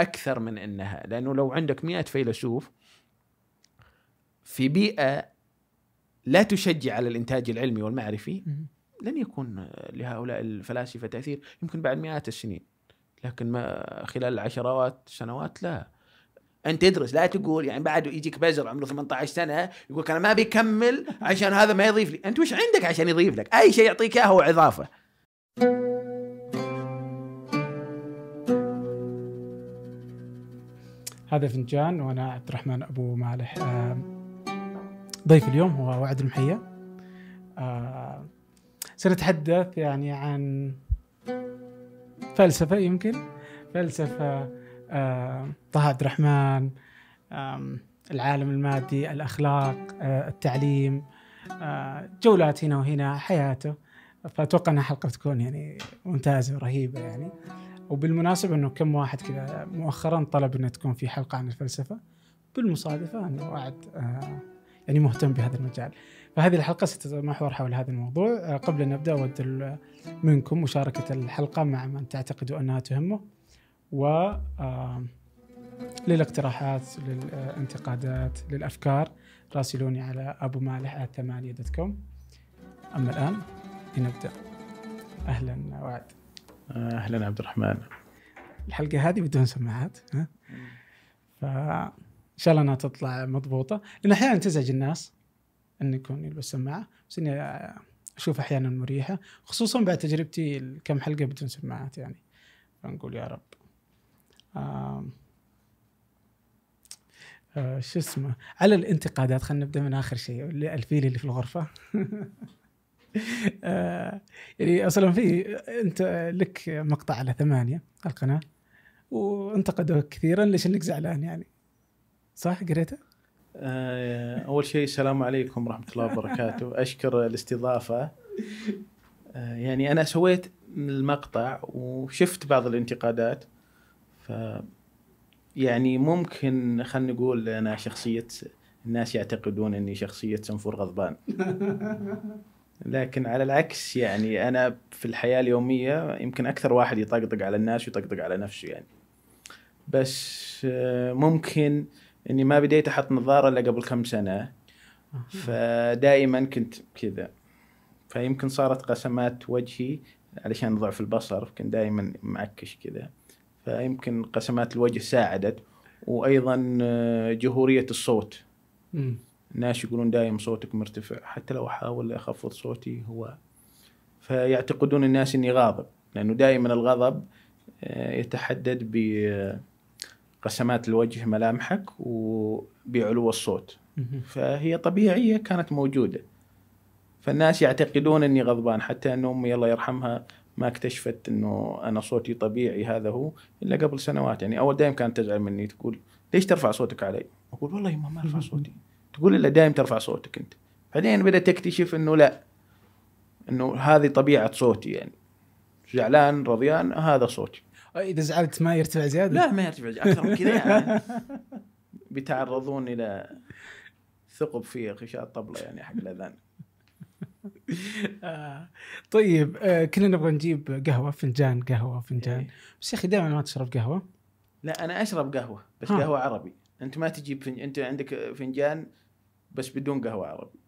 اكثر من انها لانه لو عندك مئة فيلسوف في بيئه لا تشجع على الانتاج العلمي والمعرفي لن يكون لهؤلاء الفلاسفه تاثير يمكن بعد مئات السنين لكن ما خلال العشرات سنوات لا انت ادرس لا تقول يعني بعد يجيك بزر عمره 18 سنه يقول انا ما بيكمل عشان هذا ما يضيف لي انت وش عندك عشان يضيف لك اي شيء يعطيك اياه هو اضافه هذا فنجان وانا عبد الرحمن ابو مالح آه، ضيف اليوم هو وعد المحيه آه، سنتحدث يعني عن فلسفه يمكن فلسفه آه، طه عبد الرحمن العالم المادي الاخلاق التعليم جولات هنا وهنا حياته فاتوقع انها حلقه تكون يعني ممتازه ورهيبه يعني وبالمناسبة أنه كم واحد كذا مؤخرا طلب أن تكون في حلقة عن الفلسفة بالمصادفة أنه وعد آه، يعني مهتم بهذا المجال فهذه الحلقة ستتمحور حول هذا الموضوع آه، قبل أن نبدأ أود منكم مشاركة الحلقة مع من تعتقدوا أنها تهمه و للاقتراحات للانتقادات للأفكار راسلوني على أبو مالح ثمانية دوت كوم أما الآن لنبدأ أهلا وعد اهلا عبد الرحمن الحلقه هذه بدون سماعات ها ان شاء الله انها تطلع مضبوطه لان احيانا تزعج الناس ان يكون يلبس سماعه بس اني اشوف احيانا مريحه خصوصا بعد تجربتي كم حلقه بدون سماعات يعني فنقول يا رب آه شو اسمه على الانتقادات خلينا نبدا من اخر شيء الفيل اللي في الغرفه آه، يعني اصلا في انت لك مقطع على ثمانيه القناه وانتقدوك كثيرا ليش انك زعلان يعني صح قريته؟ آه، اول شيء السلام عليكم ورحمه الله وبركاته اشكر الاستضافه آه، يعني انا سويت المقطع وشفت بعض الانتقادات ف يعني ممكن خلينا نقول انا شخصيه الناس يعتقدون اني شخصيه سنفور غضبان لكن على العكس يعني انا في الحياه اليوميه يمكن اكثر واحد يطقطق على الناس ويطقطق على نفسه يعني بس آه، ممكن اني ما بديت احط نظاره الا قبل كم سنه فدائما كنت كذا فيمكن صارت قسمات وجهي علشان ضعف البصر كنت دائما معكش كذا فيمكن قسمات الوجه ساعدت وايضا آه، جهوريه الصوت الناس يقولون دايم صوتك مرتفع حتى لو احاول اخفض صوتي هو فيعتقدون الناس اني غاضب لانه دائما الغضب آه، يتحدد بقسمات آه، الوجه ملامحك وبعلو الصوت فهي طبيعيه كانت موجوده فالناس يعتقدون اني غضبان حتى ان امي الله يرحمها ما اكتشفت انه انا صوتي طبيعي هذا هو الا قبل سنوات يعني اول دائما كانت تزعل مني تقول ليش ترفع صوتك علي؟ اقول والله ما ارفع صوتي تقول له دائم ترفع صوتك انت بعدين بدأت تكتشف انه لا انه هذه طبيعه صوتي يعني زعلان رضيان هذا صوتي اذا زعلت ما يرتفع زياده؟ لا ما يرتفع زيادة. اكثر من كذا يعني بيتعرضون الى ثقب في غشاء الطبله يعني حق الاذان آه. طيب آه، كنا نبغى نجيب قهوه فنجان قهوه فنجان إيه. بس يا اخي دائما ما تشرب قهوه لا انا اشرب قهوه بس ها. قهوه عربي انت ما تجيب فنج... انت عندك فنجان بس بدون قهوه عربي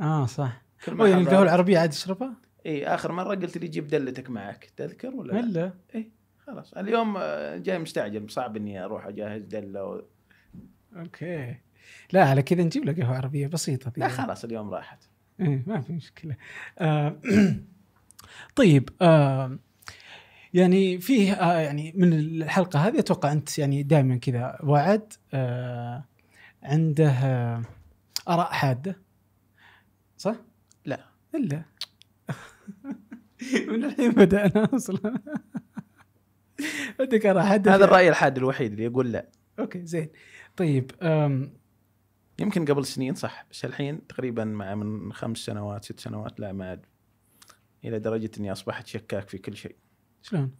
اه صح كل يعني القهوه العربيه عاد تشربها؟ اي اخر مره قلت لي جيب دلتك معك تذكر ولا لا؟ اي خلاص اليوم آه، جاي مستعجل صعب اني اروح اجهز دله و... اوكي لا على كذا نجيب له قهوه عربيه بسيطه لا خلاص اليوم راحت ايه ما في مشكله آه طيب آه يعني فيه آه يعني من الحلقه هذه اتوقع انت يعني دائما كذا وعد آه عنده اراء حاده صح؟ لا الا من الحين بدانا اصلا عندك اراء حاده هذا الراي الحاد الوحيد اللي يقول لا اوكي زين طيب يمكن قبل سنين صح بس الحين تقريبا مع من خمس سنوات ست سنوات لا ما عاد الى درجه اني اصبحت شكاك في كل شيء شلون؟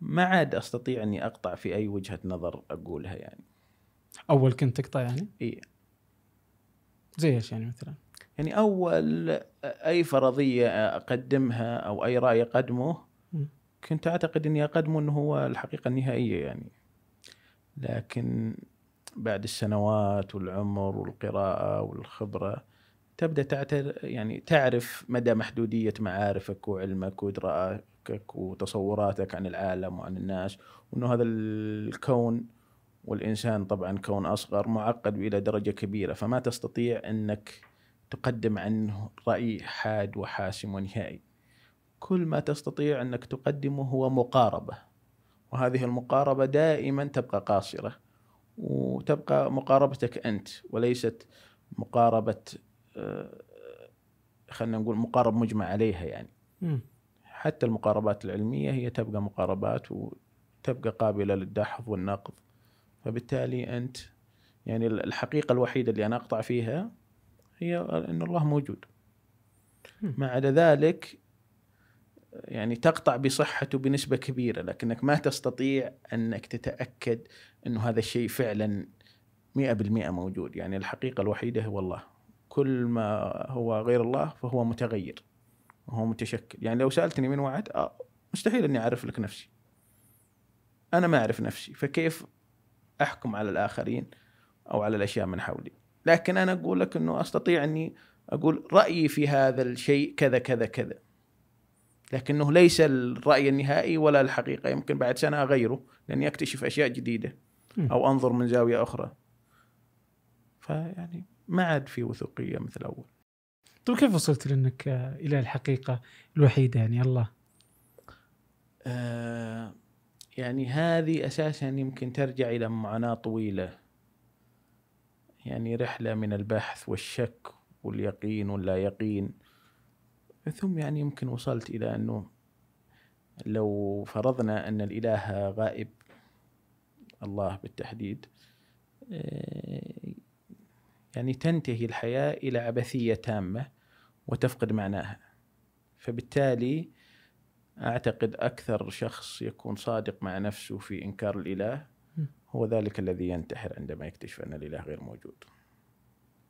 ما عاد استطيع اني اقطع في اي وجهه نظر اقولها يعني اول كنت تقطع يعني؟ اي زي ايش يعني مثلا؟ يعني اول اي فرضيه اقدمها او اي راي اقدمه كنت اعتقد اني اقدمه انه هو الحقيقه النهائيه يعني لكن بعد السنوات والعمر والقراءه والخبره تبدا تعتر يعني تعرف مدى محدوديه معارفك وعلمك وادراكك وتصوراتك عن العالم وعن الناس وانه هذا الكون والإنسان طبعا كون أصغر معقد إلى درجة كبيرة فما تستطيع أنك تقدم عنه رأي حاد وحاسم ونهائي كل ما تستطيع أنك تقدمه هو مقاربة وهذه المقاربة دائما تبقى قاصرة وتبقى مقاربتك أنت وليست مقاربة آه، خلينا نقول مقارب مجمع عليها يعني حتى المقاربات العلمية هي تبقى مقاربات وتبقى قابلة للدحض والنقد فبالتالي انت يعني الحقيقه الوحيده اللي انا اقطع فيها هي ان الله موجود مع ذلك يعني تقطع بصحته بنسبه كبيره لكنك ما تستطيع انك تتاكد انه هذا الشيء فعلا 100% موجود يعني الحقيقه الوحيده هو الله كل ما هو غير الله فهو متغير وهو متشكل يعني لو سالتني من وعد آه، مستحيل اني اعرف لك نفسي انا ما اعرف نفسي فكيف احكم على الاخرين او على الاشياء من حولي لكن انا اقول لك انه استطيع اني اقول رايي في هذا الشيء كذا كذا كذا لكنه ليس الراي النهائي ولا الحقيقه يمكن بعد سنه اغيره لاني اكتشف اشياء جديده او انظر من زاويه اخرى فيعني ما عاد في وثوقيه مثل اول طيب كيف وصلت لانك الى الحقيقه الوحيده يعني الله يعني هذه أساسا يمكن ترجع إلى معاناة طويلة يعني رحلة من البحث والشك واليقين واللا يقين ثم يعني يمكن وصلت إلى أنه لو فرضنا أن الإله غائب الله بالتحديد آه، يعني تنتهي الحياة إلى عبثية تامة وتفقد معناها فبالتالي اعتقد اكثر شخص يكون صادق مع نفسه في انكار الاله هو ذلك الذي ينتحر عندما يكتشف ان الاله غير موجود.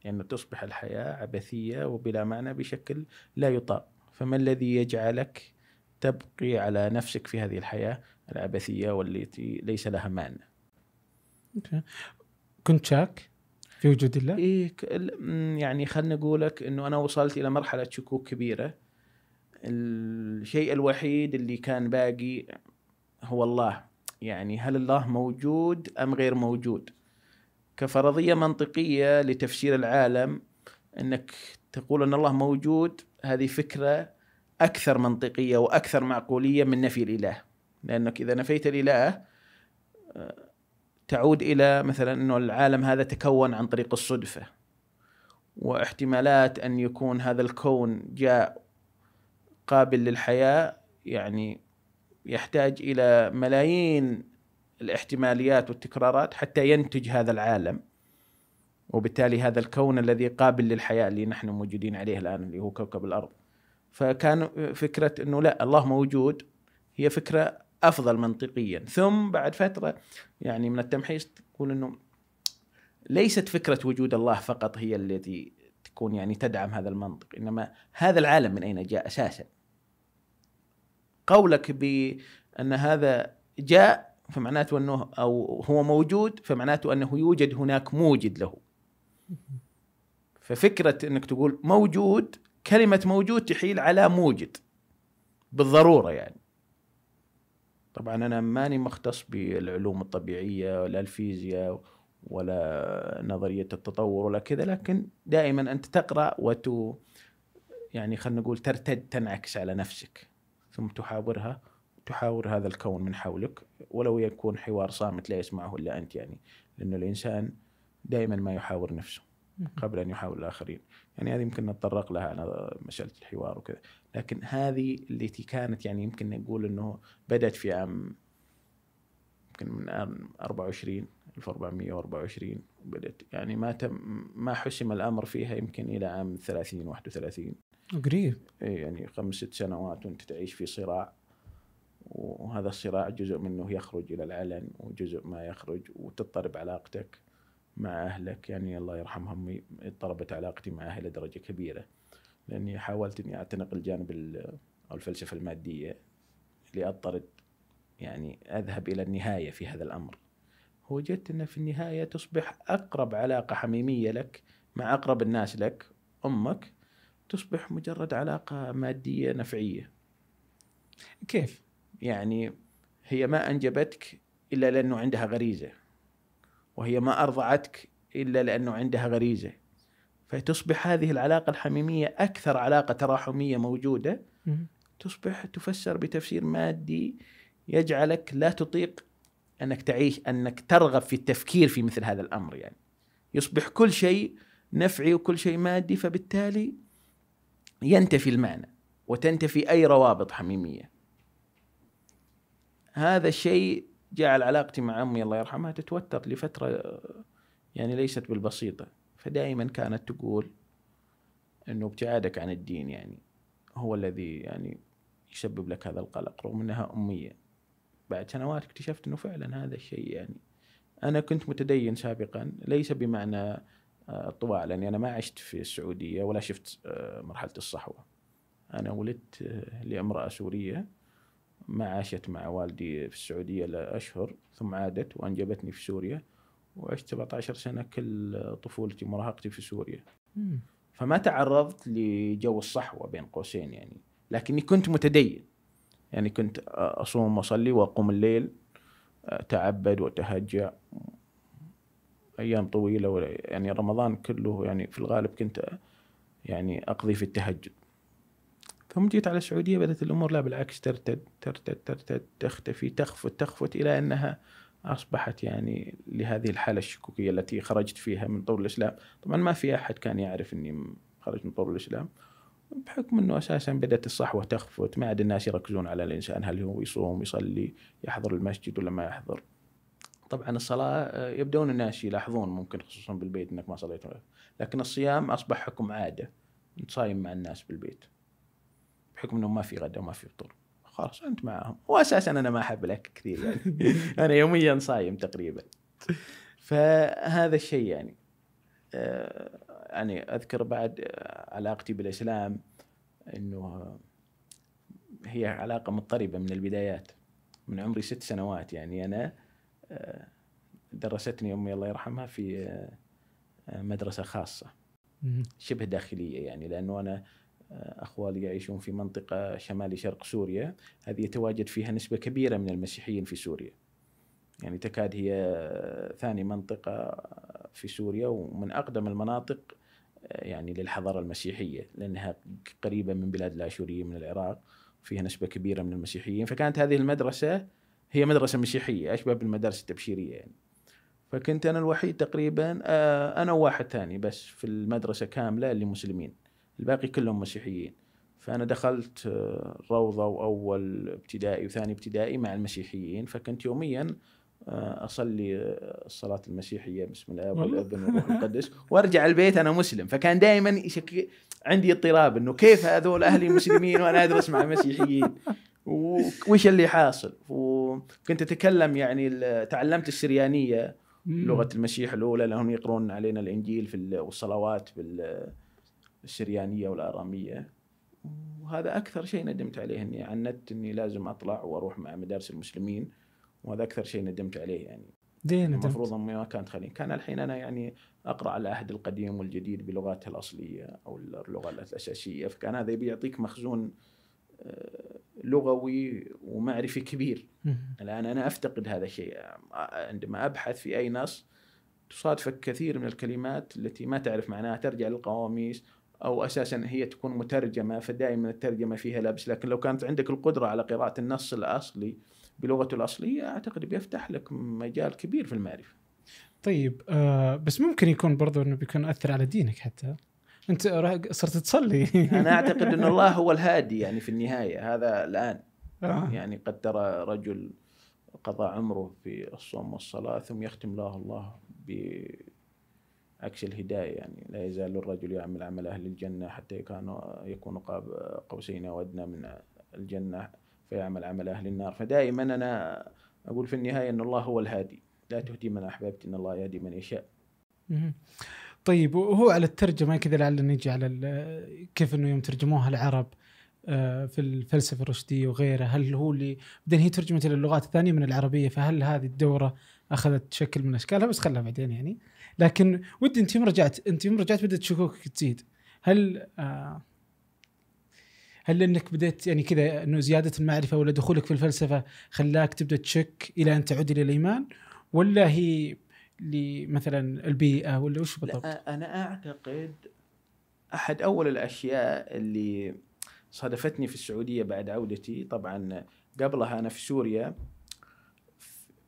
لانه يعني تصبح الحياه عبثيه وبلا معنى بشكل لا يطاق، فما الذي يجعلك تبقي على نفسك في هذه الحياه العبثيه والتي ليس لها معنى. كنت شاك في وجود الله؟ إيه يعني خلنا نقولك انه انا وصلت الى مرحله شكوك كبيره الشيء الوحيد اللي كان باقي هو الله يعني هل الله موجود أم غير موجود كفرضية منطقية لتفسير العالم أنك تقول أن الله موجود هذه فكرة أكثر منطقية وأكثر معقولية من نفي الإله لأنك إذا نفيت الإله تعود إلى مثلا أنه العالم هذا تكون عن طريق الصدفة واحتمالات أن يكون هذا الكون جاء قابل للحياه يعني يحتاج الى ملايين الاحتماليات والتكرارات حتى ينتج هذا العالم وبالتالي هذا الكون الذي قابل للحياه اللي نحن موجودين عليه الان اللي هو كوكب الارض فكان فكره انه لا الله موجود هي فكره افضل منطقيا ثم بعد فتره يعني من التمحيص تقول انه ليست فكره وجود الله فقط هي التي تكون يعني تدعم هذا المنطق انما هذا العالم من اين جاء اساسا قولك بأن هذا جاء فمعناته أنه أو هو موجود فمعناته أنه يوجد هناك موجد له ففكرة أنك تقول موجود كلمة موجود تحيل على موجد بالضرورة يعني طبعا أنا ماني مختص بالعلوم الطبيعية ولا الفيزياء ولا نظرية التطور ولا كذا لكن دائما أنت تقرأ وت يعني خلينا نقول ترتد تنعكس على نفسك ثم تحاورها تحاور هذا الكون من حولك ولو يكون حوار صامت لا يسمعه الا انت يعني لانه الانسان دائما ما يحاور نفسه قبل ان يحاول الاخرين يعني هذه يمكن نتطرق لها على مساله الحوار وكذا لكن هذه التي كانت يعني يمكن نقول انه بدات في عام يمكن من عام 24 1424 بدات يعني ما تم ما حسم الامر فيها يمكن الى عام 30 31 قريب إيه، يعني خمس ست سنوات وانت تعيش في صراع وهذا الصراع جزء منه يخرج الى العلن وجزء ما يخرج وتضطرب علاقتك مع اهلك يعني الله يرحمها امي اضطربت علاقتي مع اهلي لدرجه كبيره لاني حاولت اني اعتنق الجانب او الفلسفه الماديه لاضطرد يعني اذهب الى النهايه في هذا الامر وجدت ان في النهايه تصبح اقرب علاقه حميميه لك مع اقرب الناس لك امك تصبح مجرد علاقه ماديه نفعيه. كيف؟ يعني هي ما انجبتك الا لانه عندها غريزه. وهي ما ارضعتك الا لانه عندها غريزه. فتصبح هذه العلاقه الحميميه اكثر علاقه تراحميه موجوده تصبح تفسر بتفسير مادي يجعلك لا تطيق انك تعيش انك ترغب في التفكير في مثل هذا الامر يعني. يصبح كل شيء نفعي وكل شيء مادي فبالتالي ينتفي المعنى وتنتفي أي روابط حميمية هذا الشيء جعل علاقتي مع أمي الله يرحمها تتوتر لفترة يعني ليست بالبسيطة فدائما كانت تقول أنه ابتعادك عن الدين يعني هو الذي يعني يسبب لك هذا القلق رغم أنها أمية بعد سنوات اكتشفت أنه فعلا هذا الشيء يعني أنا كنت متدين سابقا ليس بمعنى الطباعة لاني انا ما عشت في السعوديه ولا شفت آه، مرحله الصحوه. انا ولدت آه، لامراه سوريه ما عاشت مع والدي في السعوديه لأشهر ثم عادت وانجبتني في سوريا وعشت 17 سنه كل طفولتي ومراهقتي في سوريا. فما تعرضت لجو الصحوه بين قوسين يعني لكني كنت متدين. يعني كنت اصوم واصلي واقوم الليل اتعبد وأتهجأ ايام طويله ولا يعني رمضان كله يعني في الغالب كنت يعني اقضي في التهجد ثم جيت على السعوديه بدات الامور لا بالعكس ترتد ترتد ترتد تختفي تخفت تخفت الى انها اصبحت يعني لهذه الحاله الشكوكيه التي خرجت فيها من طور الاسلام طبعا ما في احد كان يعرف اني خرجت من طور الاسلام بحكم انه اساسا بدات الصحوه تخفت ما عاد الناس يركزون على الانسان هل هو يصوم يصلي يحضر المسجد ولا ما يحضر طبعا الصلاه آه، يبدون الناس يلاحظون ممكن خصوصا بالبيت انك ما صليت لكن الصيام اصبح حكم عاده صايم مع الناس بالبيت بحكم انه ما في غدا وما في فطور خلاص انت معاهم واساسا انا ما احب الاكل كثير يعني انا يوميا صايم تقريبا فهذا الشيء يعني آه، يعني اذكر بعد آه، علاقتي بالاسلام انه هي علاقه مضطربه من البدايات من عمري ست سنوات يعني انا آه، درستني امي الله يرحمها في آه، آه، مدرسه خاصه شبه داخليه يعني لانه انا اخوالي يعيشون في منطقه شمالي شرق سوريا هذه يتواجد فيها نسبه كبيره من المسيحيين في سوريا يعني تكاد هي ثاني منطقه في سوريا ومن اقدم المناطق يعني للحضاره المسيحيه لانها قريبه من بلاد الاشوريين من العراق فيها نسبه كبيره من المسيحيين فكانت هذه المدرسه هي مدرسه مسيحيه اشبه بالمدارس التبشيريه يعني فكنت انا الوحيد تقريبا آه، انا وواحد ثاني بس في المدرسه كامله اللي مسلمين الباقي كلهم مسيحيين فانا دخلت آه، روضه واول ابتدائي وثاني ابتدائي مع المسيحيين فكنت يوميا آه، اصلي الصلاه المسيحيه بسم الله والابن والروح القدس وارجع البيت انا مسلم فكان دائما عندي اضطراب انه كيف هذول اهلي مسلمين وانا ادرس مع مسيحيين وش اللي حاصل و كنت اتكلم يعني تعلمت السريانيه مم. لغه المسيح الاولى لانهم يقرون علينا الانجيل في والصلوات بالسريانيه والاراميه وهذا اكثر شيء ندمت عليه اني عنت اني لازم اطلع واروح مع مدارس المسلمين وهذا اكثر شيء ندمت عليه يعني ليه يعني ندمت؟ المفروض امي ما كانت خليني كان الحين انا يعني اقرا على العهد القديم والجديد بلغاتها الاصليه او اللغه الاساسيه فكان هذا بيعطيك مخزون لغوي ومعرفي كبير الان انا افتقد هذا الشيء عندما ابحث في اي نص تصادفك كثير من الكلمات التي ما تعرف معناها ترجع للقواميس او اساسا هي تكون مترجمه فدائما الترجمه فيها لبس لكن لو كانت عندك القدره على قراءه النص الاصلي بلغته الاصليه اعتقد بيفتح لك مجال كبير في المعرفه. طيب آه بس ممكن يكون برضو انه بيكون اثر على دينك حتى. انت صرت تصلي انا اعتقد ان الله هو الهادي يعني في النهايه هذا الان آه. يعني قد ترى رجل قضى عمره في الصوم والصلاه ثم يختم له الله بعكس الهدايه يعني لا يزال الرجل يعمل عمل اهل الجنه حتى يكون يكون قاب قوسين او ادنى من الجنه فيعمل عمل اهل النار فدائما انا اقول في النهايه ان الله هو الهادي لا تهدي من احببت ان الله يهدي من يشاء. طيب وهو على الترجمه كذا لعل نجي على كيف انه يوم ترجموها العرب آه، في الفلسفه الرشديه وغيره هل هو اللي بعدين هي ترجمت الى اللغات الثانيه من العربيه فهل هذه الدوره اخذت شكل من اشكالها بس خلها بعدين يعني لكن ودي انت يوم رجعت انت يوم رجعت بدات شكوكك تزيد هل آه هل انك بديت يعني كذا انه زياده المعرفه ولا دخولك في الفلسفه خلاك تبدا تشك الى ان تعود الى الايمان ولا هي لمثلا البيئه ولا وش بالضبط؟ انا اعتقد احد اول الاشياء اللي صادفتني في السعوديه بعد عودتي طبعا قبلها انا في سوريا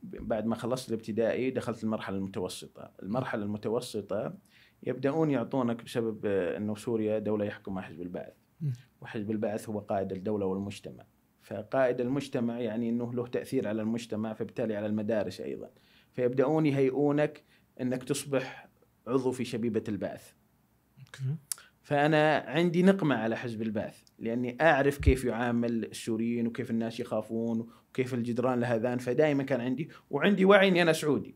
بعد ما خلصت الابتدائي دخلت المرحله المتوسطه، المرحله المتوسطه يبداون يعطونك بسبب انه سوريا دوله يحكمها حزب البعث وحزب البعث هو قائد الدوله والمجتمع فقائد المجتمع يعني انه له تاثير على المجتمع فبالتالي على المدارس ايضا فيبداون يهيئونك انك تصبح عضو في شبيبه البعث. اوكي. فانا عندي نقمه على حزب البعث لاني اعرف كيف يعامل السوريين وكيف الناس يخافون وكيف الجدران لهذان فدائما كان عندي وعندي وعي اني انا سعودي.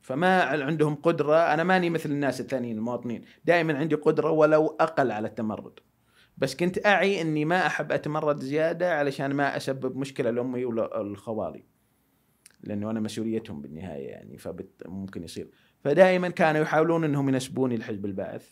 فما عندهم قدره انا ماني مثل الناس الثانيين المواطنين، دائما عندي قدره ولو اقل على التمرد. بس كنت اعي اني ما احب اتمرد زياده علشان ما اسبب مشكله لامي ولخوالي. لانه انا مسؤوليتهم بالنهايه يعني فممكن يصير فدائما كانوا يحاولون انهم ينسبوني لحزب البعث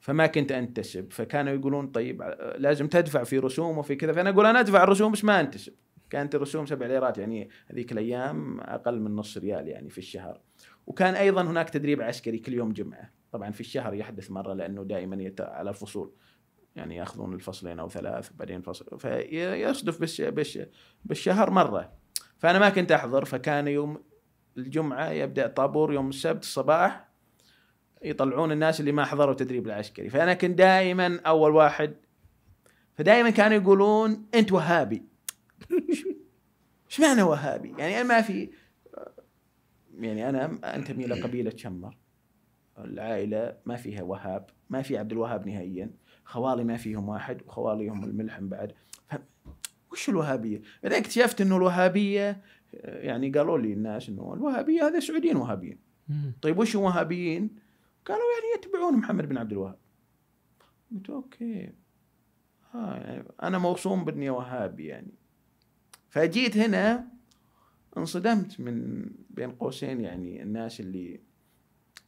فما كنت انتسب فكانوا يقولون طيب آه، لازم تدفع في رسوم وفي كذا فانا اقول انا ادفع الرسوم بس ما انتسب كانت الرسوم سبع ليرات يعني هذيك الايام اقل من نص ريال يعني في الشهر وكان ايضا هناك تدريب عسكري كل يوم جمعه طبعا في الشهر يحدث مره لانه دائما على الفصول يعني ياخذون الفصلين او ثلاث بعدين فصل فيصدف بالشهر مره فانا ما كنت احضر فكان يوم الجمعه يبدا طابور يوم السبت الصباح يطلعون الناس اللي ما حضروا تدريب العسكري فانا كنت دائما اول واحد فدائما كانوا يقولون انت وهابي ايش معنى وهابي يعني انا ما في يعني انا انتمي الى قبيله شمر العائله ما فيها وهاب ما في عبد الوهاب نهائيا خوالي ما فيهم واحد وخوالي هم الملحم بعد وش الوهابيه؟ بعدين اكتشفت انه الوهابيه يعني قالوا لي الناس انه الوهابيه هذا سعوديين وهابيين طيب وش الوهابيين؟ قالوا يعني يتبعون محمد بن عبد الوهاب قلت اوكي ها آه، يعني انا موصوم باني وهابي يعني فجيت هنا انصدمت من بين قوسين يعني الناس اللي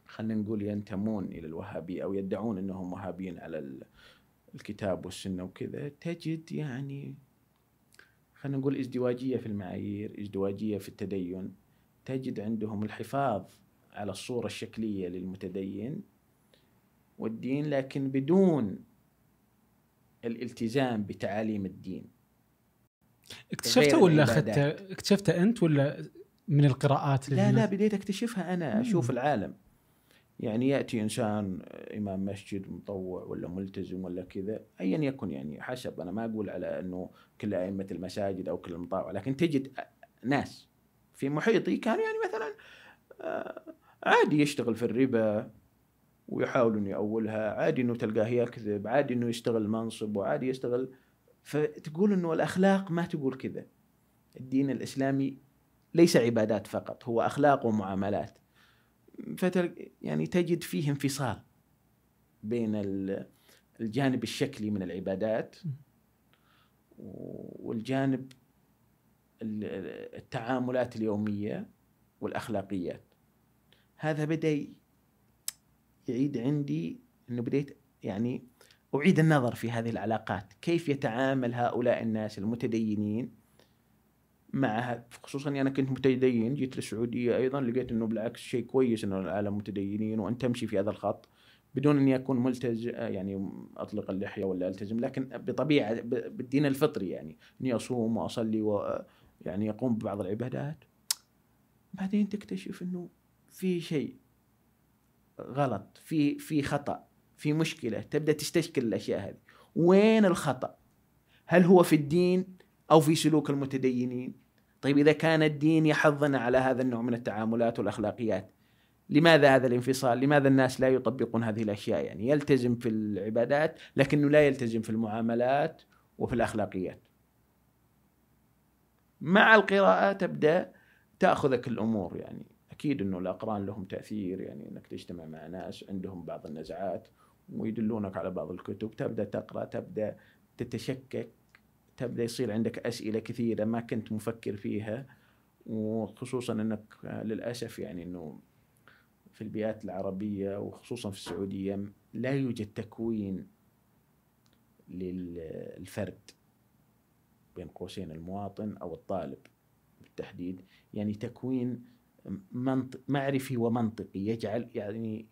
خلينا نقول ينتمون الى الوهابيه او يدعون انهم وهابيين على الكتاب والسنه وكذا تجد يعني خلينا نقول ازدواجيه في المعايير، ازدواجيه في التدين، تجد عندهم الحفاظ على الصوره الشكليه للمتدين والدين لكن بدون الالتزام بتعاليم الدين. اكتشفته ولا اخذته اكتشفته انت ولا من القراءات لا لا بديت اكتشفها انا اشوف مم. العالم يعني ياتي انسان آه، امام مسجد مطوع ولا ملتزم ولا كذا ايا يكن يعني حسب انا ما اقول على انه كل ائمه المساجد او كل المطاوع لكن تجد آه، ناس في محيطي كان يعني مثلا آه، عادي يشتغل في الربا ويحاول انه يأولها عادي انه تلقاه يكذب عادي انه يشتغل منصب وعادي يشتغل فتقول انه الاخلاق ما تقول كذا الدين الاسلامي ليس عبادات فقط هو اخلاق ومعاملات يعني تجد فيه انفصال بين الجانب الشكلي من العبادات والجانب التعاملات اليومية والأخلاقيات هذا بدأ يعيد عندي أنه بديت يعني أعيد النظر في هذه العلاقات كيف يتعامل هؤلاء الناس المتدينين معها خصوصا انا كنت متدين جيت للسعوديه ايضا لقيت انه بالعكس شيء كويس انه العالم متدينين وان تمشي في هذا الخط بدون اني اكون ملتز يعني اطلق اللحيه ولا التزم لكن بطبيعه بالدين الفطري يعني اني اصوم واصلي و يعني اقوم ببعض العبادات بعدين تكتشف انه في شيء غلط في في خطا في مشكله تبدا تستشكل الاشياء هذه وين الخطا هل هو في الدين أو في سلوك المتدينين طيب إذا كان الدين يحضنا على هذا النوع من التعاملات والأخلاقيات لماذا هذا الانفصال؟ لماذا الناس لا يطبقون هذه الأشياء؟ يعني يلتزم في العبادات لكنه لا يلتزم في المعاملات وفي الأخلاقيات مع القراءة تبدأ تأخذك الأمور يعني أكيد أنه الأقران لهم تأثير يعني أنك تجتمع مع ناس عندهم بعض النزعات ويدلونك على بعض الكتب تبدأ تقرأ تبدأ تتشكك تبدا يصير عندك اسئله كثيره ما كنت مفكر فيها وخصوصا انك آه، للاسف يعني انه في البيئات العربيه وخصوصا في السعوديه لا يوجد تكوين للفرد بين قوسين المواطن او الطالب بالتحديد يعني تكوين منطق معرفي ومنطقي يجعل يعني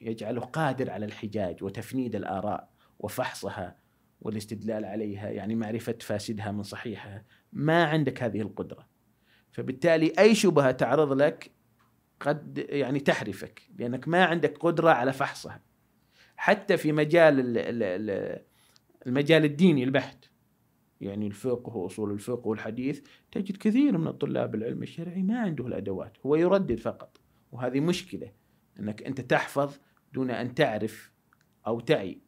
يجعله قادر على الحجاج وتفنيد الاراء وفحصها والاستدلال عليها يعني معرفة فاسدها من صحيحها ما عندك هذه القدرة فبالتالي أي شبهة تعرض لك قد يعني تحرفك لأنك ما عندك قدرة على فحصها حتى في مجال المجال الديني البحت يعني الفقه واصول الفقه والحديث تجد كثير من الطلاب العلم الشرعي ما عنده الادوات هو يردد فقط وهذه مشكله انك انت تحفظ دون ان تعرف او تعي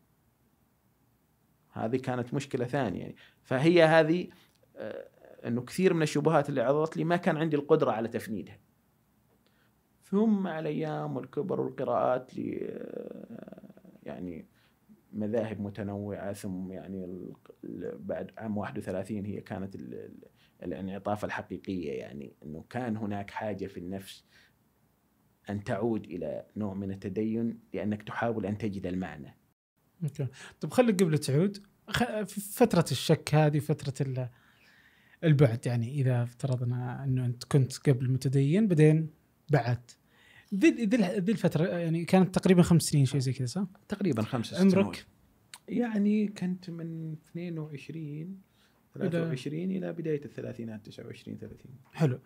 هذه كانت مشكله ثانيه يعني فهي هذه آه، انه كثير من الشبهات اللي عرضت لي ما كان عندي القدره على تفنيدها ثم مع الايام والكبر والقراءات ل آه، يعني مذاهب متنوعه ثم يعني بعد عام 31 هي كانت الانعطاف الحقيقيه يعني انه كان هناك حاجه في النفس ان تعود الى نوع من التدين لانك تحاول ان تجد المعنى اوكي طب خليك قبل تعود في فترة الشك هذه فترة البعد يعني إذا افترضنا أنه أنت كنت قبل متدين بعدين بعد ذي ذي الفترة يعني كانت تقريبا خمس سنين شيء زي كذا صح؟ تقريبا خمس سنين عمرك؟ يعني كنت من 22 23 إلى بداية الثلاثينات 29 30 حلو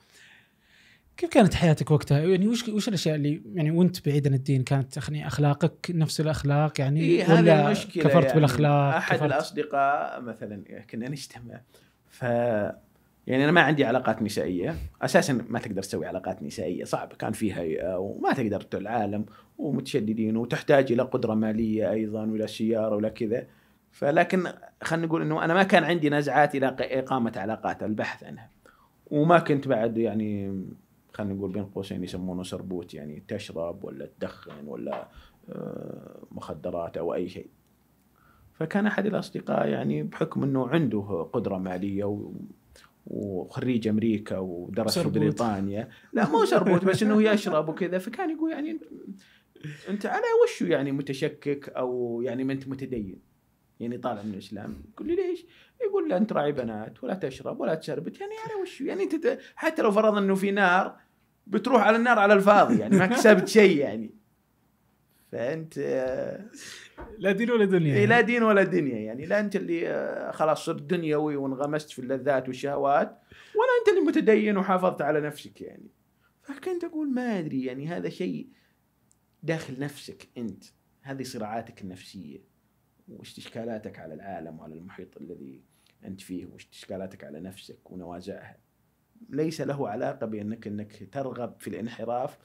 كيف كانت حياتك وقتها؟ يعني وش وش الاشياء اللي يعني وانت بعيد عن الدين كانت يعني اخلاقك نفس الاخلاق يعني إيه ولا المشكلة كفرت يعني بالاخلاق؟ احد كفرت؟ الاصدقاء مثلا كنا نجتمع ف يعني انا ما عندي علاقات نسائيه اساسا ما تقدر تسوي علاقات نسائيه صعب كان في هيئه آه، وما تقدر العالم ومتشددين وتحتاج الى قدره ماليه ايضا والى سياره ولا كذا فلكن خلينا نقول انه انا ما كان عندي نزعات الى اقامه علاقات البحث عنها وما كنت بعد يعني خلينا نقول بين قوسين يسمونه سربوت يعني تشرب ولا تدخن ولا آه، مخدرات او اي شيء فكان احد الاصدقاء يعني بحكم انه عنده قدره ماليه وخريج امريكا ودرس في بريطانيا لا مو سربوت بس انه يشرب وكذا فكان يقول يعني انت على وشو يعني متشكك او يعني ما انت متدين يعني طالع من الاسلام يقول لي ليش؟ يقول له انت راعي بنات ولا تشرب ولا تشربت يعني على وش يعني انت تت... حتى لو فرضنا انه في نار بتروح على النار على الفاضي يعني ما كسبت شيء يعني فانت لا دين ولا دنيا إيه، يعني. لا دين ولا دنيا يعني لا انت اللي آه، خلاص صرت دنيوي وانغمست في اللذات والشهوات ولا انت اللي متدين وحافظت على نفسك يعني فكنت اقول ما ادري يعني هذا شيء داخل نفسك انت هذه صراعاتك النفسيه واستشكالاتك على العالم وعلى المحيط الذي انت فيه اشكالاتك على نفسك ونوازعها ليس له علاقه بانك انك ترغب في الانحراف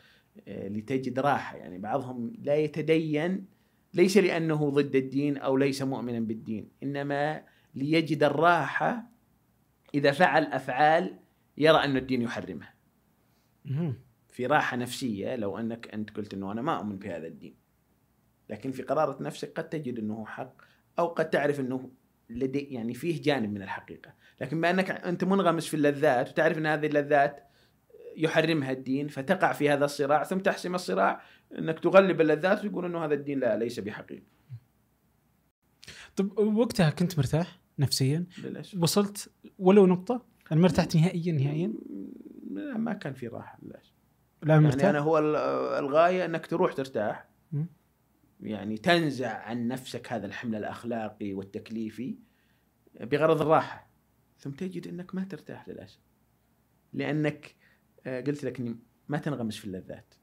آه، لتجد راحه يعني بعضهم لا يتدين ليس لانه ضد الدين او ليس مؤمنا بالدين انما ليجد الراحه اذا فعل افعال يرى ان الدين يحرمها. في راحه نفسيه لو انك انت قلت انه انا ما اؤمن بهذا الدين. لكن في قراره نفسك قد تجد انه حق او قد تعرف انه لدي يعني فيه جانب من الحقيقه لكن بما انك انت منغمس في اللذات وتعرف ان هذه اللذات يحرمها الدين فتقع في هذا الصراع ثم تحسم الصراع انك تغلب اللذات ويقول انه هذا الدين لا ليس بحقيقي. طب وقتها كنت مرتاح نفسيا؟ للأسف. وصلت ولو نقطة؟ أنا يعني ما ارتحت نهائيا نهائيا؟ لا ما كان في راحة للأسف. لا مرتاح؟ يعني أنا هو الغاية أنك تروح ترتاح م? يعني تنزع عن نفسك هذا الحمل الاخلاقي والتكليفي بغرض الراحه ثم تجد انك ما ترتاح للاسف لانك آه، قلت لك اني ما تنغمس في اللذات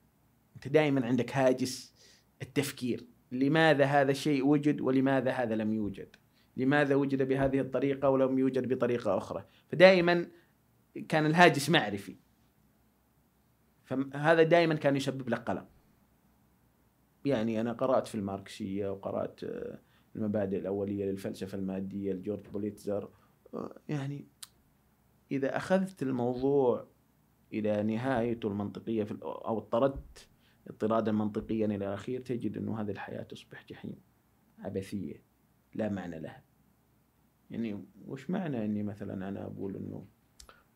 انت دائما عندك هاجس التفكير لماذا هذا الشيء وجد ولماذا هذا لم يوجد لماذا وجد بهذه الطريقه ولم يوجد بطريقه اخرى فدائما كان الهاجس معرفي فهذا دائما كان يسبب لك قلق يعني انا قرات في الماركسيه وقرات آه، المبادئ الاوليه للفلسفه الماديه لجورج بوليتزر آه، يعني اذا اخذت الموضوع الى نهايته المنطقيه في او اضطردت اضطرادا منطقيا الى الاخير تجد انه هذه الحياه تصبح جحيم عبثيه لا معنى لها يعني وش معنى اني مثلا انا اقول انه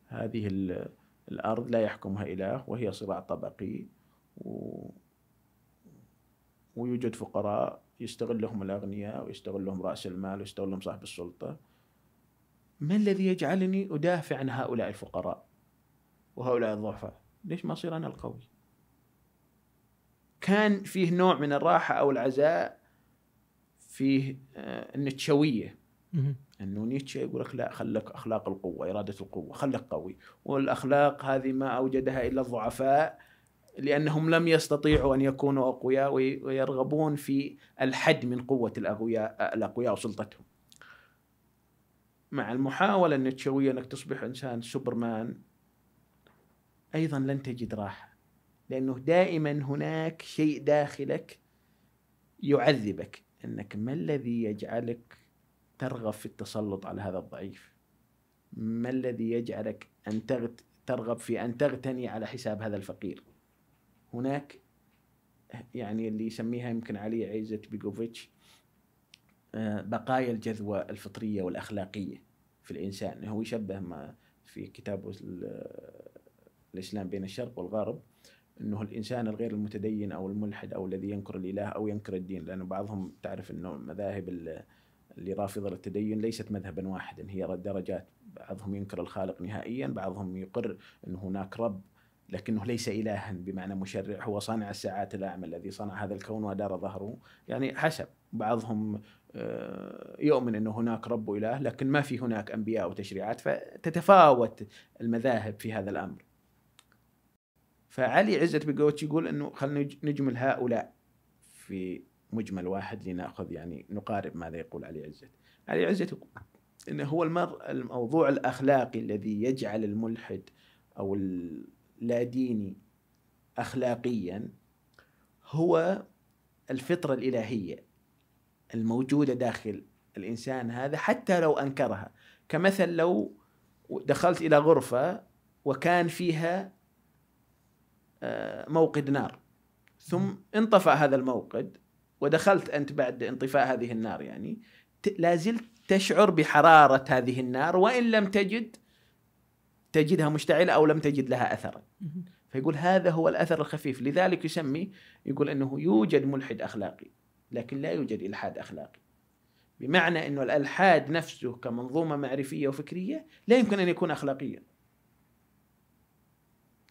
هذه الارض لا يحكمها اله وهي صراع طبقي و ويوجد فقراء يستغل لهم الأغنياء ويستغل لهم رأس المال ويستغل لهم صاحب السلطة ما الذي يجعلني أدافع عن هؤلاء الفقراء وهؤلاء الضعفاء ليش ما أصير أنا القوي كان فيه نوع من الراحة أو العزاء فيه النتشوية آه، انه نيتشه يقول لك لا خلك اخلاق القوه اراده القوه خلك قوي والاخلاق هذه ما اوجدها الا الضعفاء لأنهم لم يستطيعوا أن يكونوا أقوياء ويرغبون في الحد من قوة الأقوياء الأقوياء وسلطتهم مع المحاولة النتشوية أنك تصبح إنسان سوبرمان أيضا لن تجد راحة لأنه دائما هناك شيء داخلك يعذبك أنك ما الذي يجعلك ترغب في التسلط على هذا الضعيف ما الذي يجعلك أن ترغب في أن تغتني على حساب هذا الفقير هناك يعني اللي يسميها يمكن علي عيزة بيجوفيتش آه، بقايا الجذوة الفطرية والأخلاقية في الإنسان هو يشبه ما في كتابه الإسلام بين الشرق والغرب أنه الإنسان الغير المتدين أو الملحد أو الذي ينكر الإله أو ينكر الدين لأنه بعضهم تعرف أنه مذاهب اللي رافضة للتدين ليست مذهبا واحدا هي درجات بعضهم ينكر الخالق نهائيا بعضهم يقر أن هناك رب لكنه ليس إلها بمعنى مشرع هو صانع الساعات الأعمى الذي صنع هذا الكون ودار ظهره يعني حسب بعضهم آه، يؤمن أنه هناك رب وإله لكن ما في هناك أنبياء وتشريعات فتتفاوت المذاهب في هذا الأمر فعلي عزت بقوتش يقول أنه خلنا نجمل هؤلاء في مجمل واحد لنأخذ يعني نقارب ماذا يقول علي عزت علي عزت يقول أنه هو المر الموضوع الأخلاقي الذي يجعل الملحد أو ال لا ديني اخلاقيا هو الفطره الالهيه الموجوده داخل الانسان هذا حتى لو انكرها كمثل لو دخلت الى غرفه وكان فيها آه، موقد نار ثم انطفى هذا الموقد ودخلت انت بعد انطفاء هذه النار يعني لازلت تشعر بحراره هذه النار وان لم تجد تجدها مشتعله او لم تجد لها اثرا. فيقول هذا هو الاثر الخفيف لذلك يسمي يقول انه يوجد ملحد اخلاقي لكن لا يوجد الحاد اخلاقي. بمعنى انه الالحاد نفسه كمنظومه معرفيه وفكريه لا يمكن ان يكون اخلاقيا.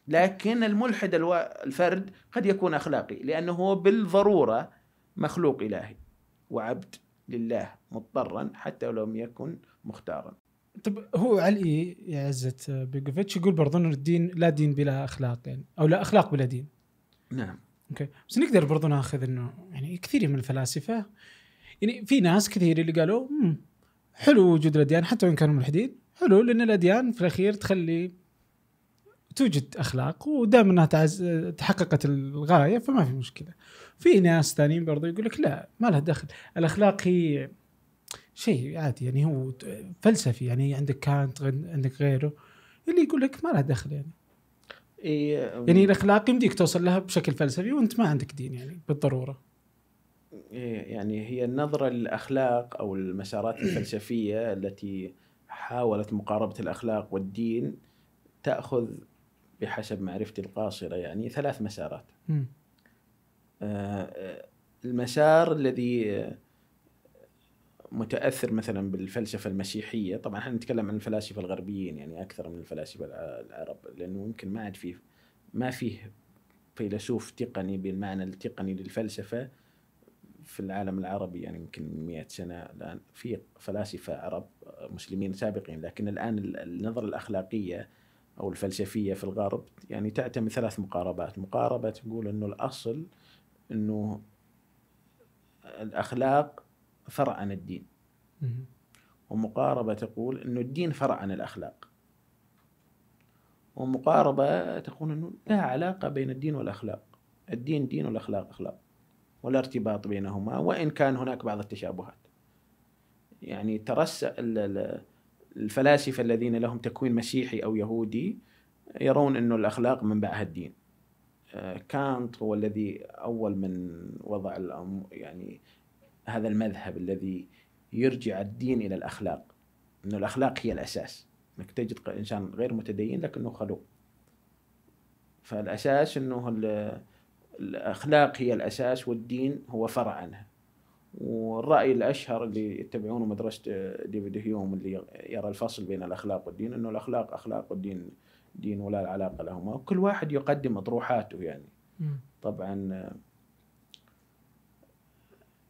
لكن الملحد الفرد قد يكون اخلاقي لانه هو بالضروره مخلوق الهي وعبد لله مضطرا حتى لو لم يكن مختارا طب هو علي يا عزه بيجوفيتش يقول برضه انه الدين لا دين بلا اخلاق يعني او لا اخلاق بلا دين نعم اوكي بس نقدر برضه ناخذ انه يعني كثير من الفلاسفه يعني في ناس كثير اللي قالوا حلو وجود الاديان حتى وان كانوا ملحدين حلو لان الاديان في الاخير تخلي توجد اخلاق ودام انها تعز... تحققت الغايه فما في مشكله. في ناس ثانيين برضو يقول لك لا ما لها دخل، الاخلاق هي شيء عادي يعني هو فلسفي يعني عندك كانت عندك غيره اللي يقول لك ما لها دخل يعني يعني الاخلاق يمديك توصل لها بشكل فلسفي وانت ما عندك دين يعني بالضروره يعني هي النظره للاخلاق او المسارات الفلسفيه التي حاولت مقاربه الاخلاق والدين تاخذ بحسب معرفتي القاصره يعني ثلاث مسارات آه المسار الذي متاثر مثلا بالفلسفه المسيحيه طبعا احنا نتكلم عن الفلاسفه الغربيين يعني اكثر من الفلاسفه العرب لانه يمكن ما عاد فيه ما فيه فيلسوف تقني بالمعنى التقني للفلسفه في العالم العربي يعني يمكن 100 سنه الان في فلاسفه عرب مسلمين سابقين لكن الان النظره الاخلاقيه او الفلسفيه في الغرب يعني تعتمد ثلاث مقاربات، مقاربه تقول انه الاصل انه الاخلاق فرع عن الدين ومقاربة تقول أنه الدين فرع عن الأخلاق ومقاربة تقول أنه لا علاقة بين الدين والأخلاق الدين دين والأخلاق أخلاق ولا ارتباط بينهما وإن كان هناك بعض التشابهات يعني ترس الفلاسفة الذين لهم تكوين مسيحي أو يهودي يرون أن الأخلاق منبعها الدين آه، كانت هو الذي أول من وضع يعني هذا المذهب الذي يرجع الدين الى الاخلاق انه الاخلاق هي الاساس انك تجد انسان غير متدين لكنه خلوق فالاساس انه الاخلاق هي الاساس والدين هو فرع عنها والراي الاشهر اللي يتبعونه مدرسه آه، ديفيد هيوم اللي يرى الفصل بين الاخلاق والدين انه الاخلاق اخلاق والدين دين ولا علاقه لهما وكل واحد يقدم اطروحاته يعني طبعا آه،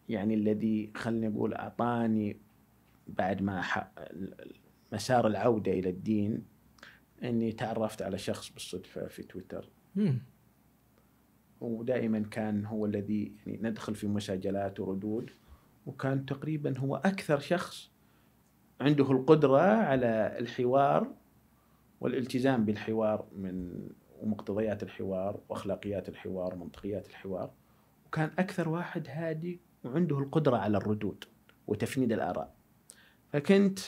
يعني الذي خلينا نقول أعطاني بعد ما مسار العودة إلى الدين أني تعرفت على شخص بالصدفة في تويتر ودائما كان هو الذي يعني ندخل في مساجلات وردود وكان تقريبا هو أكثر شخص عنده القدرة على الحوار والالتزام بالحوار من ومقتضيات الحوار واخلاقيات الحوار ومنطقيات الحوار وكان اكثر واحد هادي وعنده القدرة على الردود وتفنيد الآراء فكنت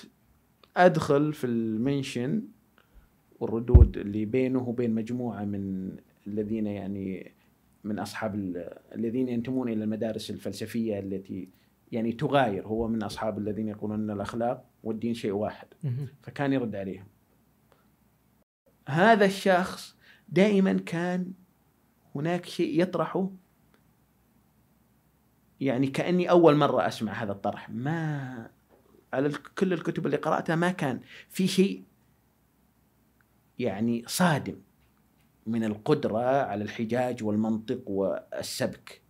أدخل في المنشن والردود اللي بينه وبين مجموعة من الذين يعني من أصحاب الذين ينتمون إلى المدارس الفلسفية التي يعني تغاير هو من أصحاب الذين يقولون أن الأخلاق والدين شيء واحد فكان يرد عليهم هذا الشخص دائما كان هناك شيء يطرحه يعني كاني اول مره اسمع هذا الطرح ما على كل الكتب اللي قراتها ما كان في شيء يعني صادم من القدره على الحجاج والمنطق والسبك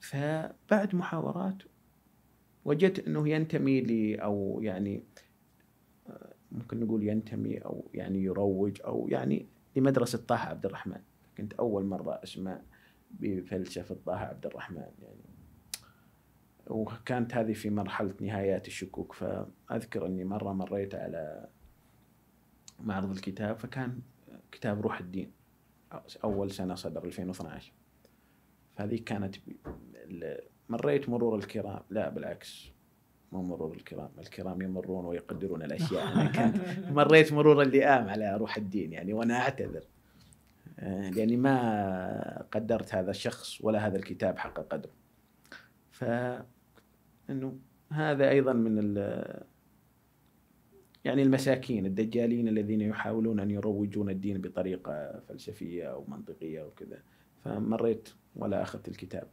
فبعد محاورات وجدت انه ينتمي لي او يعني ممكن نقول ينتمي او يعني يروج او يعني لمدرسه طه عبد الرحمن كنت اول مره اسمع بفلسفه طه عبد الرحمن يعني وكانت هذه في مرحله نهايات الشكوك فاذكر اني مره مريت على معرض الكتاب فكان كتاب روح الدين اول سنه صدر 2012 فهذه كانت مريت مرور الكرام لا بالعكس مو مرور الكرام الكرام يمرون ويقدرون الاشياء انا كنت مريت مرور اللئام على روح الدين يعني وانا اعتذر آه، لاني ما قدرت هذا الشخص ولا هذا الكتاب حق قدره ف انه هذا ايضا من ال يعني المساكين الدجالين الذين يحاولون ان يروجون الدين بطريقه فلسفيه او منطقيه وكذا فمريت ولا اخذت الكتاب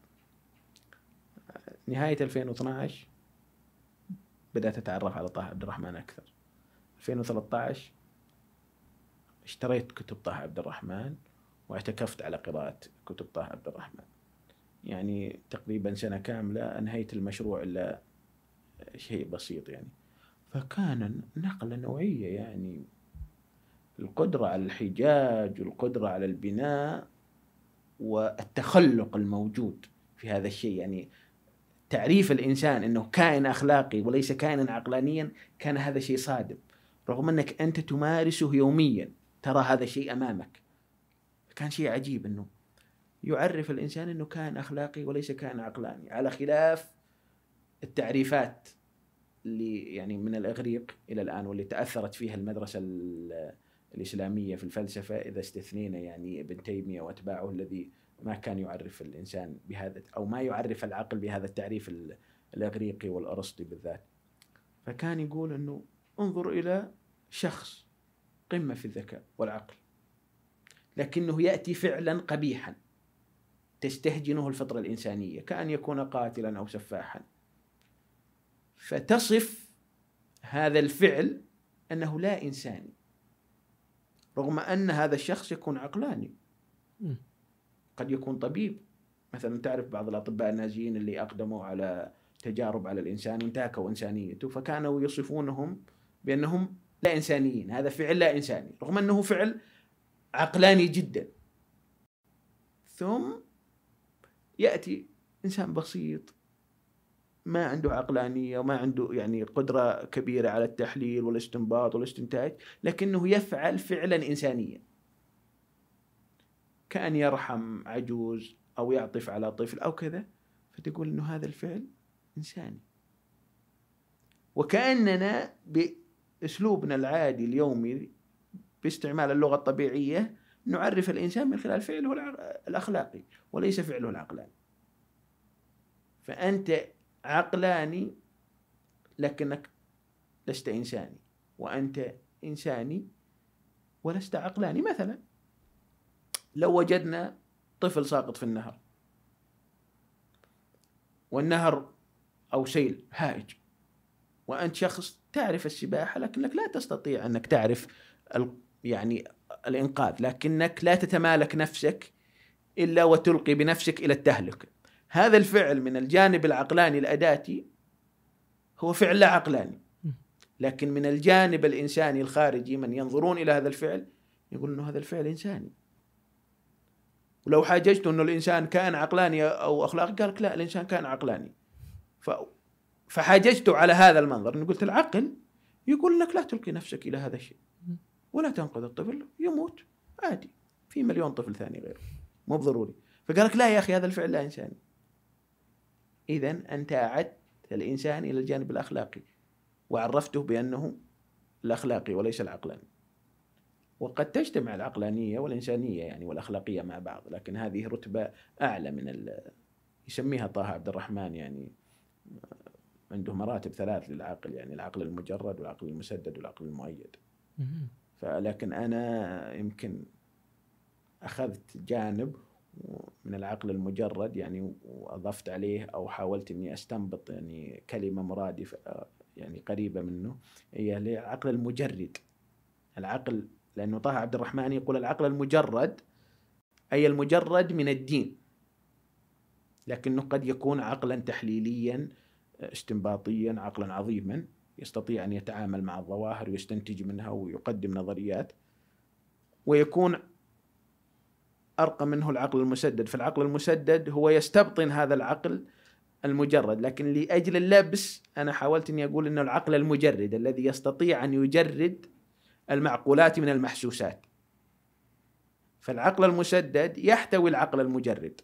نهايه 2012 بدات اتعرف على طه عبد الرحمن اكثر 2013 اشتريت كتب طه عبد الرحمن واعتكفت على قراءة كتب طه عبد الرحمن يعني تقريبا سنة كاملة أنهيت المشروع إلا شيء بسيط يعني فكان نقلة نوعية يعني القدرة على الحجاج والقدرة على البناء والتخلق الموجود في هذا الشيء يعني تعريف الإنسان أنه كائن أخلاقي وليس كائنا عقلانيا كان هذا شيء صادم رغم أنك أنت تمارسه يوميا ترى هذا الشيء أمامك كان شيء عجيب انه يعرف الانسان انه كائن اخلاقي وليس كائن عقلاني على خلاف التعريفات اللي يعني من الاغريق الى الان واللي تاثرت فيها المدرسه الاسلاميه في الفلسفه اذا استثنينا يعني ابن تيميه واتباعه الذي ما كان يعرف الانسان بهذا او ما يعرف العقل بهذا التعريف الاغريقي والارسطي بالذات. فكان يقول انه انظر الى شخص قمه في الذكاء والعقل لكنه يأتي فعلا قبيحا تستهجنه الفطرة الإنسانية كأن يكون قاتلا أو سفاحا فتصف هذا الفعل أنه لا إنساني رغم أن هذا الشخص يكون عقلاني قد يكون طبيب مثلا تعرف بعض الأطباء النازيين اللي أقدموا على تجارب على الإنسان وانتهكوا إنسانيته فكانوا يصفونهم بأنهم لا إنسانيين هذا فعل لا إنساني رغم أنه فعل عقلاني جدا ثم ياتي انسان بسيط ما عنده عقلانيه وما عنده يعني قدره كبيره على التحليل والاستنباط والاستنتاج لكنه يفعل فعلا انسانيا كان يرحم عجوز او يعطف على طفل او كذا فتقول انه هذا الفعل انساني وكاننا باسلوبنا العادي اليومي باستعمال اللغة الطبيعية نعرف الإنسان من خلال فعله الأخلاقي وليس فعله العقلاني فأنت عقلاني لكنك لست إنساني وأنت إنساني ولست عقلاني مثلا لو وجدنا طفل ساقط في النهر والنهر أو سيل هائج وأنت شخص تعرف السباحة لكنك لا تستطيع أنك تعرف يعني الإنقاذ لكنك لا تتمالك نفسك إلا وتلقي بنفسك إلى التهلكة هذا الفعل من الجانب العقلاني الأداتي هو فعل لا عقلاني لكن من الجانب الإنساني الخارجي من ينظرون إلى هذا الفعل يقول أنه هذا الفعل إنساني ولو حاججت أنه الإنسان كائن عقلاني أو أخلاقي قال لك لا الإنسان كائن عقلاني ف... فحاججته على هذا المنظر اني قلت العقل يقول لك لا تلقي نفسك إلى هذا الشيء ولا تنقذ الطفل يموت عادي في مليون طفل ثاني غيره مو بضروري فقال لك لا يا اخي هذا الفعل لا انساني اذا انت اعدت الانسان الى الجانب الاخلاقي وعرفته بانه الاخلاقي وليس العقلاني وقد تجتمع العقلانيه والانسانيه يعني والاخلاقيه مع بعض لكن هذه رتبه اعلى من ال... يسميها طه عبد الرحمن يعني عنده مراتب ثلاث للعقل يعني العقل المجرد والعقل المسدد والعقل المؤيد فلكن أنا يمكن أخذت جانب من العقل المجرد يعني وأضفت عليه أو حاولت إني أستنبط يعني كلمة مرادفة يعني قريبة منه هي العقل المجرد العقل لأنه طه عبد الرحمن يقول العقل المجرد أي المجرد من الدين لكنه قد يكون عقلا تحليليا استنباطيا عقلا عظيما يستطيع أن يتعامل مع الظواهر ويستنتج منها ويقدم نظريات ويكون أرقى منه العقل المسدد فالعقل المسدد هو يستبطن هذا العقل المجرد لكن لأجل اللبس أنا حاولت أني أقول أنه العقل المجرد الذي يستطيع أن يجرد المعقولات من المحسوسات فالعقل المسدد يحتوي العقل المجرد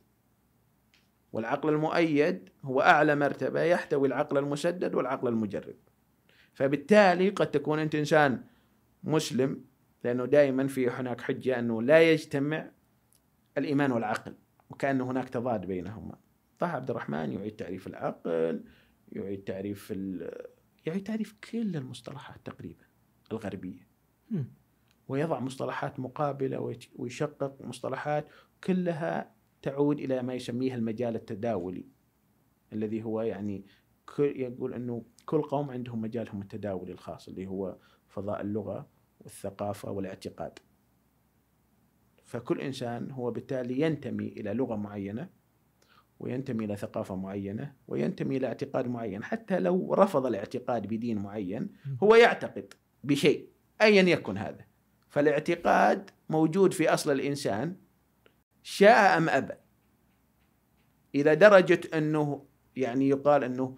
والعقل المؤيد هو أعلى مرتبة يحتوي العقل المسدد والعقل المجرد فبالتالي قد تكون انت انسان مسلم لانه دائما في هناك حجه انه لا يجتمع الايمان والعقل وكان هناك تضاد بينهما طه عبد الرحمن يعيد تعريف العقل يعيد تعريف يعيد تعريف كل المصطلحات تقريبا الغربيه ويضع مصطلحات مقابله ويشقق مصطلحات كلها تعود الى ما يسميه المجال التداولي الذي هو يعني يقول انه كل قوم عندهم مجالهم التداولي الخاص اللي هو فضاء اللغه والثقافه والاعتقاد. فكل انسان هو بالتالي ينتمي الى لغه معينه وينتمي الى ثقافه معينه وينتمي الى اعتقاد معين حتى لو رفض الاعتقاد بدين معين هو يعتقد بشيء ايا يكن هذا فالاعتقاد موجود في اصل الانسان شاء ام ابى الى درجه انه يعني يقال انه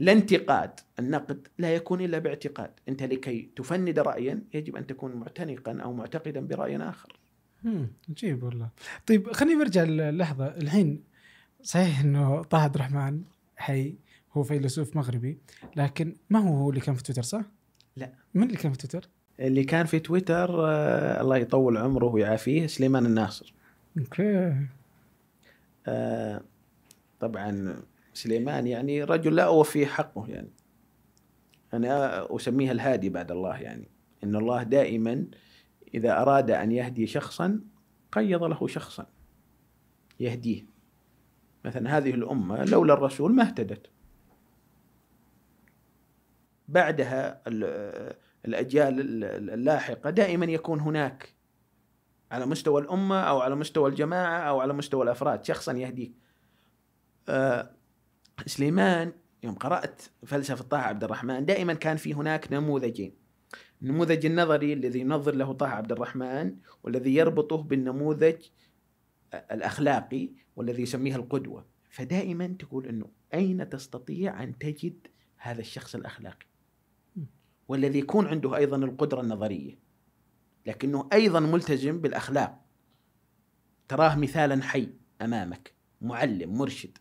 لا انتقاد النقد لا يكون إلا باعتقاد أنت لكي تفند رأيا يجب أن تكون معتنقا أو معتقدا برأي آخر عجيب والله طيب خليني برجع للحظة الحين صحيح أنه طه عبد الرحمن حي هو فيلسوف مغربي لكن ما هو هو اللي كان في تويتر صح؟ لا من اللي كان في تويتر؟ اللي كان في تويتر آه الله يطول عمره ويعافيه سليمان الناصر اوكي آه طبعا سليمان يعني رجل لا أوفي حقه يعني أنا أسميها الهادي بعد الله يعني إن الله دائما إذا أراد أن يهدي شخصا قيض له شخصا يهديه مثلا هذه الأمة لولا الرسول ما اهتدت بعدها الأجيال اللاحقة دائما يكون هناك على مستوى الأمة أو على مستوى الجماعة أو على مستوى الأفراد شخصا يهديك آه، سليمان يوم قرأت فلسفة طه عبد الرحمن دائما كان في هناك نموذجين النموذج النظري الذي ينظر له طه عبد الرحمن والذي يربطه بالنموذج الأخلاقي والذي يسميه القدوة فدائما تقول أنه أين تستطيع أن تجد هذا الشخص الأخلاقي والذي يكون عنده أيضا القدرة النظرية لكنه أيضا ملتزم بالأخلاق تراه مثالا حي أمامك معلم مرشد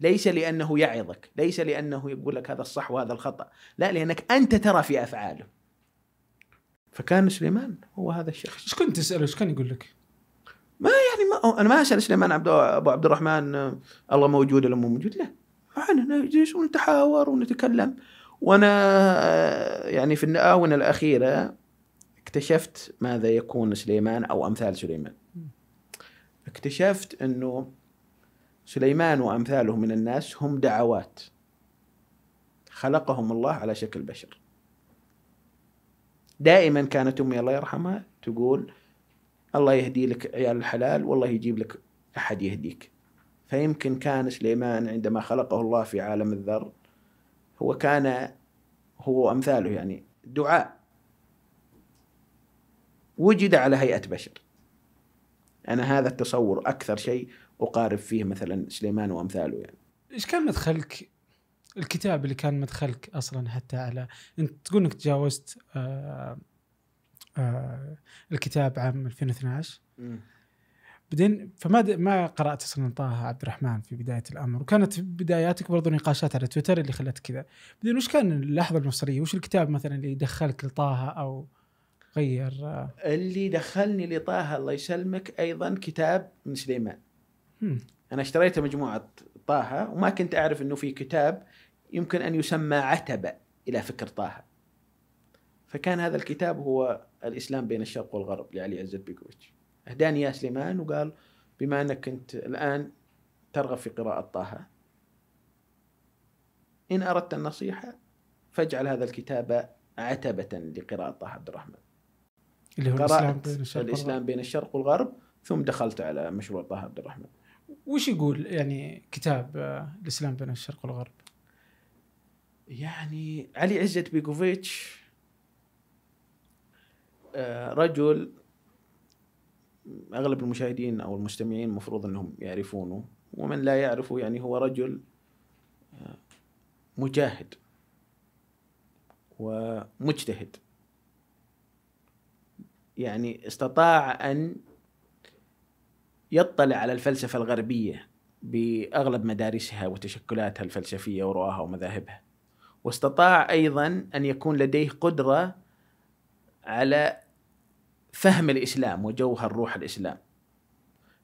ليس لانه يعظك، ليس لانه يقول لك هذا الصح وهذا الخطا، لا لانك انت ترى في افعاله. فكان سليمان هو هذا الشخص. ايش كنت تساله؟ ايش كان يقول لك؟ ما يعني ما انا ما اسال سليمان عبد ابو عبد الرحمن الله موجود ولا مو موجود؟ لا. معنا نجلس ونتحاور ونتكلم وانا يعني في الاونه الاخيره اكتشفت ماذا يكون سليمان او امثال سليمان. اكتشفت انه سليمان وأمثاله من الناس هم دعوات خلقهم الله على شكل بشر دائما كانت أمي الله يرحمها تقول الله يهدي لك عيال الحلال والله يجيب لك أحد يهديك فيمكن كان سليمان عندما خلقه الله في عالم الذر هو كان هو أمثاله يعني دعاء وجد على هيئة بشر أنا هذا التصور أكثر شيء اقارب فيه مثلا سليمان وامثاله يعني ايش كان مدخلك الكتاب اللي كان مدخلك اصلا حتى على انت تقول انك تجاوزت آه آه الكتاب عام 2012 بعدين فما ما قرات اصلا طه عبد الرحمن في بدايه الامر وكانت بداياتك برضو نقاشات على تويتر اللي خلتك كذا بعدين وش كان اللحظه المصريه وش الكتاب مثلا اللي دخلك لطه او غير اللي دخلني لطه الله يسلمك ايضا كتاب من سليمان انا اشتريت مجموعه طه وما كنت اعرف انه في كتاب يمكن ان يسمى عتبه الى فكر طه فكان هذا الكتاب هو الاسلام بين الشرق والغرب لعلي عزت بيكوفيتش اهداني يا سليمان وقال بما انك كنت الان ترغب في قراءه طه ان اردت النصيحه فاجعل هذا الكتاب عتبه لقراءه طه عبد الرحمن اللي هو الاسلام بين الشرق, الإسلام بين الشرق والغرب ثم دخلت على مشروع طه عبد الرحمن وش يقول يعني كتاب آه، الاسلام بين الشرق والغرب؟ يعني علي عزت بيكوفيتش آه، رجل اغلب المشاهدين او المستمعين المفروض انهم يعرفونه ومن لا يعرفه يعني هو رجل آه، مجاهد ومجتهد يعني استطاع ان يطلع على الفلسفة الغربية بأغلب مدارسها وتشكلاتها الفلسفية ورؤاها ومذاهبها واستطاع أيضا أن يكون لديه قدرة على فهم الإسلام وجوهر روح الإسلام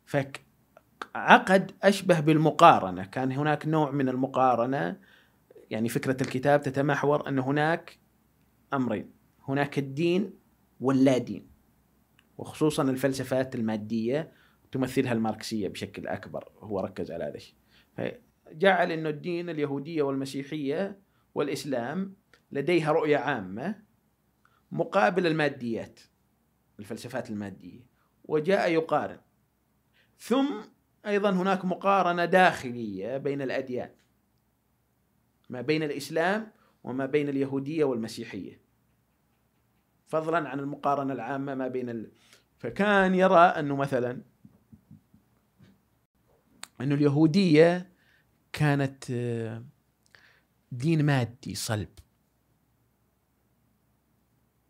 فعقد أشبه بالمقارنة كان هناك نوع من المقارنة يعني فكرة الكتاب تتمحور أن هناك أمرين هناك الدين واللا دين وخصوصا الفلسفات المادية تمثلها الماركسيه بشكل اكبر هو ركز على هذا الشيء جعل انه الدين اليهوديه والمسيحيه والاسلام لديها رؤيه عامه مقابل الماديات الفلسفات الماديه وجاء يقارن ثم ايضا هناك مقارنه داخليه بين الاديان ما بين الاسلام وما بين اليهوديه والمسيحيه فضلا عن المقارنه العامه ما بين ال... فكان يرى انه مثلا انه اليهوديه كانت آه، دين مادي صلب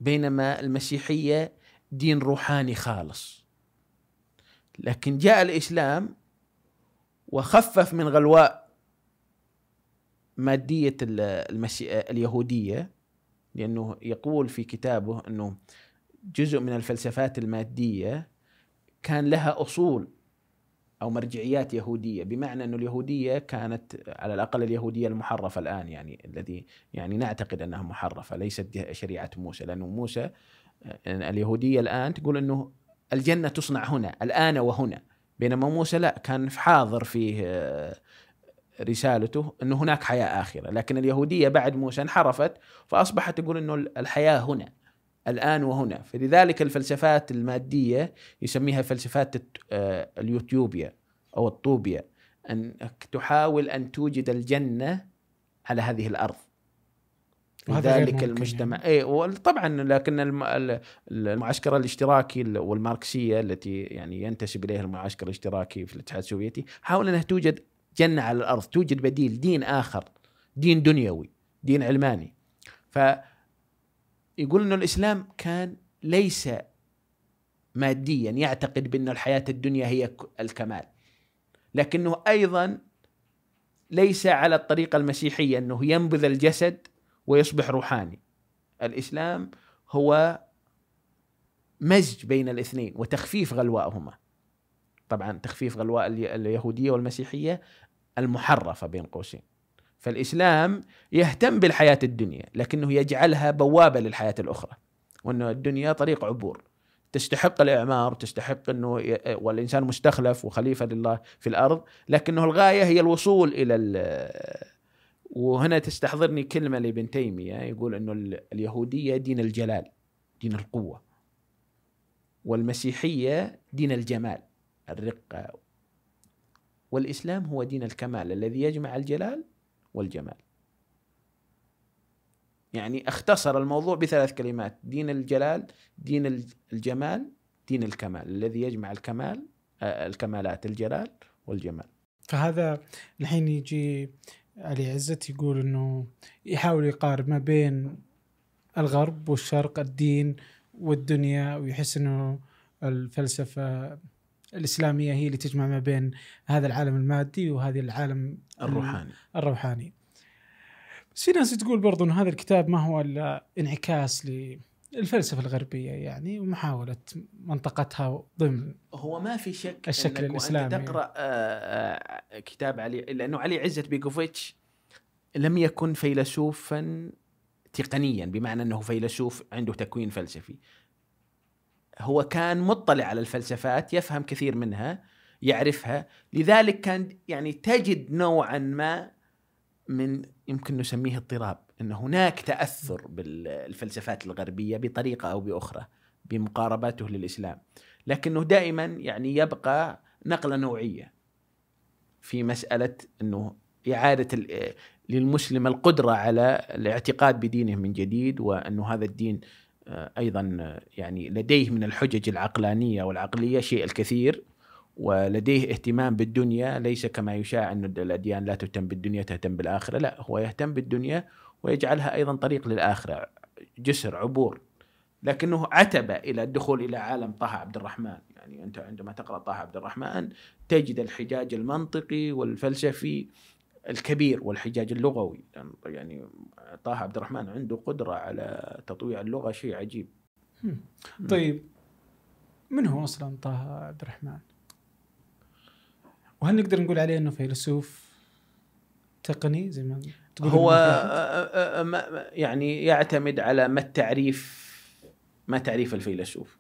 بينما المسيحيه دين روحاني خالص لكن جاء الاسلام وخفف من غلواء ماديه اليهوديه لانه يقول في كتابه انه جزء من الفلسفات الماديه كان لها اصول او مرجعيات يهوديه بمعنى انه اليهوديه كانت على الاقل اليهوديه المحرفه الان يعني الذي يعني نعتقد انها محرفه ليست شريعه موسى لانه موسى آه، اليهوديه الان تقول انه الجنه تصنع هنا الان وهنا بينما موسى لا كان حاضر فيه آه، رسالته انه هناك حياه اخره لكن اليهوديه بعد موسى انحرفت فاصبحت تقول انه الحياه هنا الآن وهنا فلذلك الفلسفات المادية يسميها فلسفات آه، اليوتيوبيا أو الطوبيا أن تحاول أن توجد الجنة على هذه الأرض لذلك المجتمع يعني. اي وطبعا لكن المعسكر الاشتراكي والماركسيه التي يعني ينتسب اليها المعسكر الاشتراكي في الاتحاد السوفيتي حاول انها توجد جنه على الارض توجد بديل دين اخر دين دنيوي دين علماني ف يقول انه الاسلام كان ليس ماديا يعتقد بان الحياه الدنيا هي الكمال لكنه ايضا ليس على الطريقه المسيحيه انه ينبذ الجسد ويصبح روحاني الاسلام هو مزج بين الاثنين وتخفيف غلوائهما طبعا تخفيف غلواء اليهوديه والمسيحيه المحرفه بين قوسين فالإسلام يهتم بالحياة الدنيا لكنه يجعلها بوابة للحياة الأخرى وأن الدنيا طريق عبور تستحق الإعمار تستحق أنه والإنسان مستخلف وخليفة لله في الأرض لكنه الغاية هي الوصول إلى وهنا تستحضرني كلمة لابن تيمية يقول أنه اليهودية دين الجلال دين القوة والمسيحية دين الجمال الرقة والإسلام هو دين الكمال الذي يجمع الجلال والجمال يعني اختصر الموضوع بثلاث كلمات دين الجلال دين الجمال دين الكمال الذي يجمع الكمال آه، الكمالات الجلال والجمال فهذا الحين يجي علي عزت يقول انه يحاول يقارب ما بين الغرب والشرق الدين والدنيا ويحس انه الفلسفه الاسلاميه هي اللي تجمع ما بين هذا العالم المادي وهذا العالم الروحاني الروحاني بس في ناس تقول برضو ان هذا الكتاب ما هو الا انعكاس للفلسفه الغربيه يعني ومحاوله منطقتها ضمن هو ما في شك الشكل انك الاسلامي وأنت تقرا آه، آه، كتاب علي لانه علي عزت بيكوفيتش لم يكن فيلسوفا تقنيا بمعنى انه فيلسوف عنده تكوين فلسفي هو كان مطلع على الفلسفات يفهم كثير منها يعرفها لذلك كان يعني تجد نوعا ما من يمكن نسميه اضطراب ان هناك تاثر بالفلسفات الغربيه بطريقه او باخرى بمقارباته للاسلام لكنه دائما يعني يبقى نقله نوعيه في مساله انه اعاده للمسلم القدره على الاعتقاد بدينه من جديد وانه هذا الدين آه، ايضا آه، يعني لديه من الحجج العقلانيه والعقليه شيء الكثير ولديه اهتمام بالدنيا ليس كما يشاع ان الاديان لا تهتم بالدنيا تهتم بالاخره لا هو يهتم بالدنيا ويجعلها ايضا طريق للاخره جسر عبور لكنه عتب الى الدخول الى عالم طه عبد الرحمن يعني انت عندما تقرا طه عبد الرحمن تجد الحجاج المنطقي والفلسفي الكبير والحجاج اللغوي يعني, يعني طه عبد الرحمن عنده قدرة على تطويع اللغة شيء عجيب طيب من هو أصلا طه عبد الرحمن؟ وهل نقدر نقول عليه أنه فيلسوف تقني زي ما تقول هو يعني يعتمد على ما التعريف ما تعريف الفيلسوف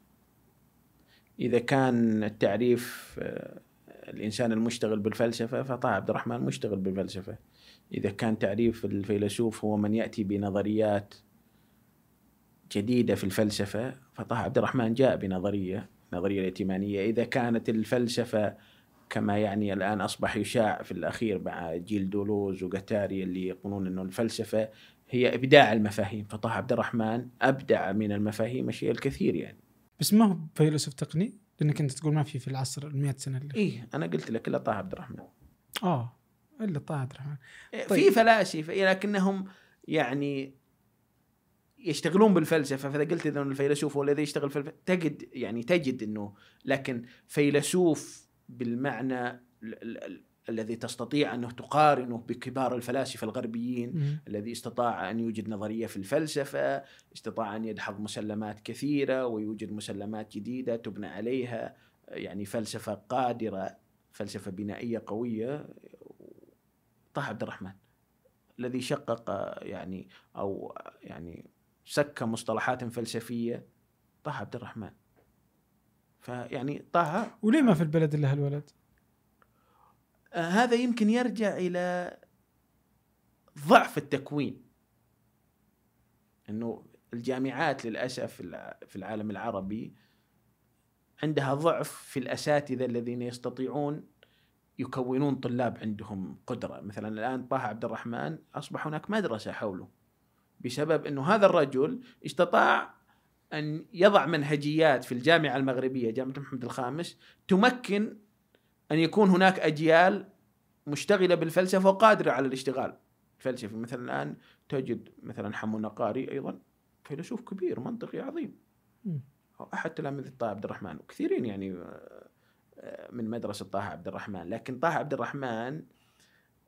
إذا كان التعريف آه، الانسان المشتغل بالفلسفه فطه عبد الرحمن مشتغل بالفلسفه اذا كان تعريف الفيلسوف هو من ياتي بنظريات جديده في الفلسفه فطه عبد الرحمن جاء بنظريه النظريه الائتمانيه اذا كانت الفلسفه كما يعني الان اصبح يشاع في الاخير مع جيل دولوز وقتاري اللي يقولون انه الفلسفه هي ابداع المفاهيم فطه عبد الرحمن ابدع من المفاهيم شيء الكثير يعني بس ما هو فيلسوف تقني لانك انت تقول ما في في العصر ال 100 سنه اللي ايه انا قلت لك الا طه عبد الرحمن اه الا طه عبد الرحمن إيه، طيب. في فلاسفه إيه، لكنهم يعني يشتغلون بالفلسفه فاذا قلت اذا الفيلسوف هو الذي يشتغل في الفلسفة تجد يعني تجد انه لكن فيلسوف بالمعنى الذي تستطيع انه تقارنه بكبار الفلاسفه الغربيين م. الذي استطاع ان يوجد نظريه في الفلسفه، استطاع ان يدحض مسلمات كثيره ويوجد مسلمات جديده تبنى عليها يعني فلسفه قادره، فلسفه بنائيه قويه طه عبد الرحمن الذي شقق يعني او يعني سك مصطلحات فلسفيه طه عبد الرحمن فيعني طه وليه ما في البلد الا هالولد؟ آه، هذا يمكن يرجع الى ضعف التكوين انه الجامعات للاسف في العالم العربي عندها ضعف في الاساتذه الذين يستطيعون يكونون طلاب عندهم قدره مثلا الان طه عبد الرحمن اصبح هناك مدرسه حوله بسبب انه هذا الرجل استطاع ان يضع منهجيات في الجامعه المغربيه جامعه محمد الخامس تمكن أن يكون هناك أجيال مشتغلة بالفلسفة وقادرة على الاشتغال الفلسفي مثلا الآن تجد مثلا حمو نقاري أيضا فيلسوف كبير منطقي عظيم أحد تلاميذ طه عبد الرحمن وكثيرين يعني آه، آه، من مدرسة طه عبد الرحمن لكن طه عبد الرحمن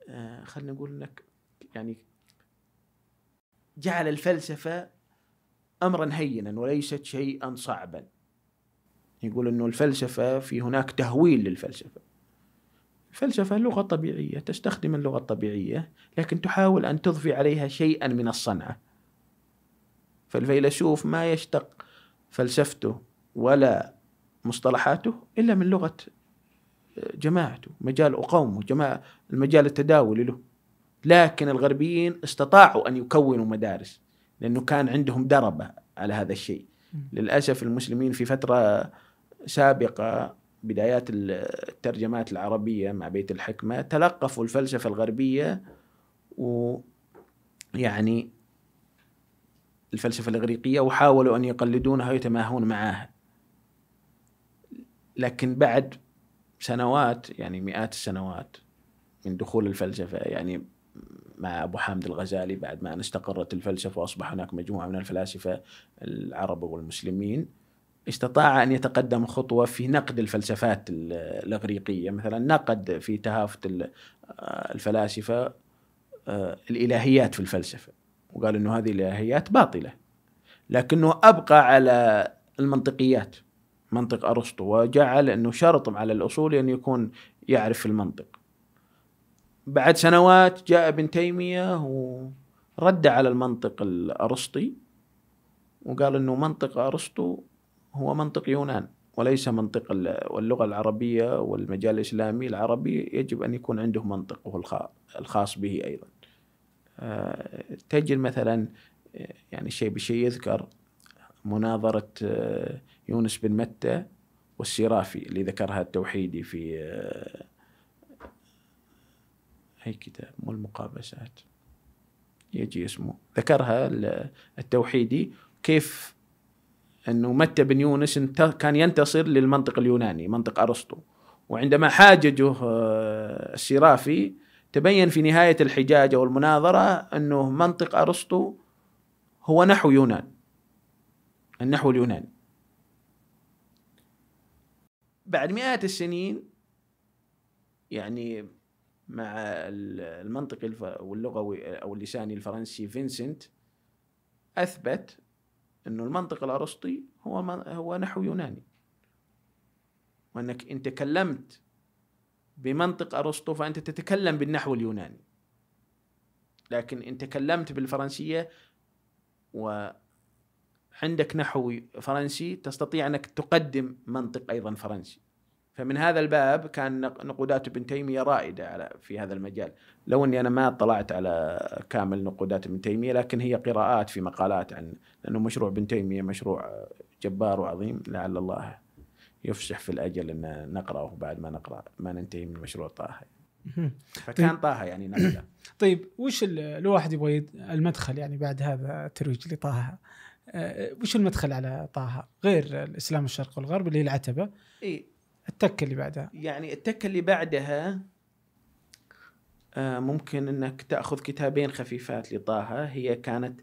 آه، خلينا نقول أنك يعني جعل الفلسفة أمرا هينا وليست شيئا صعبا يقول أنه الفلسفة في هناك تهويل للفلسفة الفلسفة لغة طبيعية تستخدم اللغة الطبيعية لكن تحاول أن تضفي عليها شيئا من الصنعة فالفيلسوف ما يشتق فلسفته ولا مصطلحاته إلا من لغة آه، جماعته مجال أقومه جماعة المجال التداولي له لكن الغربيين استطاعوا أن يكونوا مدارس لأنه كان عندهم دربة على هذا الشيء للأسف المسلمين في فترة سابقة بدايات الترجمات العربية مع بيت الحكمة تلقفوا الفلسفة الغربية ويعني الفلسفة الإغريقية وحاولوا أن يقلدونها ويتماهون معها لكن بعد سنوات يعني مئات السنوات من دخول الفلسفة يعني مع أبو حامد الغزالي بعد ما أن استقرت الفلسفة وأصبح هناك مجموعة من الفلاسفة العرب والمسلمين استطاع أن يتقدم خطوة في نقد الفلسفات الإغريقية مثلا نقد في تهافت آه، الفلاسفة آه، الإلهيات في الفلسفة وقال أنه هذه الإلهيات باطلة لكنه أبقى على المنطقيات منطق أرسطو وجعل أنه شرط على الأصولي أن يكون يعرف في المنطق بعد سنوات جاء ابن تيمية ورد على المنطق الأرسطي وقال أنه منطق أرسطو هو منطق يونان وليس منطق واللغة العربية والمجال الإسلامي العربي يجب أن يكون عنده منطقه الخاص به أيضا آه، تجد مثلا آه، يعني شيء بشيء يذكر مناظرة آه، يونس بن متى والسرافي اللي ذكرها التوحيدي في أي كتاب مو المقابسات يجي اسمه ذكرها التوحيدي كيف انه متى بن يونس كان ينتصر للمنطق اليوناني منطق ارسطو وعندما حاججه آه، السرافي تبين في نهايه الحجاج او المناظره انه منطق ارسطو هو نحو يونان النحو اليوناني بعد مئات السنين يعني مع المنطق واللغوي او اللساني الفرنسي فينسنت اثبت انه المنطق الارسطي هو هو نحو يوناني وانك ان تكلمت بمنطق ارسطو فانت تتكلم بالنحو اليوناني لكن ان تكلمت بالفرنسيه وعندك نحو فرنسي تستطيع انك تقدم منطق ايضا فرنسي فمن هذا الباب كان نقودات ابن تيميه رائده على في هذا المجال، لو اني انا ما اطلعت على كامل نقودات ابن تيميه لكن هي قراءات في مقالات عن لانه مشروع ابن تيميه مشروع جبار وعظيم لعل الله يفسح في الاجل ان نقراه بعد ما نقرا ما ننتهي من مشروع طه. فكان طيب. طه يعني نقله. طيب وش الواحد يبغى المدخل يعني بعد هذا الترويج لطه؟ آه، وش المدخل على طه غير الاسلام الشرق والغرب اللي هي العتبه؟ اي التكه اللي بعدها يعني التكه اللي بعدها آه، ممكن انك تاخذ كتابين خفيفات لطه هي كانت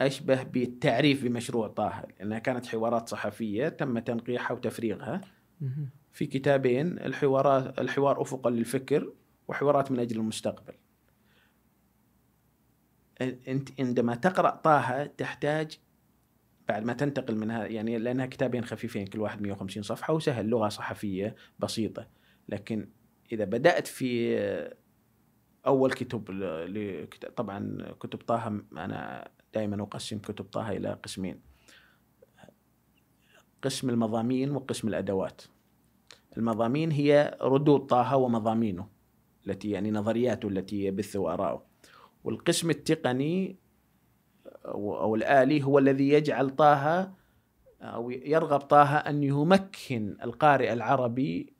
اشبه بالتعريف بمشروع طه لانها كانت حوارات صحفيه تم تنقيحها وتفريغها في كتابين الحوارات الحوار افقا للفكر وحوارات من اجل المستقبل انت عندما تقرا طه تحتاج بعد ما تنتقل منها يعني لانها كتابين خفيفين كل واحد 150 صفحه وسهل لغه صحفيه بسيطه لكن اذا بدات في اول كتب طبعا كتب طه انا دائما اقسم كتب طه الى قسمين قسم المضامين وقسم الادوات المضامين هي ردود طه ومضامينه التي يعني نظرياته التي يبث وآراءه والقسم التقني أو الآلي هو الذي يجعل طه أو يرغب طه أن يمكن القارئ العربي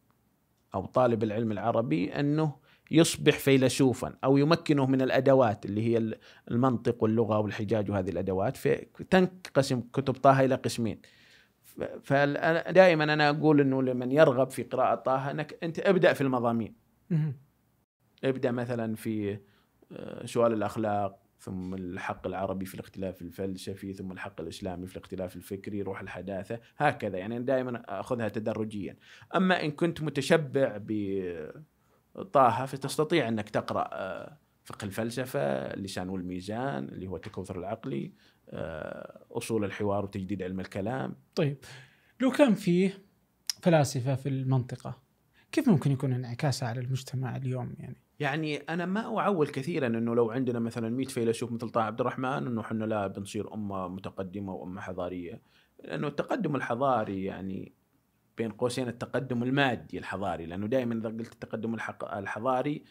أو طالب العلم العربي أنه يصبح فيلسوفا أو يمكنه من الأدوات اللي هي المنطق واللغة والحجاج وهذه الأدوات فتنقسم كتب طه إلى قسمين فدائما أنا أقول أنه لمن يرغب في قراءة طه أنك أنت ابدأ في المضامين ابدأ مثلا في آه، سؤال الأخلاق ثم الحق العربي في الاختلاف الفلسفي ثم الحق الاسلامي في الاختلاف الفكري روح الحداثه هكذا يعني دائما اخذها تدرجيا اما ان كنت متشبع بطاها فتستطيع انك تقرا آه، فقه الفلسفه اللسان والميزان اللي هو التكوثر العقلي آه، اصول الحوار وتجديد علم الكلام طيب لو كان فيه فلاسفه في المنطقه كيف ممكن يكون انعكاسها على المجتمع اليوم يعني يعني انا ما اعول كثيرا انه لو عندنا مثلا 100 فيلسوف مثل طه عبد الرحمن انه احنا لا بنصير امه متقدمه وامه حضاريه لانه التقدم الحضاري يعني بين قوسين التقدم المادي الحضاري لانه دائما اذا قلت التقدم الحضاري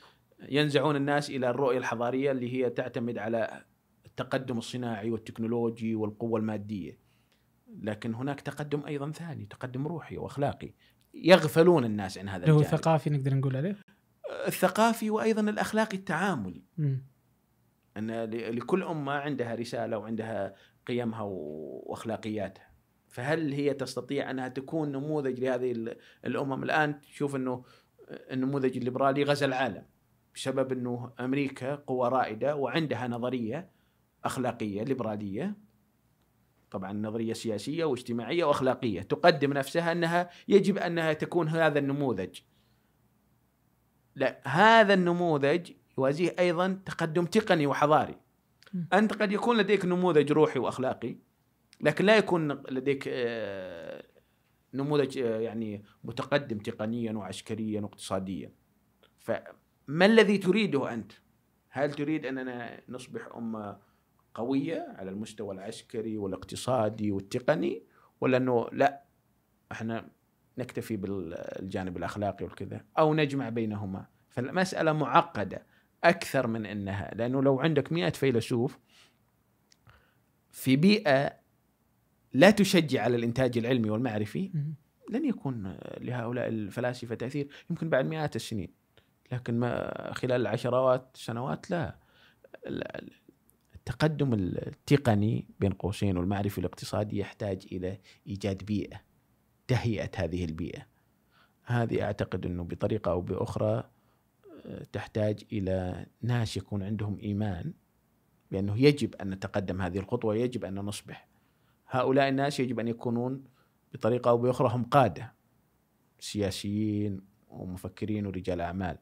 ينزعون الناس الى الرؤيه الحضاريه اللي هي تعتمد على التقدم الصناعي والتكنولوجي والقوه الماديه لكن هناك تقدم ايضا ثاني تقدم روحي واخلاقي يغفلون الناس عن هذا الجانب. هو ثقافي نقدر نقول عليه الثقافي وايضا الاخلاقي التعاملي ان لكل امه عندها رساله وعندها قيمها واخلاقياتها فهل هي تستطيع انها تكون نموذج لهذه الامم الان تشوف انه النموذج الليبرالي غزا العالم بسبب انه امريكا قوه رائده وعندها نظريه اخلاقيه ليبراليه طبعا نظريه سياسيه واجتماعيه واخلاقيه تقدم نفسها انها يجب انها تكون هذا النموذج لا هذا النموذج يوازيه ايضا تقدم تقني وحضاري انت قد يكون لديك نموذج روحي واخلاقي لكن لا يكون لديك آه، نموذج آه، يعني متقدم تقنيا وعسكريا واقتصاديا فما الذي تريده انت هل تريد اننا نصبح امه قويه على المستوى العسكري والاقتصادي والتقني ولا انه لا احنا نكتفي بالجانب الاخلاقي والكذا او نجمع بينهما فالمساله معقده اكثر من انها لانه لو عندك مئة فيلسوف في بيئه لا تشجع على الانتاج العلمي والمعرفي لن يكون لهؤلاء الفلاسفه تاثير يمكن بعد مئات السنين لكن ما خلال العشرات سنوات لا التقدم التقني بين قوسين والمعرفي الاقتصادي يحتاج الى ايجاد بيئه تهيئه هذه البيئه. هذه اعتقد انه بطريقه او باخرى آه، تحتاج الى ناس يكون عندهم ايمان بانه يجب ان نتقدم هذه الخطوه يجب ان نصبح. هؤلاء الناس يجب ان يكونون بطريقه او باخرى هم قاده سياسيين ومفكرين ورجال اعمال.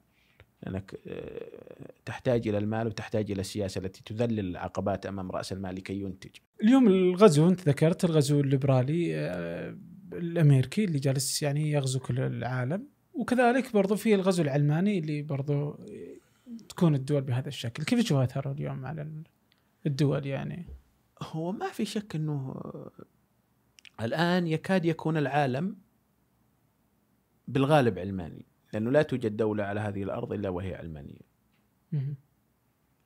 لانك آه، تحتاج الى المال وتحتاج الى السياسه التي تذلل العقبات امام راس المال لكي ينتج. اليوم الغزو انت ذكرت الغزو الليبرالي آه، الامريكي اللي جالس يعني يغزو كل العالم وكذلك برضو في الغزو العلماني اللي برضو تكون الدول بهذا الشكل كيف تشوف اثره اليوم على الدول يعني هو ما في شك انه الان يكاد يكون العالم بالغالب علماني لانه لا توجد دوله على هذه الارض الا وهي علمانيه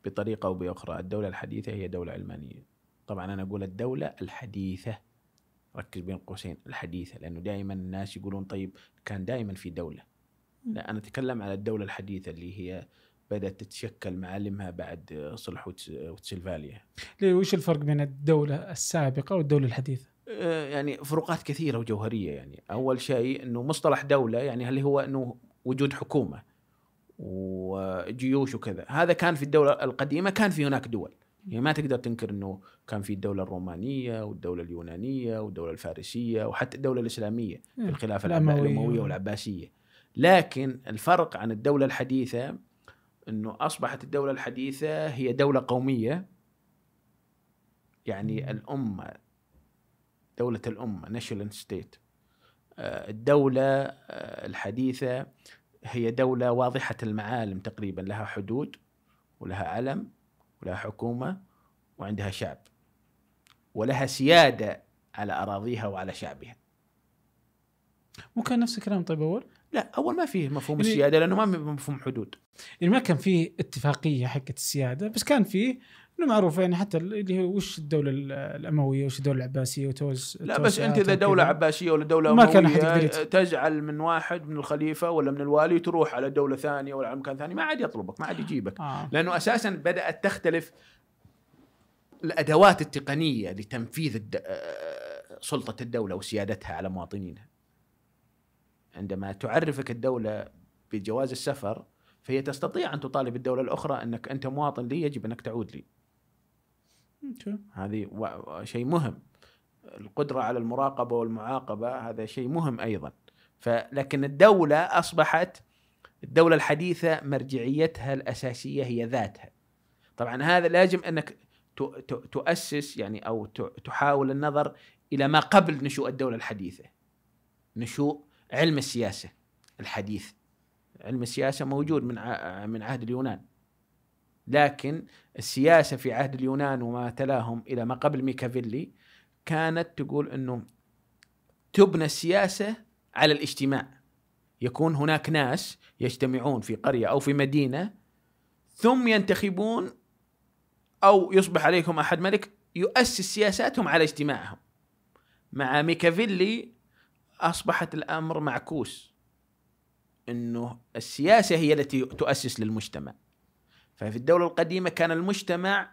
بطريقه او باخرى الدوله الحديثه هي دوله علمانيه طبعا انا اقول الدوله الحديثه ركز بين قوسين الحديثه لانه دائما الناس يقولون طيب كان دائما في دوله لا انا اتكلم على الدوله الحديثه اللي هي بدات تتشكل معالمها بعد صلح وتسلفاليا ليه وش الفرق بين الدوله السابقه والدوله الحديثه آه، يعني فروقات كثيره وجوهريه يعني اول شيء انه مصطلح دوله يعني هل هو انه وجود حكومه وجيوش وكذا هذا كان في الدوله القديمه كان في هناك دول يعني ما تقدر تنكر انه كان في الدوله الرومانيه والدوله اليونانيه والدوله الفارسيه وحتى الدوله الاسلاميه في الخلافه الامويه والعباسيه لكن الفرق عن الدوله الحديثه انه اصبحت الدوله الحديثه هي دوله قوميه يعني الامه دوله الامه ناشونال ستيت آه، الدوله آه، الحديثه هي دوله واضحه المعالم تقريبا لها حدود ولها علم ولها حكومة وعندها شعب ولها سيادة على أراضيها وعلى شعبها مو كان نفس الكلام طيب أول؟ لا أول ما فيه مفهوم يعني السيادة لأنه ما مفهوم حدود يعني ما كان فيه اتفاقية حقت السيادة بس كان فيه معروف يعني حتى اللي هو وش الدوله الامويه وش الدوله العباسيه وتوز لا بس انت اذا دوله عباسيه ولا دوله امويه ما كان أموية تزعل من واحد من الخليفه ولا من الوالي تروح على دوله ثانيه ولا على مكان ثاني ما عاد يطلبك ما عاد يجيبك آه. لانه اساسا بدات تختلف الادوات التقنيه لتنفيذ الد... آه، سلطه الدوله وسيادتها على مواطنيها عندما تعرفك الدوله بجواز السفر فهي تستطيع ان تطالب الدوله الاخرى انك انت مواطن لي يجب انك تعود لي هذه شيء مهم القدرة على المراقبة والمعاقبة هذا شيء مهم أيضا فلكن الدولة أصبحت الدولة الحديثة مرجعيتها الأساسية هي ذاتها طبعا هذا لازم أنك تؤسس يعني أو تحاول النظر إلى ما قبل نشوء الدولة الحديثة نشوء علم السياسة الحديث علم السياسة موجود من من عهد اليونان لكن السياسه في عهد اليونان وما تلاهم الى ما قبل ميكافيلي كانت تقول انه تبنى السياسه على الاجتماع يكون هناك ناس يجتمعون في قريه او في مدينه ثم ينتخبون او يصبح عليكم احد ملك يؤسس سياساتهم على اجتماعهم مع ميكافيلي اصبحت الامر معكوس انه السياسه هي التي تؤسس للمجتمع ففي الدولة القديمة كان المجتمع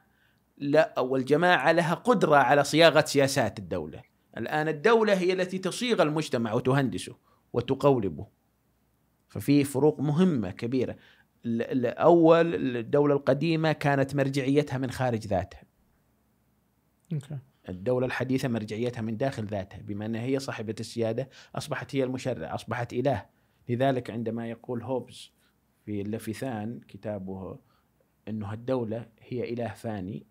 لا أو الجماعة لها قدرة على صياغة سياسات الدولة الآن الدولة هي التي تصيغ المجتمع وتهندسه وتقولبه ففي فروق مهمة كبيرة الأول الدولة القديمة كانت مرجعيتها من خارج ذاتها الدولة الحديثة مرجعيتها من داخل ذاتها بما أنها هي صاحبة السيادة أصبحت هي المشرع أصبحت إله لذلك عندما يقول هوبز في اللفثان كتابه انه هالدوله هي اله فاني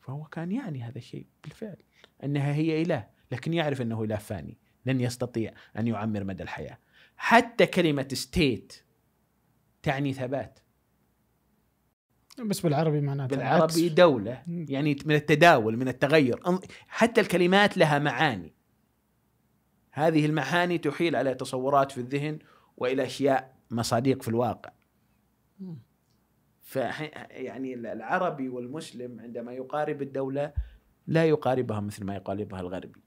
فهو كان يعني هذا الشيء بالفعل انها هي اله لكن يعرف انه اله فاني لن يستطيع ان يعمر مدى الحياه حتى كلمه ستيت تعني ثبات بس بالعربي معناته بالعربي العكس. دولة يعني من التداول من التغير حتى الكلمات لها معاني هذه المعاني تحيل على تصورات في الذهن وإلى أشياء مصادق في الواقع يعني العربي والمسلم عندما يقارب الدولة لا يقاربها مثل ما يقاربها الغربي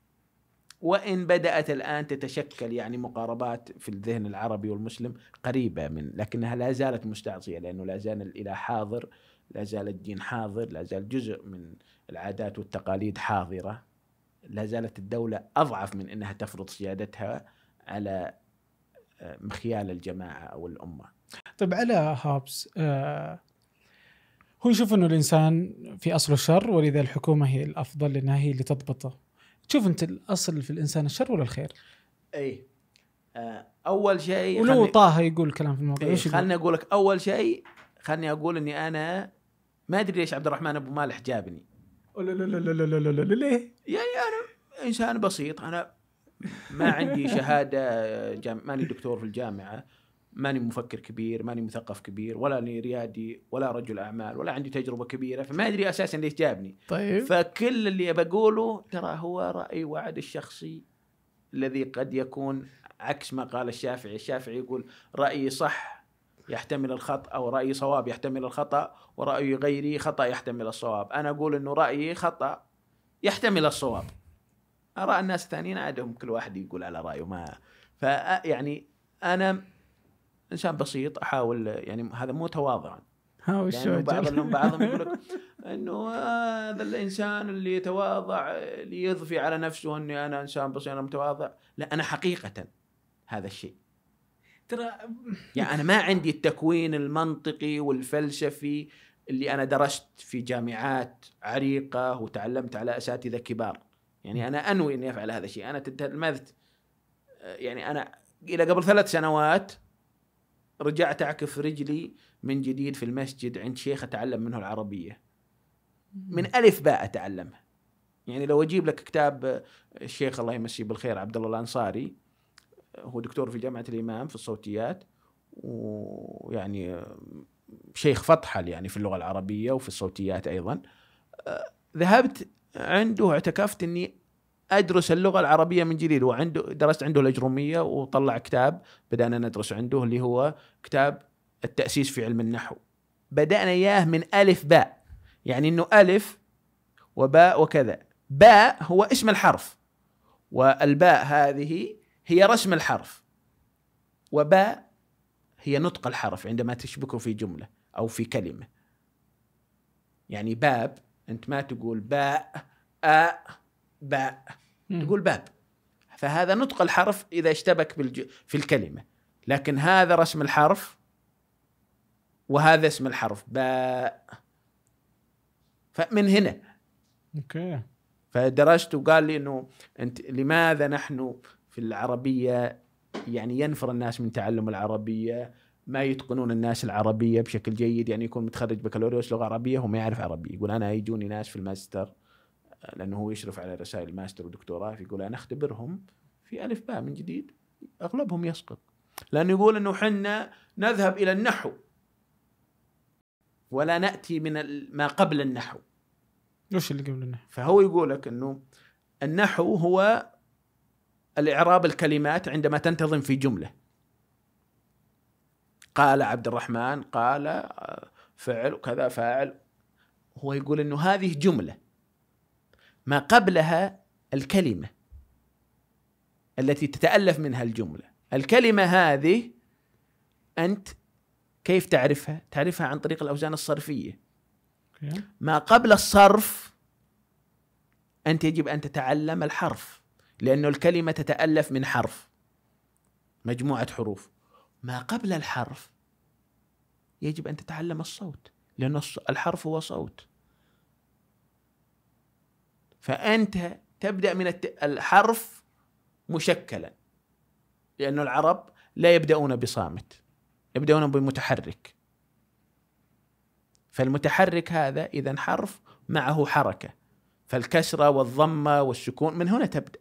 وإن بدأت الآن تتشكل يعني مقاربات في الذهن العربي والمسلم قريبة من لكنها لا زالت مستعصية لأنه لا زال الإله حاضر لا زال الدين حاضر لا زال جزء من العادات والتقاليد حاضرة لا زالت الدولة أضعف من أنها تفرض سيادتها على آه، مخيال الجماعة أو الأمة طيب على هابس آه، هو يشوف انه الانسان في اصله شر ولذا الحكومه هي الافضل لانها هي اللي تضبطه تشوف انت الاصل في الانسان الشر ولا الخير اي آه، اول شيء ولو خلني... طه يقول كلام في الموضوع إيه، ايش خلني اقول لك اول شيء خلني اقول اني انا ما ادري ليش عبد الرحمن ابو مالح جابني لا لا لا لا لا لا لا ليه؟ يعني انا انسان بسيط انا ما عندي شهاده جام... ماني دكتور في الجامعه ماني مفكر كبير ماني مثقف كبير ولا اني ريادي ولا رجل اعمال ولا عندي تجربه كبيره فما ادري اساسا ليش جابني طيب فكل اللي بقوله ترى هو راي وعد الشخصي الذي قد يكون عكس ما قال الشافعي الشافعي يقول رايي صح يحتمل الخطا او رايي صواب يحتمل الخطا وراي غيري خطا يحتمل الصواب انا اقول انه رايي خطا يحتمل الصواب اراء الناس الثانيين عادهم كل واحد يقول على رايه ما فيعني انا انسان بسيط احاول يعني هذا مو تواضعا ها لانه يعني بعض بعضهم بعضهم يقول لك انه هذا الانسان اللي يتواضع ليضفي على نفسه اني انا انسان بسيط انا متواضع لا انا حقيقه هذا الشيء ترى يعني انا ما عندي التكوين المنطقي والفلسفي اللي انا درست في جامعات عريقه وتعلمت على اساتذه كبار يعني انا انوي اني افعل هذا الشيء انا تلمذت يعني انا الى قبل ثلاث سنوات رجعت اعكف رجلي من جديد في المسجد عند شيخ اتعلم منه العربيه من الف باء اتعلمها يعني لو اجيب لك كتاب الشيخ الله يمسيه بالخير عبد الله الانصاري هو دكتور في جامعه الامام في الصوتيات ويعني شيخ فطحل يعني في اللغه العربيه وفي الصوتيات ايضا أه، ذهبت عنده اعتكفت اني ادرس اللغه العربيه من جديد وعنده درست عنده الاجروميه وطلع كتاب بدانا ندرس عنده اللي هو كتاب التاسيس في علم النحو بدانا اياه من الف باء يعني انه الف وباء وكذا باء هو اسم الحرف والباء هذه هي رسم الحرف وباء هي نطق الحرف عندما تشبكه في جمله او في كلمه يعني باب انت ما تقول باء أ باء تقول باب فهذا نطق الحرف اذا اشتبك بالج... في الكلمه لكن هذا رسم الحرف وهذا اسم الحرف باء فمن هنا اوكي فدرست وقال لي انه انت لماذا نحن في العربيه يعني ينفر الناس من تعلم العربيه ما يتقنون الناس العربيه بشكل جيد يعني يكون متخرج بكالوريوس لغه عربيه وما يعرف عربي يقول انا يجوني ناس في الماستر لانه هو يشرف على رسائل الماستر والدكتوراه فيقول انا اختبرهم في الف باء من جديد اغلبهم يسقط لانه يقول انه حنا نذهب الى النحو ولا ناتي من ما قبل النحو وش اللي قبل النحو؟ فهو يقول لك انه النحو هو الاعراب الكلمات عندما تنتظم في جمله قال عبد الرحمن قال آه، فعل وكذا فاعل هو يقول انه هذه جمله ما قبلها الكلمه التي تتالف منها الجمله الكلمه هذه انت كيف تعرفها تعرفها عن طريق الاوزان الصرفيه ما قبل الصرف انت يجب ان تتعلم الحرف لانه الكلمه تتالف من حرف مجموعه حروف ما قبل الحرف يجب ان تتعلم الصوت لان الحرف هو صوت فأنت تبدأ من الحرف مشكلا لأن العرب لا يبدأون بصامت يبدأون بمتحرك فالمتحرك هذا إذا حرف معه حركة فالكسرة والضمة والسكون من هنا تبدأ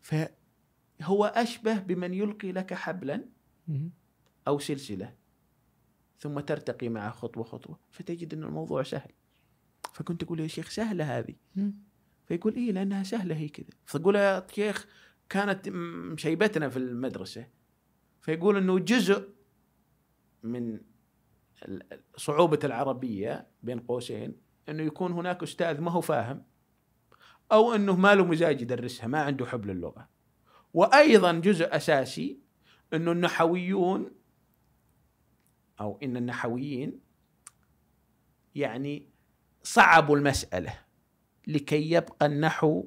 فهو أشبه بمن يلقي لك حبلا أو سلسلة ثم ترتقي معه خطوة خطوة فتجد أن الموضوع سهل فكنت اقول يا شيخ سهله هذه فيقول ايه لانها سهله هي كذا فاقول يا شيخ كانت مشيبتنا في المدرسه فيقول انه جزء من صعوبه العربيه بين قوسين انه يكون هناك استاذ ما هو فاهم او انه ما له مزاج يدرسها ما عنده حب للغه وايضا جزء اساسي انه النحويون او ان النحويين يعني صعبوا المسألة لكي يبقى النحو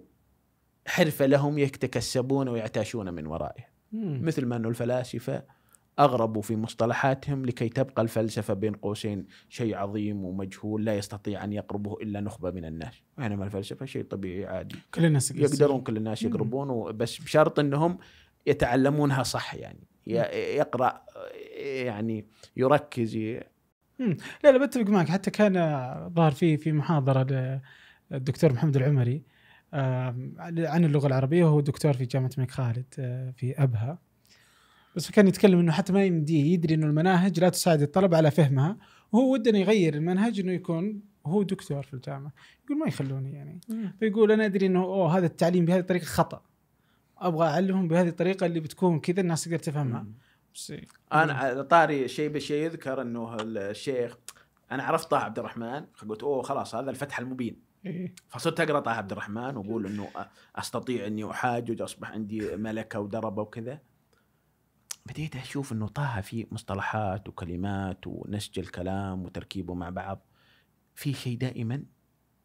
حرفة لهم يتكسبون ويعتاشون من ورائه مم. مثل ما أن الفلاسفة أغربوا في مصطلحاتهم لكي تبقى الفلسفة بين قوسين شيء عظيم ومجهول لا يستطيع أن يقربه إلا نخبة من الناس بينما الفلسفة شيء طبيعي عادي كل الناس يقدرون كل الناس يقربون بس بشرط أنهم يتعلمونها صح يعني يقرأ يعني يركز لا لا بتفق معك حتى كان ظهر في في محاضره للدكتور محمد العمري آه، عن اللغه العربيه وهو دكتور في جامعه الملك خالد آه، في ابها بس كان يتكلم انه حتى ما يمديه يدري انه المناهج لا تساعد الطلبه على فهمها وهو ودنا انه يغير المنهج انه يكون هو دكتور في الجامعه يقول ما يخلوني يعني فيقول انا ادري انه اوه هذا التعليم بهذه الطريقه خطا ابغى اعلمهم بهذه الطريقه اللي بتكون كذا الناس تقدر تفهمها انا على طاري شيء بشيء يذكر انه الشيخ انا عرفت طه عبد الرحمن قلت اوه خلاص هذا الفتح المبين إيه؟ فصرت اقرا طه عبد الرحمن واقول انه استطيع اني احاجج اصبح عندي ملكه ودربه وكذا بديت اشوف انه طه في مصطلحات وكلمات ونسج الكلام وتركيبه مع بعض في شيء دائما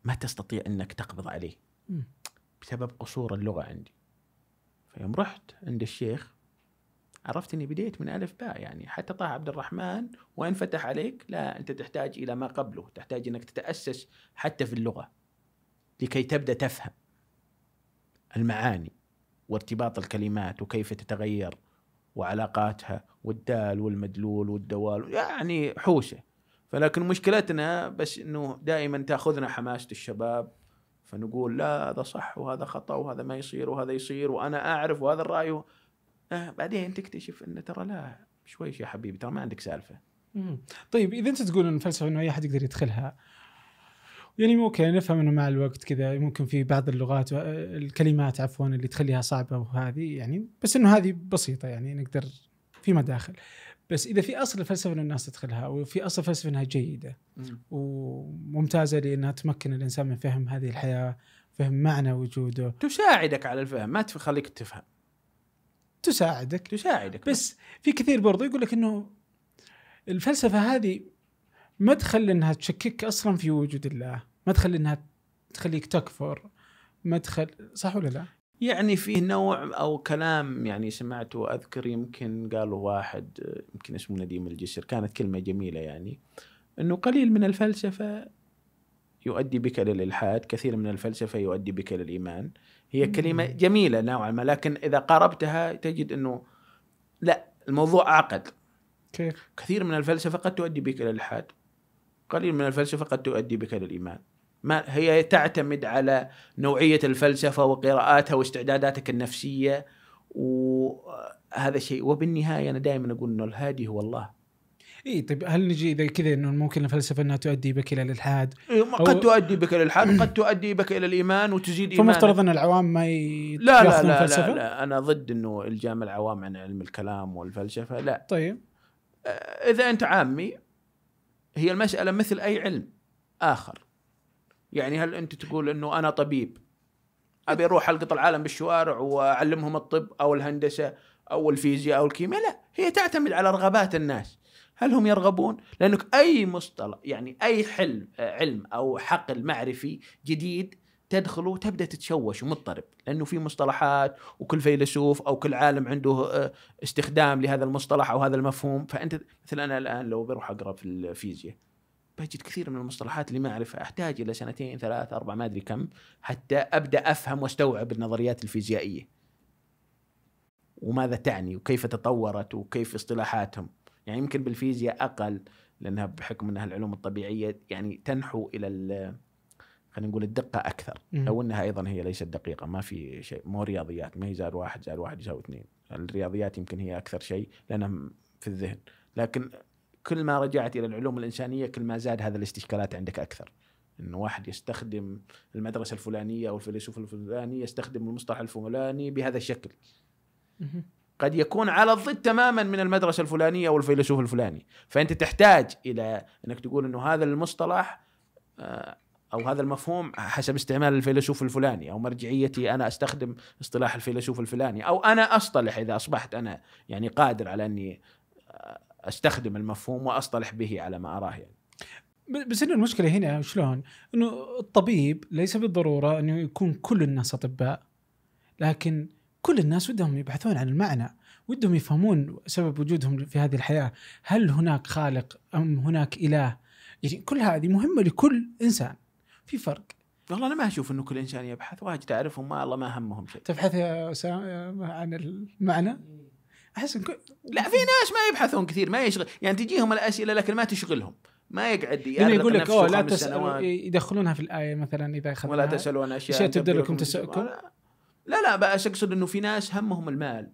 ما تستطيع انك تقبض عليه بسبب قصور اللغه عندي فيوم رحت عند الشيخ عرفت اني بديت من الف باء يعني حتى طه عبد الرحمن وان فتح عليك لا انت تحتاج الى ما قبله تحتاج انك تتاسس حتى في اللغه لكي تبدا تفهم المعاني وارتباط الكلمات وكيف تتغير وعلاقاتها والدال والمدلول والدوال يعني حوسه فلكن مشكلتنا بس انه دائما تاخذنا حماسه الشباب فنقول لا هذا صح وهذا خطا وهذا ما يصير وهذا يصير وانا اعرف وهذا الراي آه بعدين تكتشف انه ترى لا شويش يا حبيبي ترى ما عندك سالفه مم. طيب اذا انت تقول ان الفلسفه انه اي احد يقدر يدخلها يعني ممكن نفهم انه مع الوقت كذا ممكن في بعض اللغات الكلمات عفوا اللي تخليها صعبه وهذه يعني بس انه هذه بسيطه يعني نقدر في مداخل بس اذا في اصل الفلسفه انه الناس تدخلها وفي اصل الفلسفه انها جيده وممتازه لانها تمكن الانسان من فهم هذه الحياه فهم معنى وجوده تساعدك على الفهم ما تخليك تفهم تساعدك تساعدك بس في كثير برضو يقول لك انه الفلسفه هذه مدخل انها تشكك اصلا في وجود الله مدخل انها تخليك تكفر مدخل صح ولا لا يعني في نوع او كلام يعني سمعته اذكر يمكن قاله واحد يمكن اسمه نديم الجسر كانت كلمه جميله يعني انه قليل من الفلسفه يؤدي بك للالحاد كثير من الفلسفه يؤدي بك للايمان هي كلمة جميلة نوعا ما لكن إذا قاربتها تجد أنه لا الموضوع أعقد كيف؟ كثير من الفلسفة قد تؤدي بك إلى الإلحاد قليل من الفلسفة قد تؤدي بك إلى الإيمان ما هي تعتمد على نوعية الفلسفة وقراءاتها واستعداداتك النفسية وهذا شيء وبالنهاية أنا دائما أقول أنه الهادي هو الله اي طيب هل نجي اذا كذا انه ممكن الفلسفه انها تؤدي بك الى الالحاد؟ إيه قد تؤدي بك الى الالحاد، قد تؤدي بك الى الايمان وتزيد ايمانك فمفترض ان العوام ما ي... لا لا لا, لا, لا لا انا ضد انه الجام العوام عن يعني علم الكلام والفلسفه لا طيب آه، اذا انت عامي هي المساله مثل اي علم اخر يعني هل انت تقول انه انا طبيب ابي اروح القط العالم بالشوارع واعلمهم الطب او الهندسه او الفيزياء او الكيمياء لا هي تعتمد على رغبات الناس هل هم يرغبون؟ لأنك أي مصطلح يعني أي حلم علم أو حقل معرفي جديد تدخله تبدا تتشوش ومضطرب لانه في مصطلحات وكل فيلسوف او كل عالم عنده آه، استخدام لهذا المصطلح او هذا المفهوم فانت مثل انا الان لو بروح اقرا في الفيزياء بجد كثير من المصطلحات اللي ما اعرفها احتاج الى سنتين ثلاث اربع ما ادري كم حتى ابدا افهم واستوعب النظريات الفيزيائيه وماذا تعني وكيف تطورت وكيف اصطلاحاتهم يعني يمكن بالفيزياء اقل لانها بحكم انها العلوم الطبيعيه يعني تنحو الى خلينا نقول الدقه اكثر لو انها ايضا هي ليست دقيقه ما في شيء مو رياضيات ما هي زائد واحد زائد واحد يساوي اثنين الرياضيات يمكن هي اكثر شيء لانها في الذهن لكن كل ما رجعت الى العلوم الانسانيه كل ما زاد هذا الاستشكالات عندك اكثر انه واحد يستخدم المدرسه الفلانيه او الفيلسوف الفلاني يستخدم المصطلح الفلاني بهذا الشكل قد يكون على الضد تماما من المدرسه الفلانيه او الفيلسوف الفلاني فانت تحتاج الى انك تقول انه هذا المصطلح آه، او هذا المفهوم حسب استعمال الفيلسوف الفلاني او مرجعيتي انا استخدم اصطلاح الفيلسوف الفلاني او انا اصطلح اذا اصبحت انا يعني قادر على اني آه، استخدم المفهوم واصطلح به على ما اراه يعني. بس إن المشكله هنا شلون؟ انه الطبيب ليس بالضروره انه يكون كل الناس اطباء لكن كل الناس ودهم يبحثون عن المعنى ودهم يفهمون سبب وجودهم في هذه الحياة هل هناك خالق أم هناك إله يعني كل هذه مهمة لكل إنسان في فرق والله انا ما اشوف انه كل انسان يبحث واجد اعرفهم ما الله ما همهم شيء تبحث يا اسامه عن المعنى؟ احس ك... لا في ناس ما يبحثون كثير ما يشغل يعني تجيهم الاسئله لكن ما تشغلهم ما يقعد يعني يقول لك اوه لا تسألوا يدخلونها في الايه مثلا اذا اخذنا ولا تسالون اشياء, أشياء تبدو لكم تسؤكم لا لا بس اقصد انه في ناس همهم المال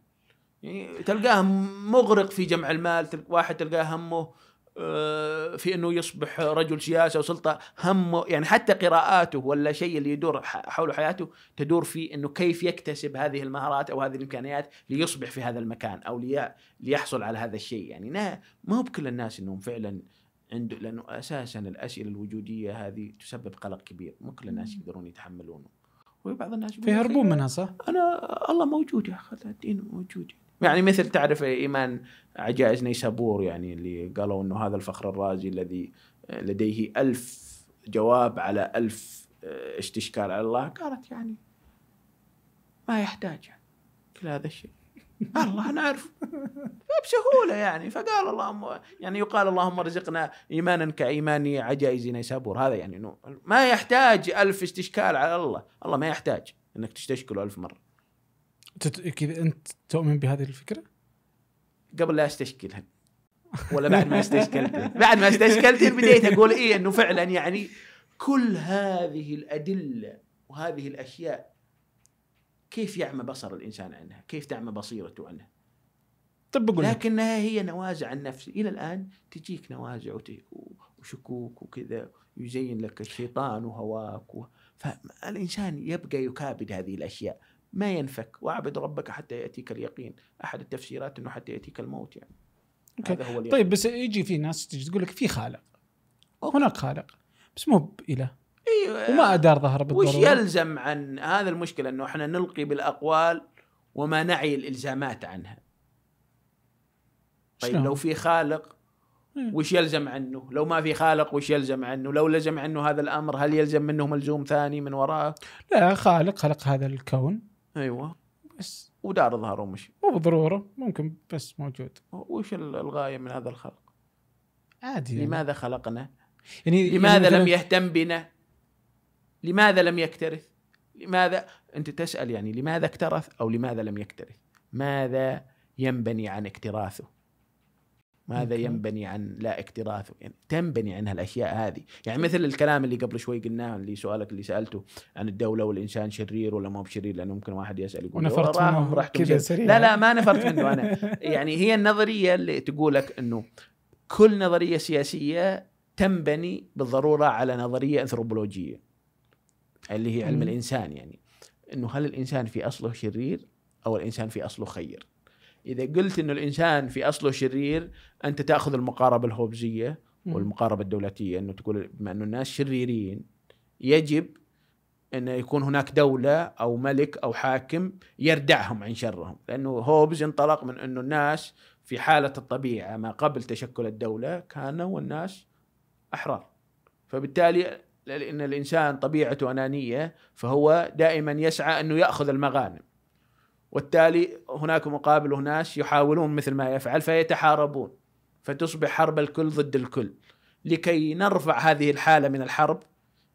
يعني تلقاه مغرق في جمع المال واحد تلقاه همه آه، في انه يصبح رجل سياسه وسلطه همه يعني حتى قراءاته ولا شيء اللي يدور حول حياته تدور في انه كيف يكتسب هذه المهارات او هذه الامكانيات ليصبح في هذا المكان او ليحصل على هذا الشيء يعني ما هو بكل الناس انهم فعلا عنده لانه اساسا الاسئله الوجوديه هذه تسبب قلق كبير مو كل الناس يقدرون يتحملونه وبعض الناس يهربون منها صح؟ انا الله موجود يا اخي الدين موجود يعني مثل تعرف ايمان عجائز نيسابور يعني اللي قالوا انه هذا الفخر الرازي الذي لديه ألف جواب على ألف استشكال آه، على الله قالت يعني ما يحتاج يعني كل هذا الشيء الله انا اعرف بسهوله يعني فقال اللهم يعني يقال اللهم رزقنا ايمانا كايمان عجائز نيسابور هذا يعني انه ما يحتاج الف استشكال على الله الله ما يحتاج انك تستشكله الف مره كذا انت تؤمن بهذه الفكره؟ قبل لا استشكلها ولا بعد ما استشكلت بعد ما استشكلت بديت اقول ايه انه فعلا يعني كل هذه الادله وهذه الاشياء كيف يعمى بصر الانسان عنها؟ كيف تعمى بصيرته عنها؟ طب بقول لكنها هي نوازع النفس الى الان تجيك نوازع وشكوك وكذا يزين لك الشيطان وهواك و... فالانسان يبقى يكابد هذه الاشياء ما ينفك واعبد ربك حتى ياتيك اليقين احد التفسيرات انه حتى ياتيك الموت يعني أوكي. هذا هو اليقين. طيب بس يجي في ناس تجي تقول لك في خالق أوكي. هناك خالق بس مو بإله يعني وما ادار ظهره بالضروره وش يلزم عن هذا المشكله انه احنا نلقي بالاقوال وما نعي الالزامات عنها طيب لو في خالق إيه. وش يلزم عنه لو ما في خالق وش يلزم عنه لو لزم عنه هذا الامر هل يلزم منه ملزوم ثاني من وراه لا خالق خلق هذا الكون ايوه بس ودار ظهره ومشي مو بضروره ممكن بس موجود وش الغايه من هذا الخلق عادي يعني. لماذا خلقنا يعني, يعني لماذا يعني لم يهتم بنا لماذا لم يكترث لماذا انت تسال يعني لماذا اكترث او لماذا لم يكترث ماذا ينبني عن اكتراثه ماذا ينبني عن لا اكتراثه يعني تنبني عنها الاشياء هذه يعني مثل الكلام اللي قبل شوي قلناه اللي سؤالك اللي سالته عن الدوله والانسان شرير ولا مو بشرير لانه ممكن واحد يسال يقول نفرت منه كذا سريع لا لا ما نفرت منه انا يعني هي النظريه اللي تقول لك انه كل نظريه سياسيه تنبني بالضروره على نظريه انثروبولوجيه اللي هي علم الانسان يعني انه هل الانسان في اصله شرير او الانسان في اصله خير اذا قلت انه الانسان في اصله شرير انت تاخذ المقاربه الهوبزيه والمقاربه الدولتيه انه تقول بما انه الناس شريرين يجب ان يكون هناك دوله او ملك او حاكم يردعهم عن شرهم لانه هوبز انطلق من انه الناس في حاله الطبيعه ما قبل تشكل الدوله كانوا الناس احرار فبالتالي لأن الإنسان طبيعته أنانية فهو دائما يسعى أنه يأخذ المغانم والتالي هناك مقابل ناس يحاولون مثل ما يفعل فيتحاربون فتصبح حرب الكل ضد الكل لكي نرفع هذه الحالة من الحرب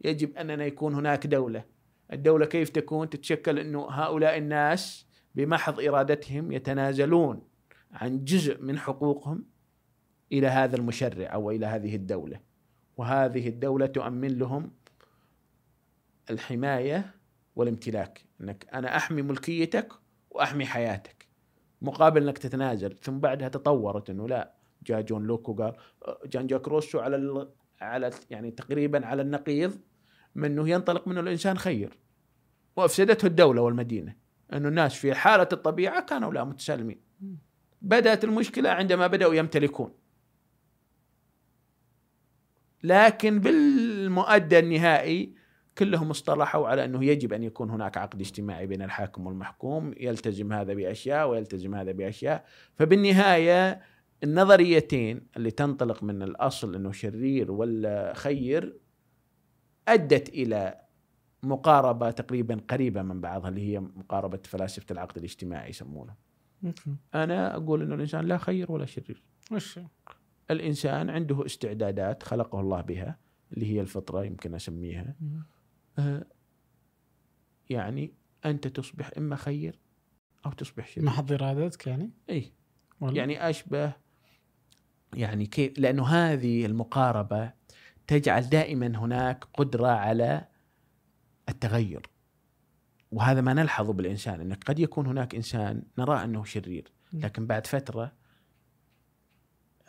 يجب أننا يكون هناك دولة الدولة كيف تكون تتشكل أنه هؤلاء الناس بمحض إرادتهم يتنازلون عن جزء من حقوقهم إلى هذا المشرع أو إلى هذه الدولة وهذه الدولة تؤمن لهم الحماية والامتلاك أنك أنا أحمي ملكيتك وأحمي حياتك مقابل أنك تتنازل ثم بعدها تطورت أنه لا جاء جون لوك وقال جان جاك روسو على ال... على يعني تقريبا على النقيض منه ينطلق منه الإنسان خير وأفسدته الدولة والمدينة أنه الناس في حالة الطبيعة كانوا لا متسالمين بدأت المشكلة عندما بدأوا يمتلكون لكن بالمؤدى النهائي كلهم اصطلحوا على انه يجب ان يكون هناك عقد اجتماعي بين الحاكم والمحكوم يلتزم هذا باشياء ويلتزم هذا باشياء فبالنهايه النظريتين اللي تنطلق من الاصل انه شرير ولا خير ادت الى مقاربه تقريبا قريبه من بعضها اللي هي مقاربه فلاسفه العقد الاجتماعي يسمونه. انا اقول انه الانسان لا خير ولا شرير. الانسان عنده استعدادات خلقه الله بها اللي هي الفطره يمكن اسميها آه يعني انت تصبح اما خير او تصبح شرير محض ارادتك يعني؟ اي يعني اشبه يعني كيف لانه هذه المقاربه تجعل دائما هناك قدره على التغير وهذا ما نلحظه بالانسان انك قد يكون هناك انسان نراه انه شرير لكن بعد فتره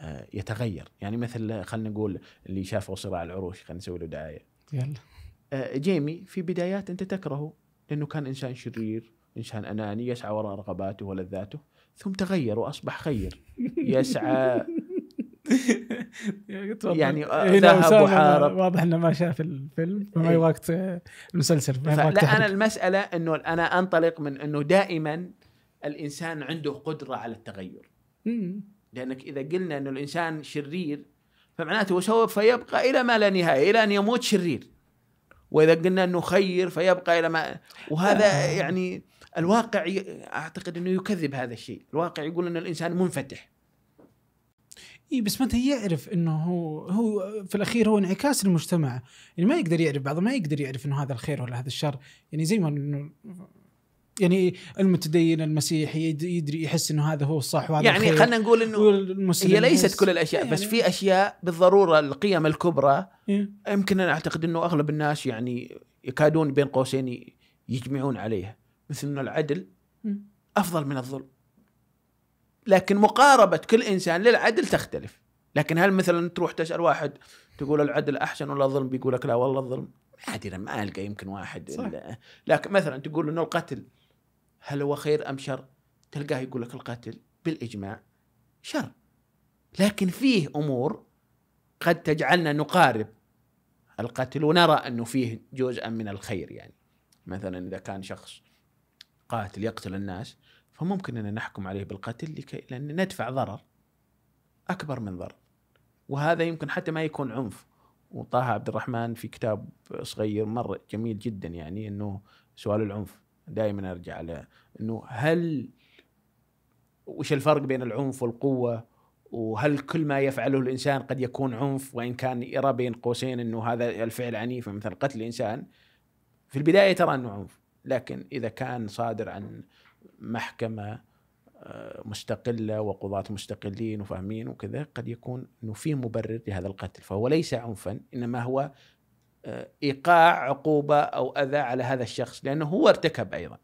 آه، يتغير يعني مثل آه، خلينا نقول اللي شافوا صراع العروش خلينا نسوي له دعايه يلا آه، جيمي في بدايات انت تكرهه لانه كان انسان شرير انسان اناني يسعى وراء رغباته ولذاته ثم تغير واصبح خير يسعى يعني إيه، ذهب وحارب واضح انه ما شاف الفيلم فما إيه. وقت المسلسل لا انا المساله انه انا انطلق من انه دائما الانسان عنده قدره على التغير لأنك إذا قلنا أن الإنسان شرير فمعناته سوف يبقى إلى ما لا نهاية إلى أن يموت شرير وإذا قلنا أنه خير فيبقى إلى ما وهذا آه. يعني الواقع أعتقد أنه يكذب هذا الشيء الواقع يقول أن الإنسان منفتح اي بس متى يعرف انه هو هو في الاخير هو انعكاس المجتمع، يعني ما يقدر يعرف بعضه ما يقدر يعرف انه هذا الخير ولا هذا الشر، يعني زي ما يعني المتدين المسيحي يدري يحس انه هذا هو الصح وهذا يعني خلينا نقول انه هي ليست كل الاشياء يعني بس في يعني اشياء بالضروره القيم الكبرى إيه. يمكن انا اعتقد انه اغلب الناس يعني يكادون بين قوسين يجمعون عليها مثل انه العدل افضل من الظلم لكن مقاربه كل انسان للعدل تختلف لكن هل مثلا تروح تسال واحد تقول العدل احسن ولا الظلم بيقول لك لا والله الظلم ما ادري ما القى يمكن واحد لكن مثلا تقول انه القتل هل هو خير ام شر؟ تلقاه يقول لك القتل بالاجماع شر لكن فيه امور قد تجعلنا نقارب القتل ونرى انه فيه جزءا من الخير يعني مثلا اذا كان شخص قاتل يقتل الناس فممكن ان نحكم عليه بالقتل لكي لان ندفع ضرر اكبر من ضرر وهذا يمكن حتى ما يكون عنف وطه عبد الرحمن في كتاب صغير مره جميل جدا يعني انه سؤال العنف دائما ارجع له انه هل وش الفرق بين العنف والقوه وهل كل ما يفعله الانسان قد يكون عنف وان كان يرى بين قوسين انه هذا الفعل عنيف مثل قتل الانسان في البدايه ترى انه عنف لكن اذا كان صادر عن محكمه آه، مستقلة وقضاة مستقلين وفاهمين وكذا قد يكون أنه فيه مبرر لهذا القتل فهو ليس عنفا إنما هو آه، ايقاع عقوبه او اذى على هذا الشخص لانه هو ارتكب ايضا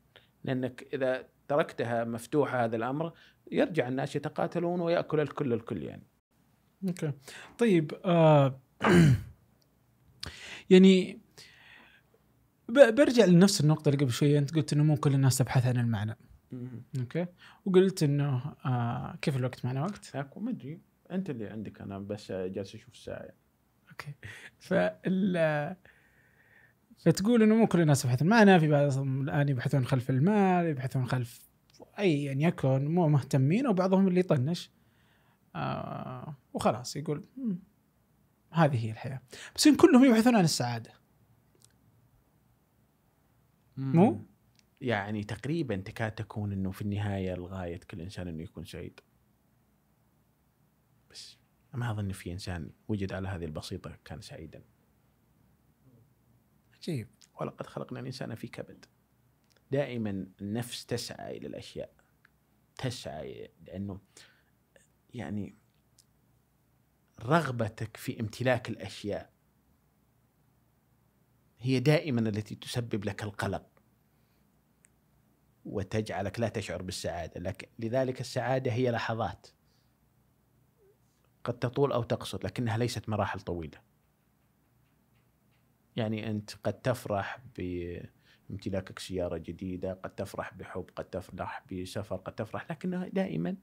لانك اذا تركتها مفتوحه هذا الامر يرجع الناس يتقاتلون وياكل الكل الكل يعني. اوكي. طيب آه يعني برجع لنفس النقطة اللي قبل شوية أنت قلت أنه مو كل الناس تبحث عن المعنى. اوكي؟ وقلت أنه آه كيف الوقت معنا وقت؟ ما أدري أنت اللي عندك أنا بس جالس أشوف الساعة يعني. اوكي فال فتقول انه مو كل الناس يبحثون معنا في بعضهم الان يبحثون خلف المال يبحثون خلف ايا يعني يكن مو مهتمين وبعضهم اللي يطنش آه وخلاص يقول هذه هي الحياه بس ان كلهم يبحثون عن السعاده مو؟ يعني تقريبا تكاد تكون انه في النهايه الغايه كل انسان انه يكون سعيد ما اظن في انسان وجد على هذه البسيطه كان سعيدا. عجيب ولقد خلقنا الانسان في كبد. دائما النفس تسعى الى الاشياء تسعى لانه يعني رغبتك في امتلاك الاشياء هي دائما التي تسبب لك القلق وتجعلك لا تشعر بالسعاده لك لذلك السعاده هي لحظات قد تطول أو تقصر لكنها ليست مراحل طويلة يعني أنت قد تفرح بامتلاكك سيارة جديدة قد تفرح بحب قد تفرح بسفر قد تفرح لكنها دائما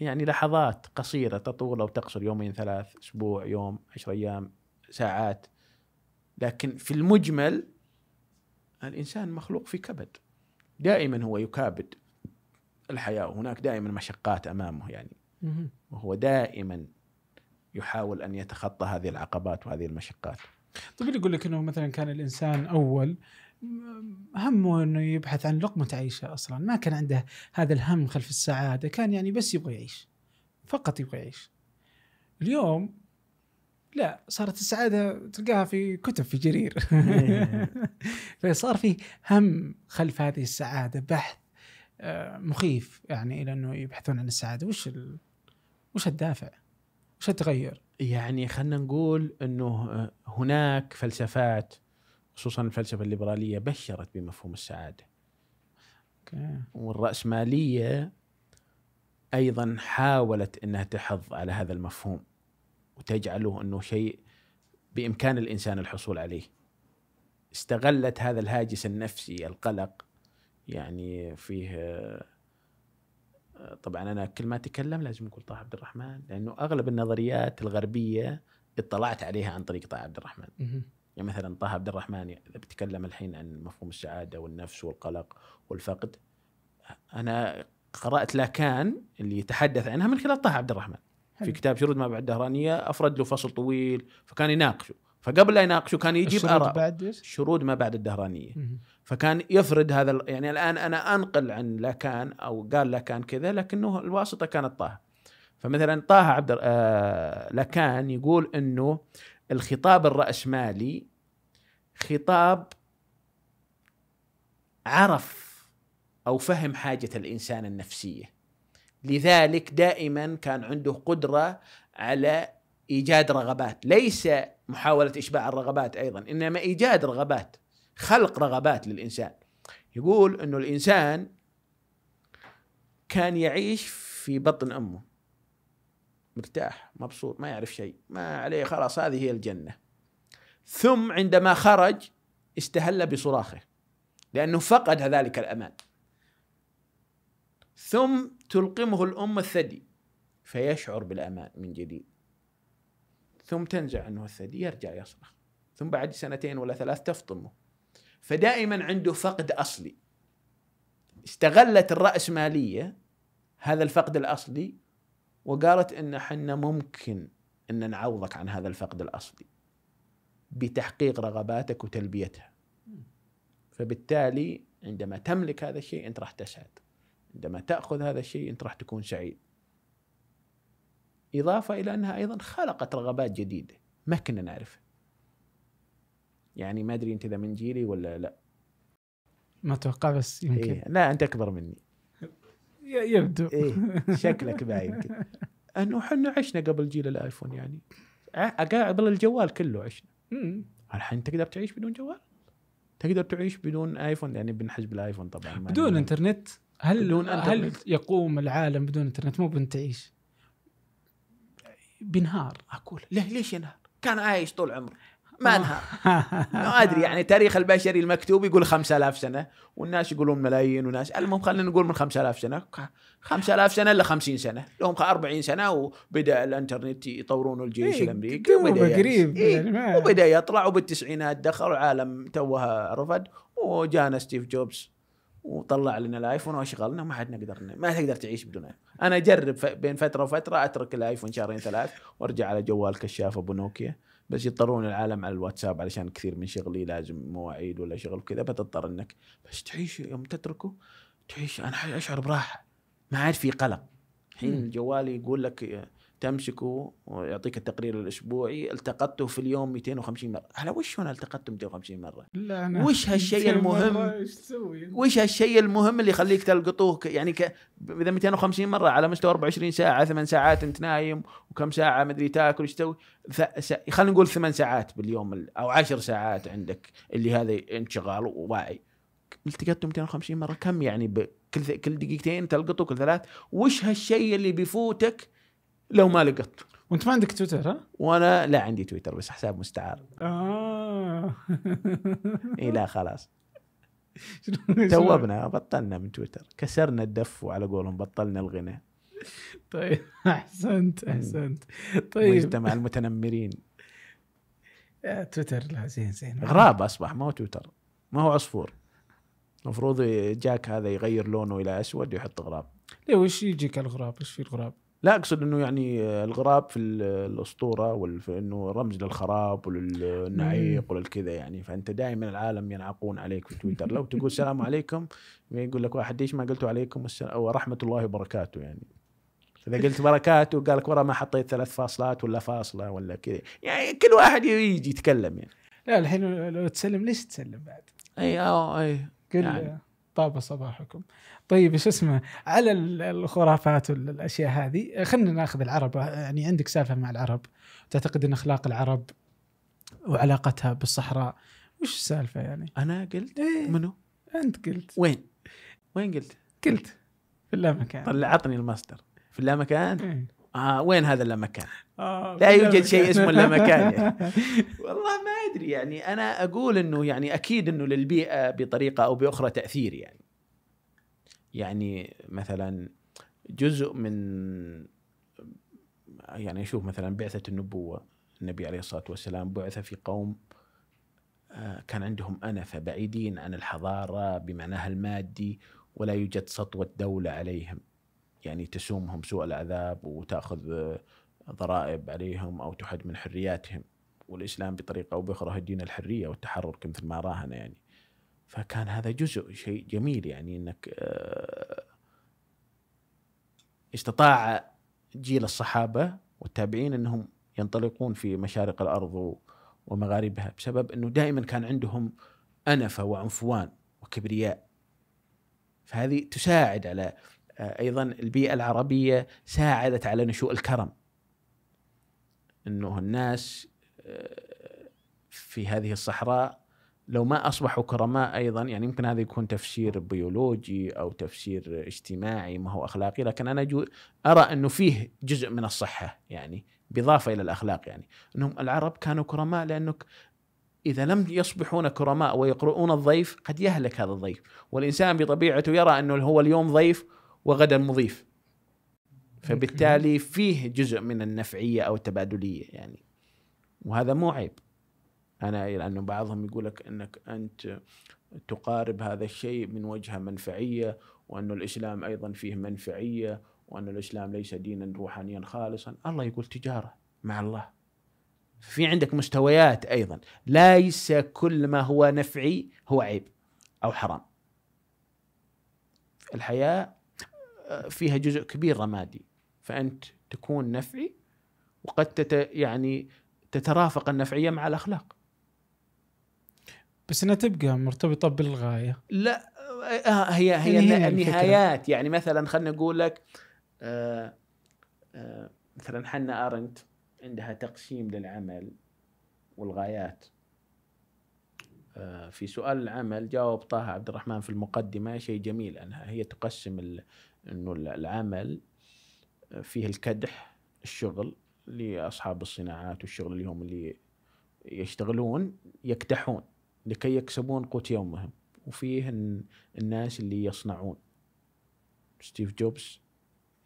يعني لحظات قصيرة تطول أو تقصر يومين ثلاث أسبوع يوم عشر أيام ساعات لكن في المجمل الإنسان مخلوق في كبد دائما هو يكابد الحياة وهناك دائما مشقات أمامه يعني وهو دائما يحاول ان يتخطى هذه العقبات وهذه المشقات. طيب اللي يقول لك انه مثلا كان الانسان اول همه انه يبحث عن لقمه عيشه اصلا، ما كان عنده هذا الهم خلف السعاده، كان يعني بس يبغى يعيش. فقط يبغى يعيش. اليوم لا صارت السعاده تلقاها في كتب في جرير. فصار في هم خلف هذه السعاده، بحث آه، مخيف يعني الى انه يبحثون عن السعاده، وش وش الدافع؟ وش التغير؟ يعني خلينا نقول انه هناك فلسفات خصوصا الفلسفه الليبراليه بشرت بمفهوم السعاده. اوكي. والراسماليه ايضا حاولت انها تحض على هذا المفهوم وتجعله انه شيء بامكان الانسان الحصول عليه. استغلت هذا الهاجس النفسي القلق يعني فيه طبعا انا كل ما اتكلم لازم اقول طه عبد الرحمن لانه اغلب النظريات الغربيه اطلعت عليها عن طريق طه عبد الرحمن يعني مثلا طه عبد الرحمن اذا بتكلم الحين عن مفهوم السعاده والنفس والقلق والفقد انا قرات لاكان اللي يتحدث عنها من خلال طه عبد الرحمن حلو. في كتاب شرود ما بعد الدهرانيه افرد له فصل طويل فكان يناقشه فقبل لا يناقشه كان يجيب اراء بعد شرود ما بعد الدهرانيه فكان يفرد هذا يعني الان انا انقل عن لاكان او قال لاكان كذا لكنه الواسطه كانت طه فمثلا طه عبد آه لاكان يقول انه الخطاب الراسمالي خطاب عرف او فهم حاجه الانسان النفسيه لذلك دائما كان عنده قدره على ايجاد رغبات ليس محاولة إشباع الرغبات أيضا إنما إيجاد رغبات خلق رغبات للإنسان يقول أنه الإنسان كان يعيش في بطن أمه مرتاح مبسوط ما يعرف شيء ما عليه خلاص هذه هي الجنة ثم عندما خرج استهل بصراخه لأنه فقد ذلك الأمان ثم تلقمه الأم الثدي فيشعر بالأمان من جديد ثم تنزع عنه الثدي يرجع يصرخ ثم بعد سنتين ولا ثلاث تفطمه فدائما عنده فقد اصلي استغلت الرأسمالية هذا الفقد الأصلي وقالت إن حنا ممكن إن نعوضك عن هذا الفقد الأصلي بتحقيق رغباتك وتلبيتها فبالتالي عندما تملك هذا الشيء أنت راح تسعد عندما تأخذ هذا الشيء أنت راح تكون سعيد إضافة إلى أنها أيضا خلقت رغبات جديدة ما كنا نعرفها يعني ما أدري أنت إذا من جيلي ولا لا ما أتوقع بس يمكن إيه. لا أنت أكبر مني يبدو إيه شكلك باين أنه حنا عشنا قبل جيل الآيفون يعني قبل الجوال كله عشنا الحين تقدر تعيش بدون جوال تقدر تعيش بدون ايفون يعني بنحجب الايفون طبعا بدون يعني انترنت هل بدون انترنت. هل يقوم العالم بدون انترنت مو بنتعيش بنهار اقول له ليش ينهار؟ كان عايش طول عمره ما انهار ما ادري يعني تاريخ البشري المكتوب يقول 5000 سنه والناس يقولون ملايين وناس المهم خلينا نقول من 5000 سنه 5000 سنه الا 50 سنه لهم 40 سنه وبدا الانترنت يطورون الجيش إيه الامريكي وبدا قريب إيه وبدا يطلع وبالتسعينات دخل عالم توها رفد وجانا ستيف جوبز وطلع لنا الايفون واشغلنا ما حد نقدر ما تقدر تعيش بدون ايفون انا اجرب بين فتره وفتره اترك الايفون شهرين ثلاث وارجع على جوال كشاف ابو نوكيا بس يضطرون العالم على الواتساب علشان كثير من شغلي لازم مواعيد ولا شغل كذا فتضطر انك بس تعيش يوم تتركه تعيش انا اشعر براحه ما عاد في قلق الحين الجوال يقول لك تمسكه ويعطيك التقرير الاسبوعي التقطته في اليوم 250 مره على وش انا التقطته 250 مره لا أنا وش هالشيء المهم وش هالشيء المهم اللي يخليك تلقطوه يعني ك... اذا 250 مره على مستوى 24 ساعه ثمان ساعات انت نايم وكم ساعه ما ادري تاكل ايش تسوي ف... س... خلينا نقول ثمان ساعات باليوم ال... او 10 ساعات عندك اللي هذا انت شغال وواعي التقطته 250 مره كم يعني ب... كل كل دقيقتين تلقطه كل ثلاث وش هالشيء اللي بيفوتك لو ما لقط وانت ما عندك تويتر ها؟ وانا لا عندي تويتر بس حساب مستعار اه اي لا خلاص توبنا بطلنا من تويتر كسرنا الدف وعلى قولهم بطلنا الغنى طيب احسنت احسنت طيب مجتمع المتنمرين تويتر لا زين زين غراب اصبح ما هو تويتر ما هو عصفور المفروض جاك هذا يغير لونه الى اسود ويحط غراب ليه وش يجيك الغراب؟ ايش في الغراب؟ لا اقصد انه يعني الغراب في الاسطوره انه رمز للخراب وللنعيق وللكذا يعني فانت دائما العالم ينعقون عليك في تويتر لو تقول السلام عليكم يقول لك واحد ليش ما قلتوا عليكم ورحمه الله وبركاته يعني اذا قلت بركاته قال لك ورا ما حطيت ثلاث فاصلات ولا فاصله ولا كذا يعني كل واحد يجي يتكلم يعني لا الحين لو تسلم ليش تسلم بعد؟ اي اه اي يعني. طاب صباحكم طيب شو اسمه على الخرافات والاشياء هذه خلينا ناخذ العرب يعني عندك سالفه مع العرب تعتقد ان اخلاق العرب وعلاقتها بالصحراء وش السالفه يعني انا قلت إيه؟ منو انت قلت وين وين قلت قلت في اللامكان طلع عطني المصدر في اللامكان إيه؟ آه وين هذا اللامكان؟ آه لا يوجد شيء اسمه اللامكان يعني. والله ما ادري يعني انا اقول انه يعني اكيد انه للبيئه بطريقه او باخرى تاثير يعني. يعني مثلا جزء من يعني اشوف مثلا بعثه النبوه النبي عليه الصلاه والسلام بعث في قوم آه، كان عندهم انفه بعيدين عن الحضاره بمعناها المادي ولا يوجد سطوه دوله عليهم يعني تسومهم سوء العذاب وتاخذ آه، ضرائب عليهم او تحد من حرياتهم والاسلام بطريقه او باخرى هدينا الحريه والتحرر مثل ما راهن يعني فكان هذا جزء شيء جميل يعني انك آه، استطاع جيل الصحابه والتابعين انهم ينطلقون في مشارق الارض ومغاربها بسبب انه دائما كان عندهم انفه وعنفوان وكبرياء فهذه تساعد على آه، ايضا البيئه العربيه ساعدت على نشوء الكرم انه الناس آه، في هذه الصحراء لو ما اصبحوا كرماء ايضا يعني يمكن هذا يكون تفسير بيولوجي او تفسير اجتماعي ما هو اخلاقي لكن انا جو ارى انه فيه جزء من الصحه يعني بالاضافه الى الاخلاق يعني انهم العرب كانوا كرماء لانك إذا لم يصبحون كرماء ويقرؤون الضيف قد يهلك هذا الضيف والإنسان بطبيعته يرى أنه هو اليوم ضيف وغدا مضيف فبالتالي فيه جزء من النفعيه او التبادليه يعني وهذا مو عيب انا لانه بعضهم يقول لك انك انت تقارب هذا الشيء من وجهه منفعيه وأن الاسلام ايضا فيه منفعيه وان الاسلام ليس دينا روحانيا خالصا الله يقول تجاره مع الله في عندك مستويات ايضا ليس كل ما هو نفعي هو عيب او حرام الحياه فيها جزء كبير رمادي فانت تكون نفعي وقد تت يعني تترافق النفعيه مع الاخلاق بس انها تبقى مرتبطه بالغايه لا آه، هي هي النهايات يعني مثلا خلينا نقول لك آه آه مثلا حنا ارنت عندها تقسيم للعمل والغايات آه، في سؤال العمل جاوب طه عبد الرحمن في المقدمه شيء جميل انها هي تقسم انه العمل آه، فيه الكدح الشغل لاصحاب الصناعات والشغل اللي هم اللي يشتغلون يكدحون لكي يكسبون قوت يومهم وفيه الناس اللي يصنعون ستيف جوبز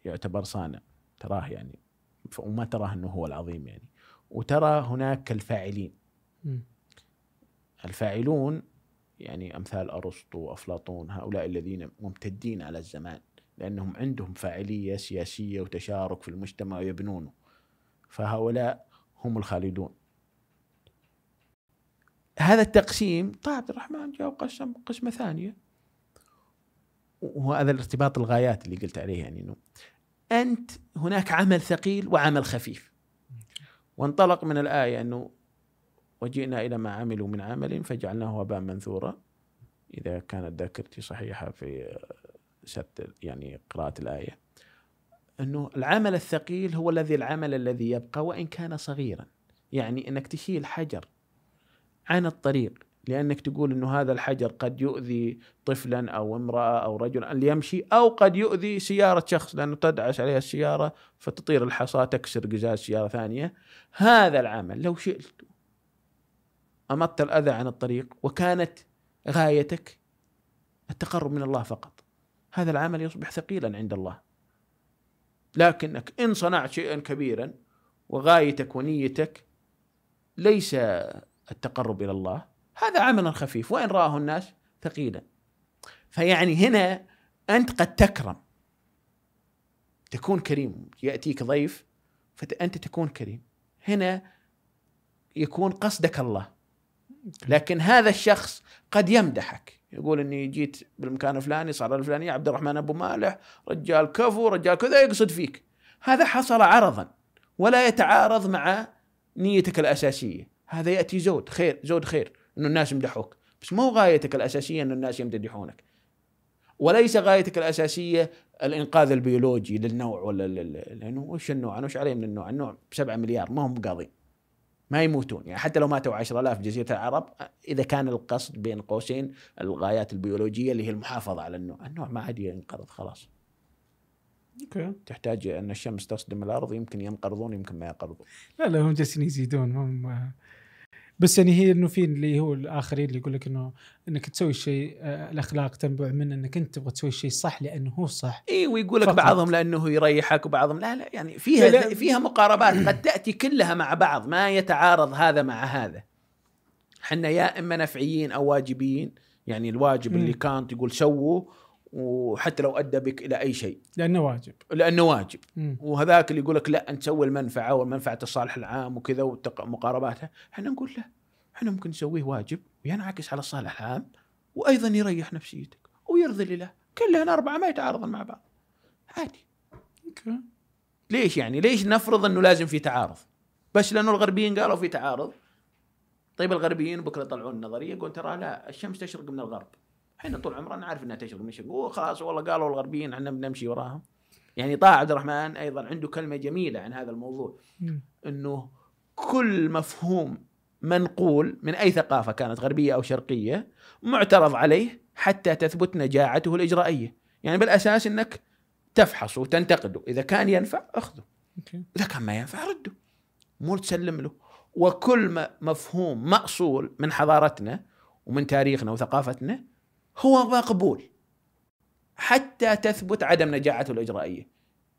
يعتبر صانع تراه يعني وما تراه انه هو العظيم يعني وترى هناك الفاعلين الفاعلون يعني امثال ارسطو وافلاطون هؤلاء الذين ممتدين على الزمان لأنهم عندهم فاعلية سياسية وتشارك في المجتمع ويبنونه فهؤلاء هم الخالدون هذا التقسيم طه عبد الرحمن جاء وقسم قسمة ثانية وهذا الارتباط الغايات اللي قلت عليه يعني انه انت هناك عمل ثقيل وعمل خفيف وانطلق من الآية انه وجئنا إلى ما عملوا من عمل فجعلناه هباء منثورا إذا كانت ذاكرتي صحيحة في شرط يعني قراءة الآية أنه العمل الثقيل هو الذي العمل الذي يبقى وإن كان صغيرا يعني أنك تشيل حجر عن الطريق لأنك تقول أنه هذا الحجر قد يؤذي طفلا أو امرأة أو رجلا ليمشي أو قد يؤذي سيارة شخص لأنه تدعس عليها السيارة فتطير الحصى تكسر قزاز سيارة ثانية هذا العمل لو شئت أمطت الأذى عن الطريق وكانت غايتك التقرب من الله فقط هذا العمل يصبح ثقيلا عند الله لكنك إن صنعت شيئا كبيرا وغايتك ونيتك ليس التقرب إلى الله هذا عمل خفيف وإن رآه الناس ثقيلا فيعني هنا أنت قد تكرم تكون كريم يأتيك ضيف فأنت تكون كريم هنا يكون قصدك الله لكن هذا الشخص قد يمدحك يقول اني جيت بالمكان الفلاني صار الفلاني عبد الرحمن ابو مالح رجال كفو رجال كذا يقصد فيك هذا حصل عرضا ولا يتعارض مع نيتك الاساسيه هذا ياتي زود خير زود خير انه الناس يمدحوك بس مو غايتك الاساسيه ان الناس يمدحونك وليس غايتك الاساسيه الانقاذ البيولوجي للنوع ولا لانه وش النوع انا وش علي من النوع؟ النوع 7 مليار ما هم قاضين ما يموتون يعني حتى لو ماتوا 10000 في جزيره العرب اذا كان القصد بين قوسين الغايات البيولوجيه اللي هي المحافظه على النوع، النوع ما عاد ينقرض خلاص. اوكي. تحتاج ان الشمس تصدم الارض يمكن ينقرضون يمكن ما ينقرضون. لا لا هم جالسين يزيدون هم بس يعني هي انه في اللي هو الاخرين اللي يقول لك انه انك تسوي الشيء آه، الاخلاق تنبع من انك انت تبغى تسوي الشيء صح لانه هو صح اي ويقول لك بعضهم لانه يريحك وبعضهم لا لا يعني فيها لا لا فيها مقاربات قد تاتي كلها مع بعض ما يتعارض هذا مع هذا احنا يا اما نفعيين او واجبيين يعني الواجب اللي كانت يقول سووا وحتى لو ادى بك الى اي شيء لانه واجب لانه واجب وهذاك اللي يقول لك لا انت سوي المنفعه والمنفعه الصالح العام وكذا ومقارباتها احنا نقول له احنا ممكن نسويه واجب وينعكس على الصالح العام وايضا يريح نفسيتك ويرضي الاله كلنا اربعه ما يتعارضون مع بعض عادي اوكي ليش يعني ليش نفرض انه لازم في تعارض بس لانه الغربيين قالوا في تعارض طيب الغربيين بكره يطلعون النظريه يقول ترى لا الشمس تشرق من الغرب احنا طول عمرنا نعرف انها تشرب من وخلاص والله قالوا الغربيين احنا بنمشي وراهم يعني طه عبد الرحمن ايضا عنده كلمه جميله عن هذا الموضوع انه كل مفهوم منقول من اي ثقافه كانت غربيه او شرقيه معترض عليه حتى تثبت نجاعته الاجرائيه يعني بالاساس انك تفحصه وتنتقده اذا كان ينفع اخذه اذا كان ما ينفع رده مو تسلم له وكل مفهوم مأصول من حضارتنا ومن تاريخنا وثقافتنا هو مقبول حتى تثبت عدم نجاعته الإجرائية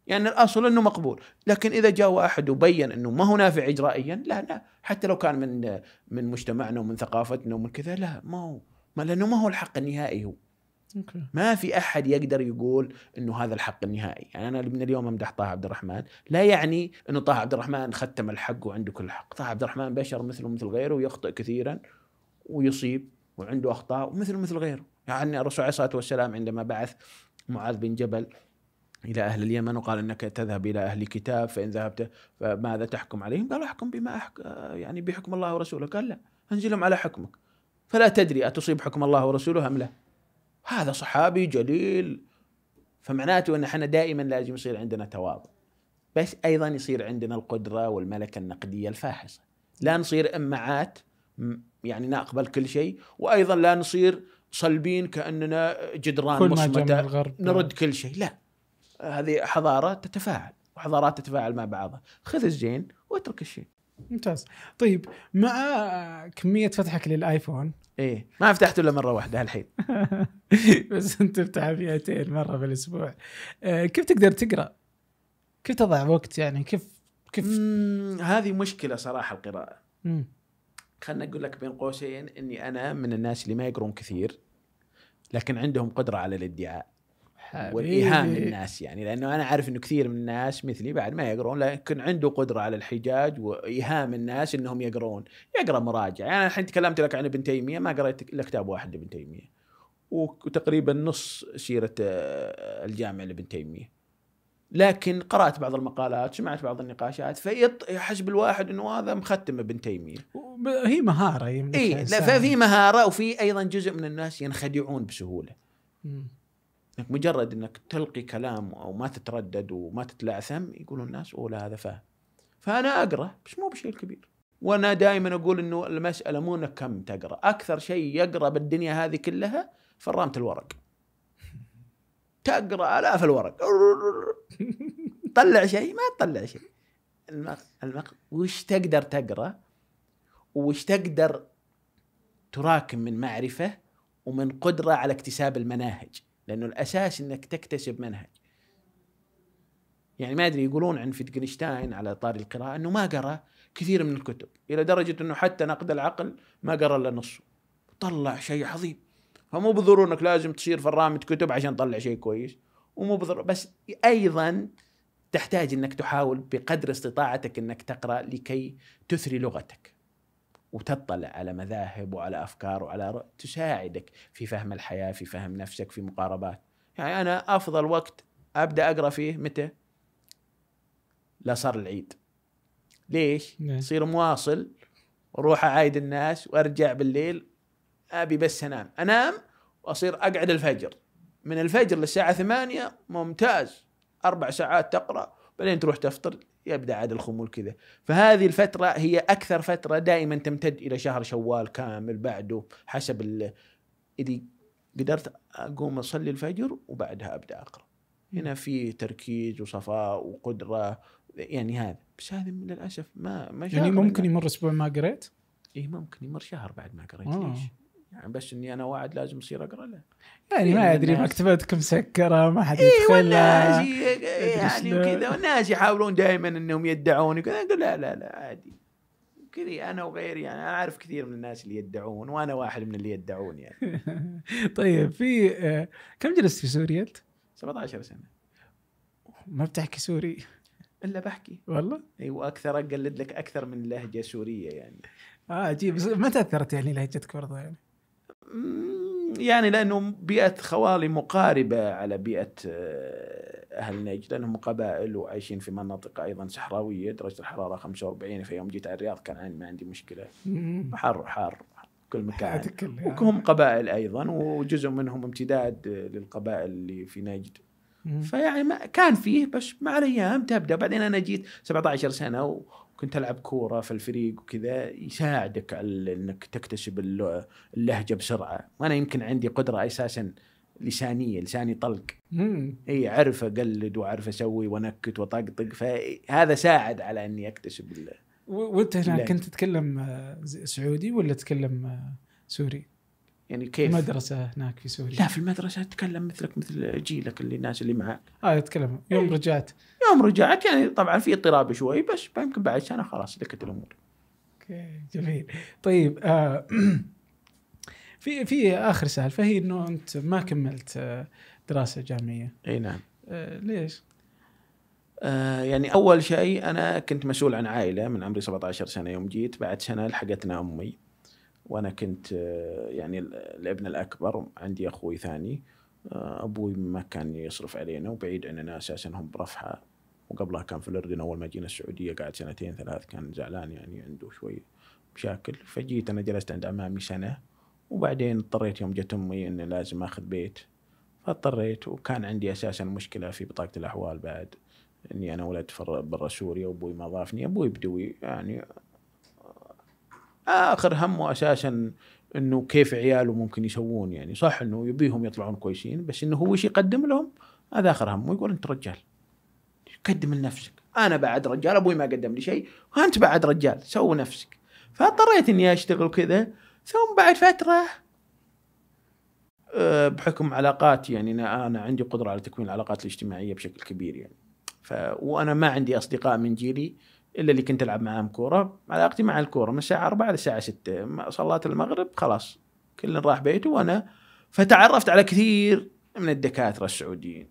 يعني الأصل أنه مقبول لكن إذا جاء واحد وبين أنه ما هو نافع إجرائيا لا لا حتى لو كان من من مجتمعنا ومن ثقافتنا ومن كذا لا ما هو ما لأنه ما هو الحق النهائي هو أوكي. ما في احد يقدر يقول انه هذا الحق النهائي، يعني انا من اليوم امدح طه عبد الرحمن، لا يعني انه طه عبد الرحمن ختم الحق وعنده كل حق، طه عبد الرحمن بشر مثله مثل غيره ويخطئ كثيرا ويصيب وعنده اخطاء ومثل مثل غيره. يعني الرسول عليه الصلاه والسلام عندما بعث معاذ بن جبل إلى أهل اليمن وقال إنك تذهب إلى أهل كتاب فإن ذهبت فماذا تحكم عليهم؟ قال أحكم بما أحكم يعني بحكم الله ورسوله قال لا أنزلهم على حكمك فلا تدري أتصيب حكم الله ورسوله أم لا هذا صحابي جليل فمعناته أن احنا دائما لازم يصير عندنا تواضع بس أيضا يصير عندنا القدرة والملكة النقدية الفاحصة لا نصير أمعات يعني نقبل كل شيء وأيضا لا نصير صلبين كاننا جدران مصمته نرد كل شيء لا هذه حضاره تتفاعل وحضارات تتفاعل مع بعضها خذ الزين واترك الشيء ممتاز طيب مع كميه فتحك للايفون ايه ما فتحته الا مره واحده الحين بس انت تفتح 200 مره في الاسبوع آه كيف تقدر تقرا؟ كيف تضع وقت يعني كيف كيف هذه مشكله صراحه القراءه مم. خلنا اقول لك بين قوسين اني انا من الناس اللي ما يقرون كثير لكن عندهم قدره على الادعاء والايهام للناس يعني لانه انا عارف انه كثير من الناس مثلي بعد ما يقرون لكن عنده قدره على الحجاج وايهام الناس انهم يقرون يقرا مراجع يعني انا الحين تكلمت لك عن ابن تيميه ما قريت الا كتاب واحد لابن تيميه وتقريبا نص سيره آه، الجامع لابن تيميه لكن قرات بعض المقالات سمعت بعض النقاشات فيحسب الواحد انه هذا مختم ابن تيميه هي مهاره يمكن اي لا ففي مهاره وفي ايضا جزء من الناس ينخدعون بسهوله انك مجرد انك تلقي كلام او ما تتردد وما تتلعثم يقولون الناس اوه لا هذا فاهم فانا اقرا بس مو بشيء كبير وانا دائما اقول انه المساله مو انك كم تقرا اكثر شيء يقرا بالدنيا هذه كلها فرامه الورق تقرا الاف الورق تطلع شيء ما تطلع شيء المق... المق... وش تقدر تقرا وش تقدر تراكم من معرفه ومن قدره على اكتساب المناهج لانه الاساس انك تكتسب منهج يعني ما ادري يقولون عن فيتجنشتاين على طاري القراءه انه ما قرا كثير من الكتب الى درجه انه حتى نقد العقل ما قرا الا نصه طلع شيء عظيم فمو بضروري انك لازم تصير فرامه كتب عشان تطلع شيء كويس ومو بضروري بس ايضا تحتاج انك تحاول بقدر استطاعتك انك تقرا لكي تثري لغتك وتطلع على مذاهب وعلى افكار وعلى رأ... تساعدك في فهم الحياه في فهم نفسك في مقاربات يعني انا افضل وقت ابدا اقرا فيه متى؟ لا صار العيد ليش؟ نعم. صير مواصل وروح اعايد الناس وارجع بالليل ابي بس انام انام واصير اقعد الفجر من الفجر للساعه 8 ممتاز اربع ساعات تقرا بعدين تروح تفطر يبدا عاد الخمول كذا فهذه الفتره هي اكثر فتره دائما تمتد الى شهر شوال كامل بعده حسب اللي قدرت اقوم اصلي الفجر وبعدها ابدا اقرا هنا في تركيز وصفاء وقدره يعني هذا بس هذا للاسف ما ما يعني ممكن يمر اسبوع ما قريت؟ اي ممكن يمر شهر بعد ما قريت آه. ليش؟ يعني بس اني انا واعد لازم اصير اقرا له يعني ما إيه، ادري مكتبتك مسكره ما حد يدخل إيه ولا يعني وكذا والناس يحاولون دائما انهم يدعون يقول لا لا لا عادي كذي انا وغيري يعني انا اعرف كثير من الناس اللي يدعون وانا واحد من اللي يدعون يعني طيب في آه، كم جلست في سوريا انت؟ 17 سنه ما بتحكي سوري الا بحكي والله اي واكثر اقلد لك اكثر من لهجه سوريه يعني اه عجيب بس ما تاثرت يعني لهجتك برضه يعني يعني لانه بيئه خوالي مقاربه على بيئه آه، اهل نجد لانهم قبائل وعايشين في مناطق ايضا صحراويه درجه الحراره 45 في يوم جيت على الرياض كان عندي ما عندي مشكله حر حار كل مكان وهم قبائل ايضا وجزء منهم امتداد آه، للقبائل اللي في نجد فيعني ما كان فيه بس مع الايام تبدا بعدين انا جيت 17 سنه كنت العب كوره في الفريق وكذا يساعدك على انك تكتسب اللهجه بسرعه وانا يمكن عندي قدره اساسا لسانيه لساني طلق اي اعرف اقلد واعرف اسوي وانكت واطقطق فهذا ساعد على اني اكتسب ال... وانت هنا كنت تتكلم آه، سعودي ولا تتكلم آه، سوري؟ يعني كيف؟ المدرسة هناك في سوريا لا في المدرسة اتكلم مثلك مثل جيلك اللي الناس اللي معك اه اتكلم يوم رجعت يوم رجعت يعني طبعا في اضطراب شوي بس يمكن بعد سنه خلاص ذكت الامور. اوكي جميل طيب آه في في اخر سالفه هي انه انت ما كملت آه، دراسه جامعيه. اي نعم. آه ليش؟ آه يعني اول شيء انا كنت مسؤول عن عائله من عمري 17 سنه يوم جيت بعد سنه لحقتنا امي وانا كنت آه، يعني الابن الاكبر عندي اخوي ثاني آه، ابوي ما كان يصرف علينا وبعيد عننا اساسا هم برفحه وقبلها كان في الاردن اول ما جينا السعوديه قعد سنتين ثلاث كان زعلان يعني عنده شوي مشاكل فجيت انا جلست عند امامي سنه وبعدين اضطريت يوم جت امي اني لازم اخذ بيت فاضطريت وكان عندي اساسا مشكله في بطاقه الاحوال بعد اني انا ولدت برا سوريا وابوي ما ضافني ابوي بدوي يعني آه، اخر همه اساسا انه كيف عياله ممكن يسوون يعني صح انه يبيهم يطلعون كويسين بس انه هو ايش يقدم لهم هذا اخر همه يقول انت رجال قدم لنفسك انا بعد رجال ابوي ما قدم لي شيء وانت بعد رجال سو نفسك فاضطريت اني اشتغل وكذا ثم بعد فتره آه، بحكم علاقاتي يعني انا انا عندي قدره على تكوين العلاقات الاجتماعيه بشكل كبير يعني ف وانا ما عندي اصدقاء من جيلي الا اللي كنت العب معاهم كوره علاقتي مع الكوره من الساعه 4 للساعه 6 صلاه المغرب خلاص كل راح بيته وانا فتعرفت على كثير من الدكاتره السعوديين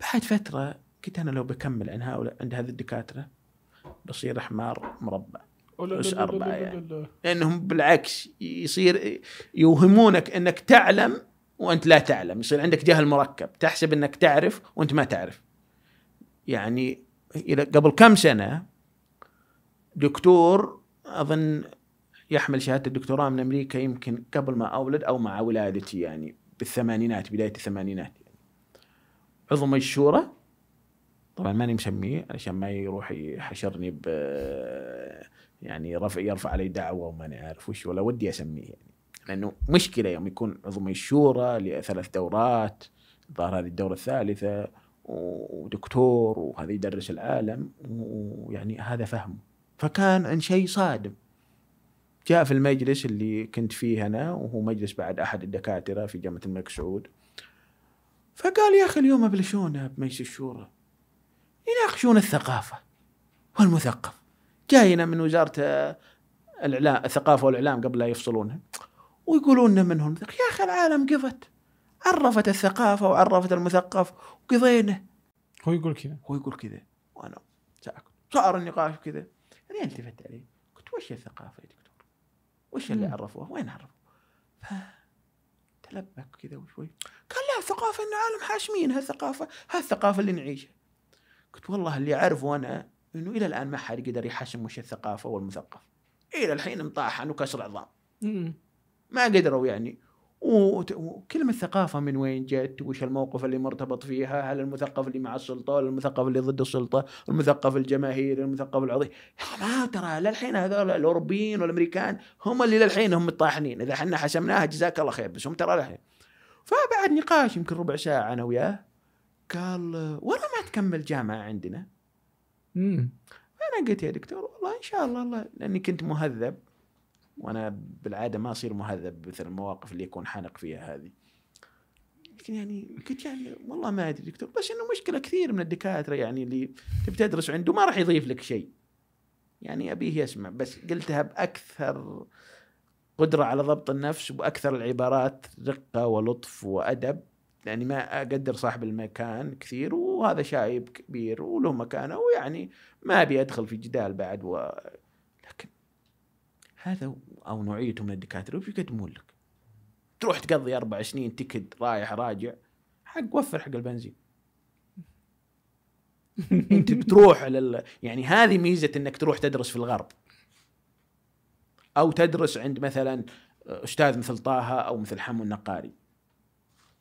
بعد فتره قلت انا لو بكمل عن هؤلاء عند هذه الدكاتره بصير حمار مربع اس اربعه يعني لانهم بالعكس يصير يوهمونك انك تعلم وانت لا تعلم يصير عندك جهل مركب تحسب انك تعرف وانت ما تعرف يعني الى قبل كم سنه دكتور اظن يحمل شهاده الدكتوراه من امريكا يمكن قبل ما اولد او مع ولادتي يعني بالثمانينات بدايه الثمانينات يعني. عضو مشوره طبعا ماني مسميه عشان ما يروح يحشرني ب يعني رفع يرفع علي دعوه وماني عارف وش ولا ودي اسميه يعني لانه مشكله يوم يكون عضو من الشورى لثلاث دورات ظهر هذه الدوره الثالثه ودكتور وهذا يدرس العالم ويعني هذا فهمه فكان عن شيء صادم جاء في المجلس اللي كنت فيه انا وهو مجلس بعد احد الدكاتره في جامعه الملك سعود فقال يا اخي اليوم ابلشونا بمجلس الشورى يناقشون الثقافة والمثقف جاينا من وزارة آه، الإعلام الثقافة والإعلام قبل لا يفصلونها ويقولون منهم يا أخي العالم قفت عرفت الثقافة وعرفت المثقف وقضينا هو يقول كذا هو يقول كذا وأنا صار النقاش كذا يعني التفت عليه قلت وش الثقافة يا دكتور؟ وش اللي عرفوه؟ وين عرفوه؟ تلبك كذا وشوي قال لا الثقافة إن العالم حاشمين هالثقافة هالثقافة اللي نعيشها قلت والله اللي اعرفه انا انه الى الان ما حد قدر يحشم وش الثقافه والمثقف الى الحين مطاحن وكسر عظام ما قدروا يعني وكلمة ثقافة من وين جت وش الموقف اللي مرتبط فيها هل المثقف اللي مع السلطة ولا المثقف اللي ضد السلطة المثقف الجماهيري المثقف العظيم ما ترى للحين هذول الأوروبيين والأمريكان هم اللي للحين هم الطاحنين إذا حنا حسمناها جزاك الله خير بس هم ترى للحين فبعد نقاش يمكن ربع ساعة أنا وياه قال والله تكمل جامعه عندنا امم فانا قلت يا دكتور والله ان شاء الله الله لاني كنت مهذب وانا بالعاده ما اصير مهذب مثل المواقف اللي يكون حانق فيها هذه لكن يعني قلت يعني والله ما ادري دكتور بس انه مشكله كثير من الدكاتره يعني اللي تبي تدرس عنده ما راح يضيف لك شيء يعني ابيه يسمع بس قلتها باكثر قدره على ضبط النفس وباكثر العبارات رقه ولطف وادب لاني يعني ما اقدر صاحب المكان كثير وهذا شايب كبير وله مكانه ويعني ما ابي ادخل في جدال بعد و لكن هذا او نوعيته من الدكاتره وش يقدمون لك؟ تروح تقضي اربع سنين تكد رايح راجع حق وفر حق البنزين. انت بتروح لل... يعني هذه ميزه انك تروح تدرس في الغرب. او تدرس عند مثلا استاذ مثل طه او مثل حمو النقاري.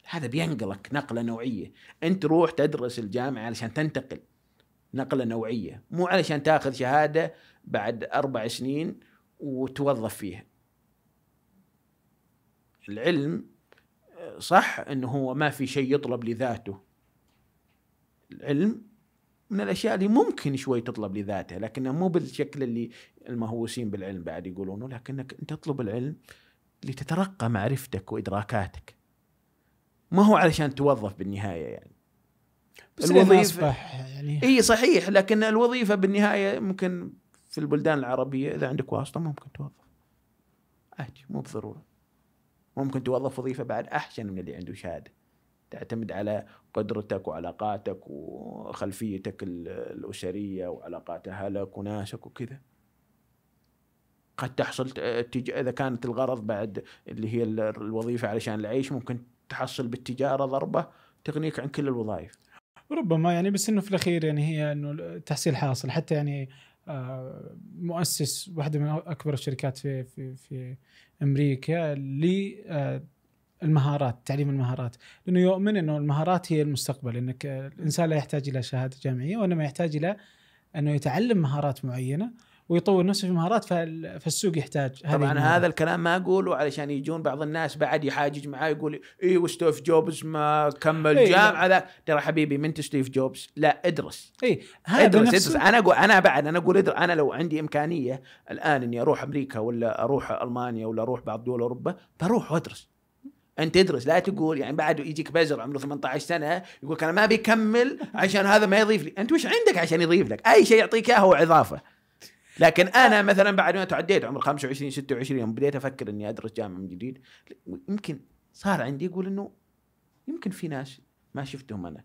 هذا بينقلك نقله نوعيه انت روح تدرس الجامعه علشان تنتقل نقله نوعيه مو علشان تاخذ شهاده بعد اربع سنين وتوظف فيها العلم صح انه هو ما في شيء يطلب لذاته العلم من الاشياء اللي ممكن شوي تطلب لذاتها لكنه مو بالشكل اللي المهووسين بالعلم بعد يقولونه لكنك انت تطلب العلم لتترقى معرفتك وادراكاتك ما هو علشان توظف بالنهايه يعني بس الوظيفه يعني اي صحيح لكن الوظيفه بالنهايه ممكن في البلدان العربيه اذا عندك واسطه ممكن توظف عادي مو بضروره ممكن توظف وظيفه بعد احسن من اللي عنده شهاده تعتمد على قدرتك وعلاقاتك وخلفيتك الأسرية وعلاقات أهلك وناسك وكذا قد تحصل تج... إذا كانت الغرض بعد اللي هي الوظيفة علشان العيش ممكن تحصل بالتجاره ضربه تغنيك عن كل الوظائف ربما يعني بس انه في الاخير يعني هي انه تحصيل حاصل حتى يعني آه، مؤسس واحده من اكبر الشركات في في في امريكا للمهارات آه، تعليم المهارات لانه يؤمن انه المهارات هي المستقبل انك آه، الانسان لا يحتاج الى شهاده جامعيه وانما يحتاج الى انه يتعلم مهارات معينه ويطور نفسه في مهارات فالسوق يحتاج طبعا المهارات. هذا الكلام ما اقوله علشان يجون بعض الناس بعد يحاجج معاه يقول اي وستيف جوبز ما كمل إيه جامعه ذا ترى حبيبي منت ستيف جوبز لا ادرس اي هذا ادرس, ادرس انا اقول انا بعد انا اقول ادرس انا لو عندي امكانيه الان اني اروح امريكا ولا اروح المانيا ولا اروح بعض دول اوروبا بروح وادرس انت ادرس لا تقول يعني بعد يجيك بزر عمره 18 سنه يقول انا ما بيكمل عشان هذا ما يضيف لي انت وش عندك عشان يضيف لك اي شيء يعطيك اياه هو اضافه لكن انا مثلا بعد ما تعديت عمر 25 26 يوم بديت افكر اني ادرس جامعه من جديد يمكن صار عندي يقول انه يمكن في ناس ما شفتهم انا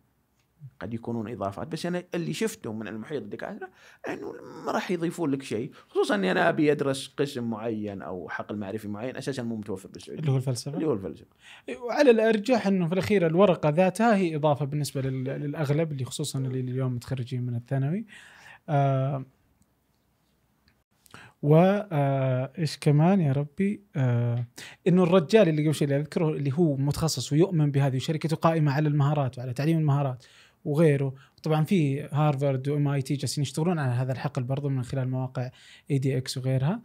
قد يكونون اضافات بس انا اللي شفته من المحيط الدكاتره انه ما راح يضيفون لك شيء خصوصا اني انا ابي ادرس قسم معين او حقل معرفي معين اساسا مو متوفر بالسعوديه اللي هو الفلسفه اللي هو الفلسفه وعلى الارجح انه في الاخير الورقه ذاتها هي اضافه بالنسبه للاغلب اللي خصوصا اللي اليوم متخرجين من الثانوي آه وايش آه، كمان يا ربي آه، انه الرجال اللي قبل شوي اللي اذكره اللي هو متخصص ويؤمن بهذه وشركته قائمه على المهارات وعلى تعليم المهارات وغيره طبعا في هارفارد وام اي تي جالسين يشتغلون على هذا الحقل برضو من خلال مواقع اي دي اكس وغيرها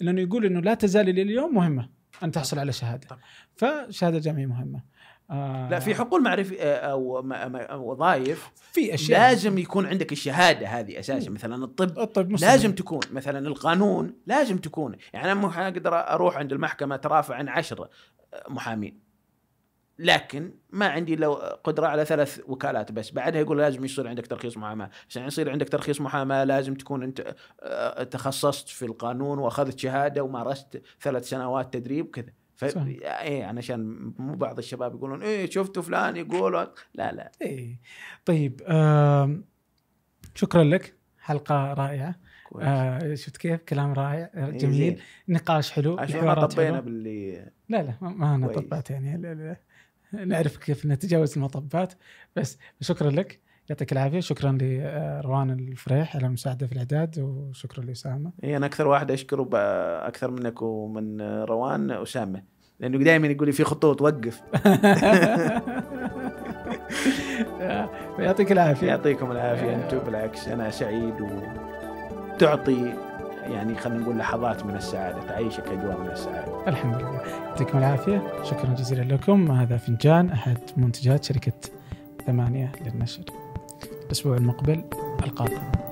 لانه يقول انه لا تزال الى اليوم مهمه ان تحصل على شهاده فشهاده جامعيه مهمه آه. لا في آه. حقول معرفي آه، او وظائف في اشياء لازم يكون عندك الشهاده هذه اساسا مثلا الطب الطب مسلم. لازم تكون مثلا القانون لازم تكون يعني انا مو اقدر اروح عند المحكمه ترافع عن عشر محامين لكن ما عندي لو قدره على ثلاث وكالات بس بعدها يقول لازم يصير عندك ترخيص محاماه عشان يعني يصير عندك ترخيص محاماه لازم تكون انت آه، تخصصت في القانون واخذت شهاده ومارست ثلاث سنوات تدريب كذا ف... ايه علشان مو بعض الشباب يقولون ايه شفتوا فلان يقول لا لا ايه طيب آه شكرا لك حلقه رائعه كويس. آه شفت كيف كلام رائع إيه، جميل إيه نقاش حلو عشان ما طبينا باللي لا لا ما انا طبعت يعني لا لا. نعرف كيف نتجاوز المطبات بس شكرا لك يعطيك العافيه شكرا لروان آه، الفريح على المساعده في الاعداد وشكرا لاسامه اي انا اكثر واحد اشكره اكثر منك ومن روان اسامه لانه دائما يقول لي في خطوط وقف يعطيك العافيه يعطيكم العافيه انتم بالعكس انا سعيد وتعطي يعني خلينا نقول لحظات من السعاده تعيشك اجواء من السعاده الحمد لله يعطيكم العافيه شكرا جزيلا لكم هذا فنجان احد منتجات شركه ثمانيه للنشر الاسبوع المقبل القاكم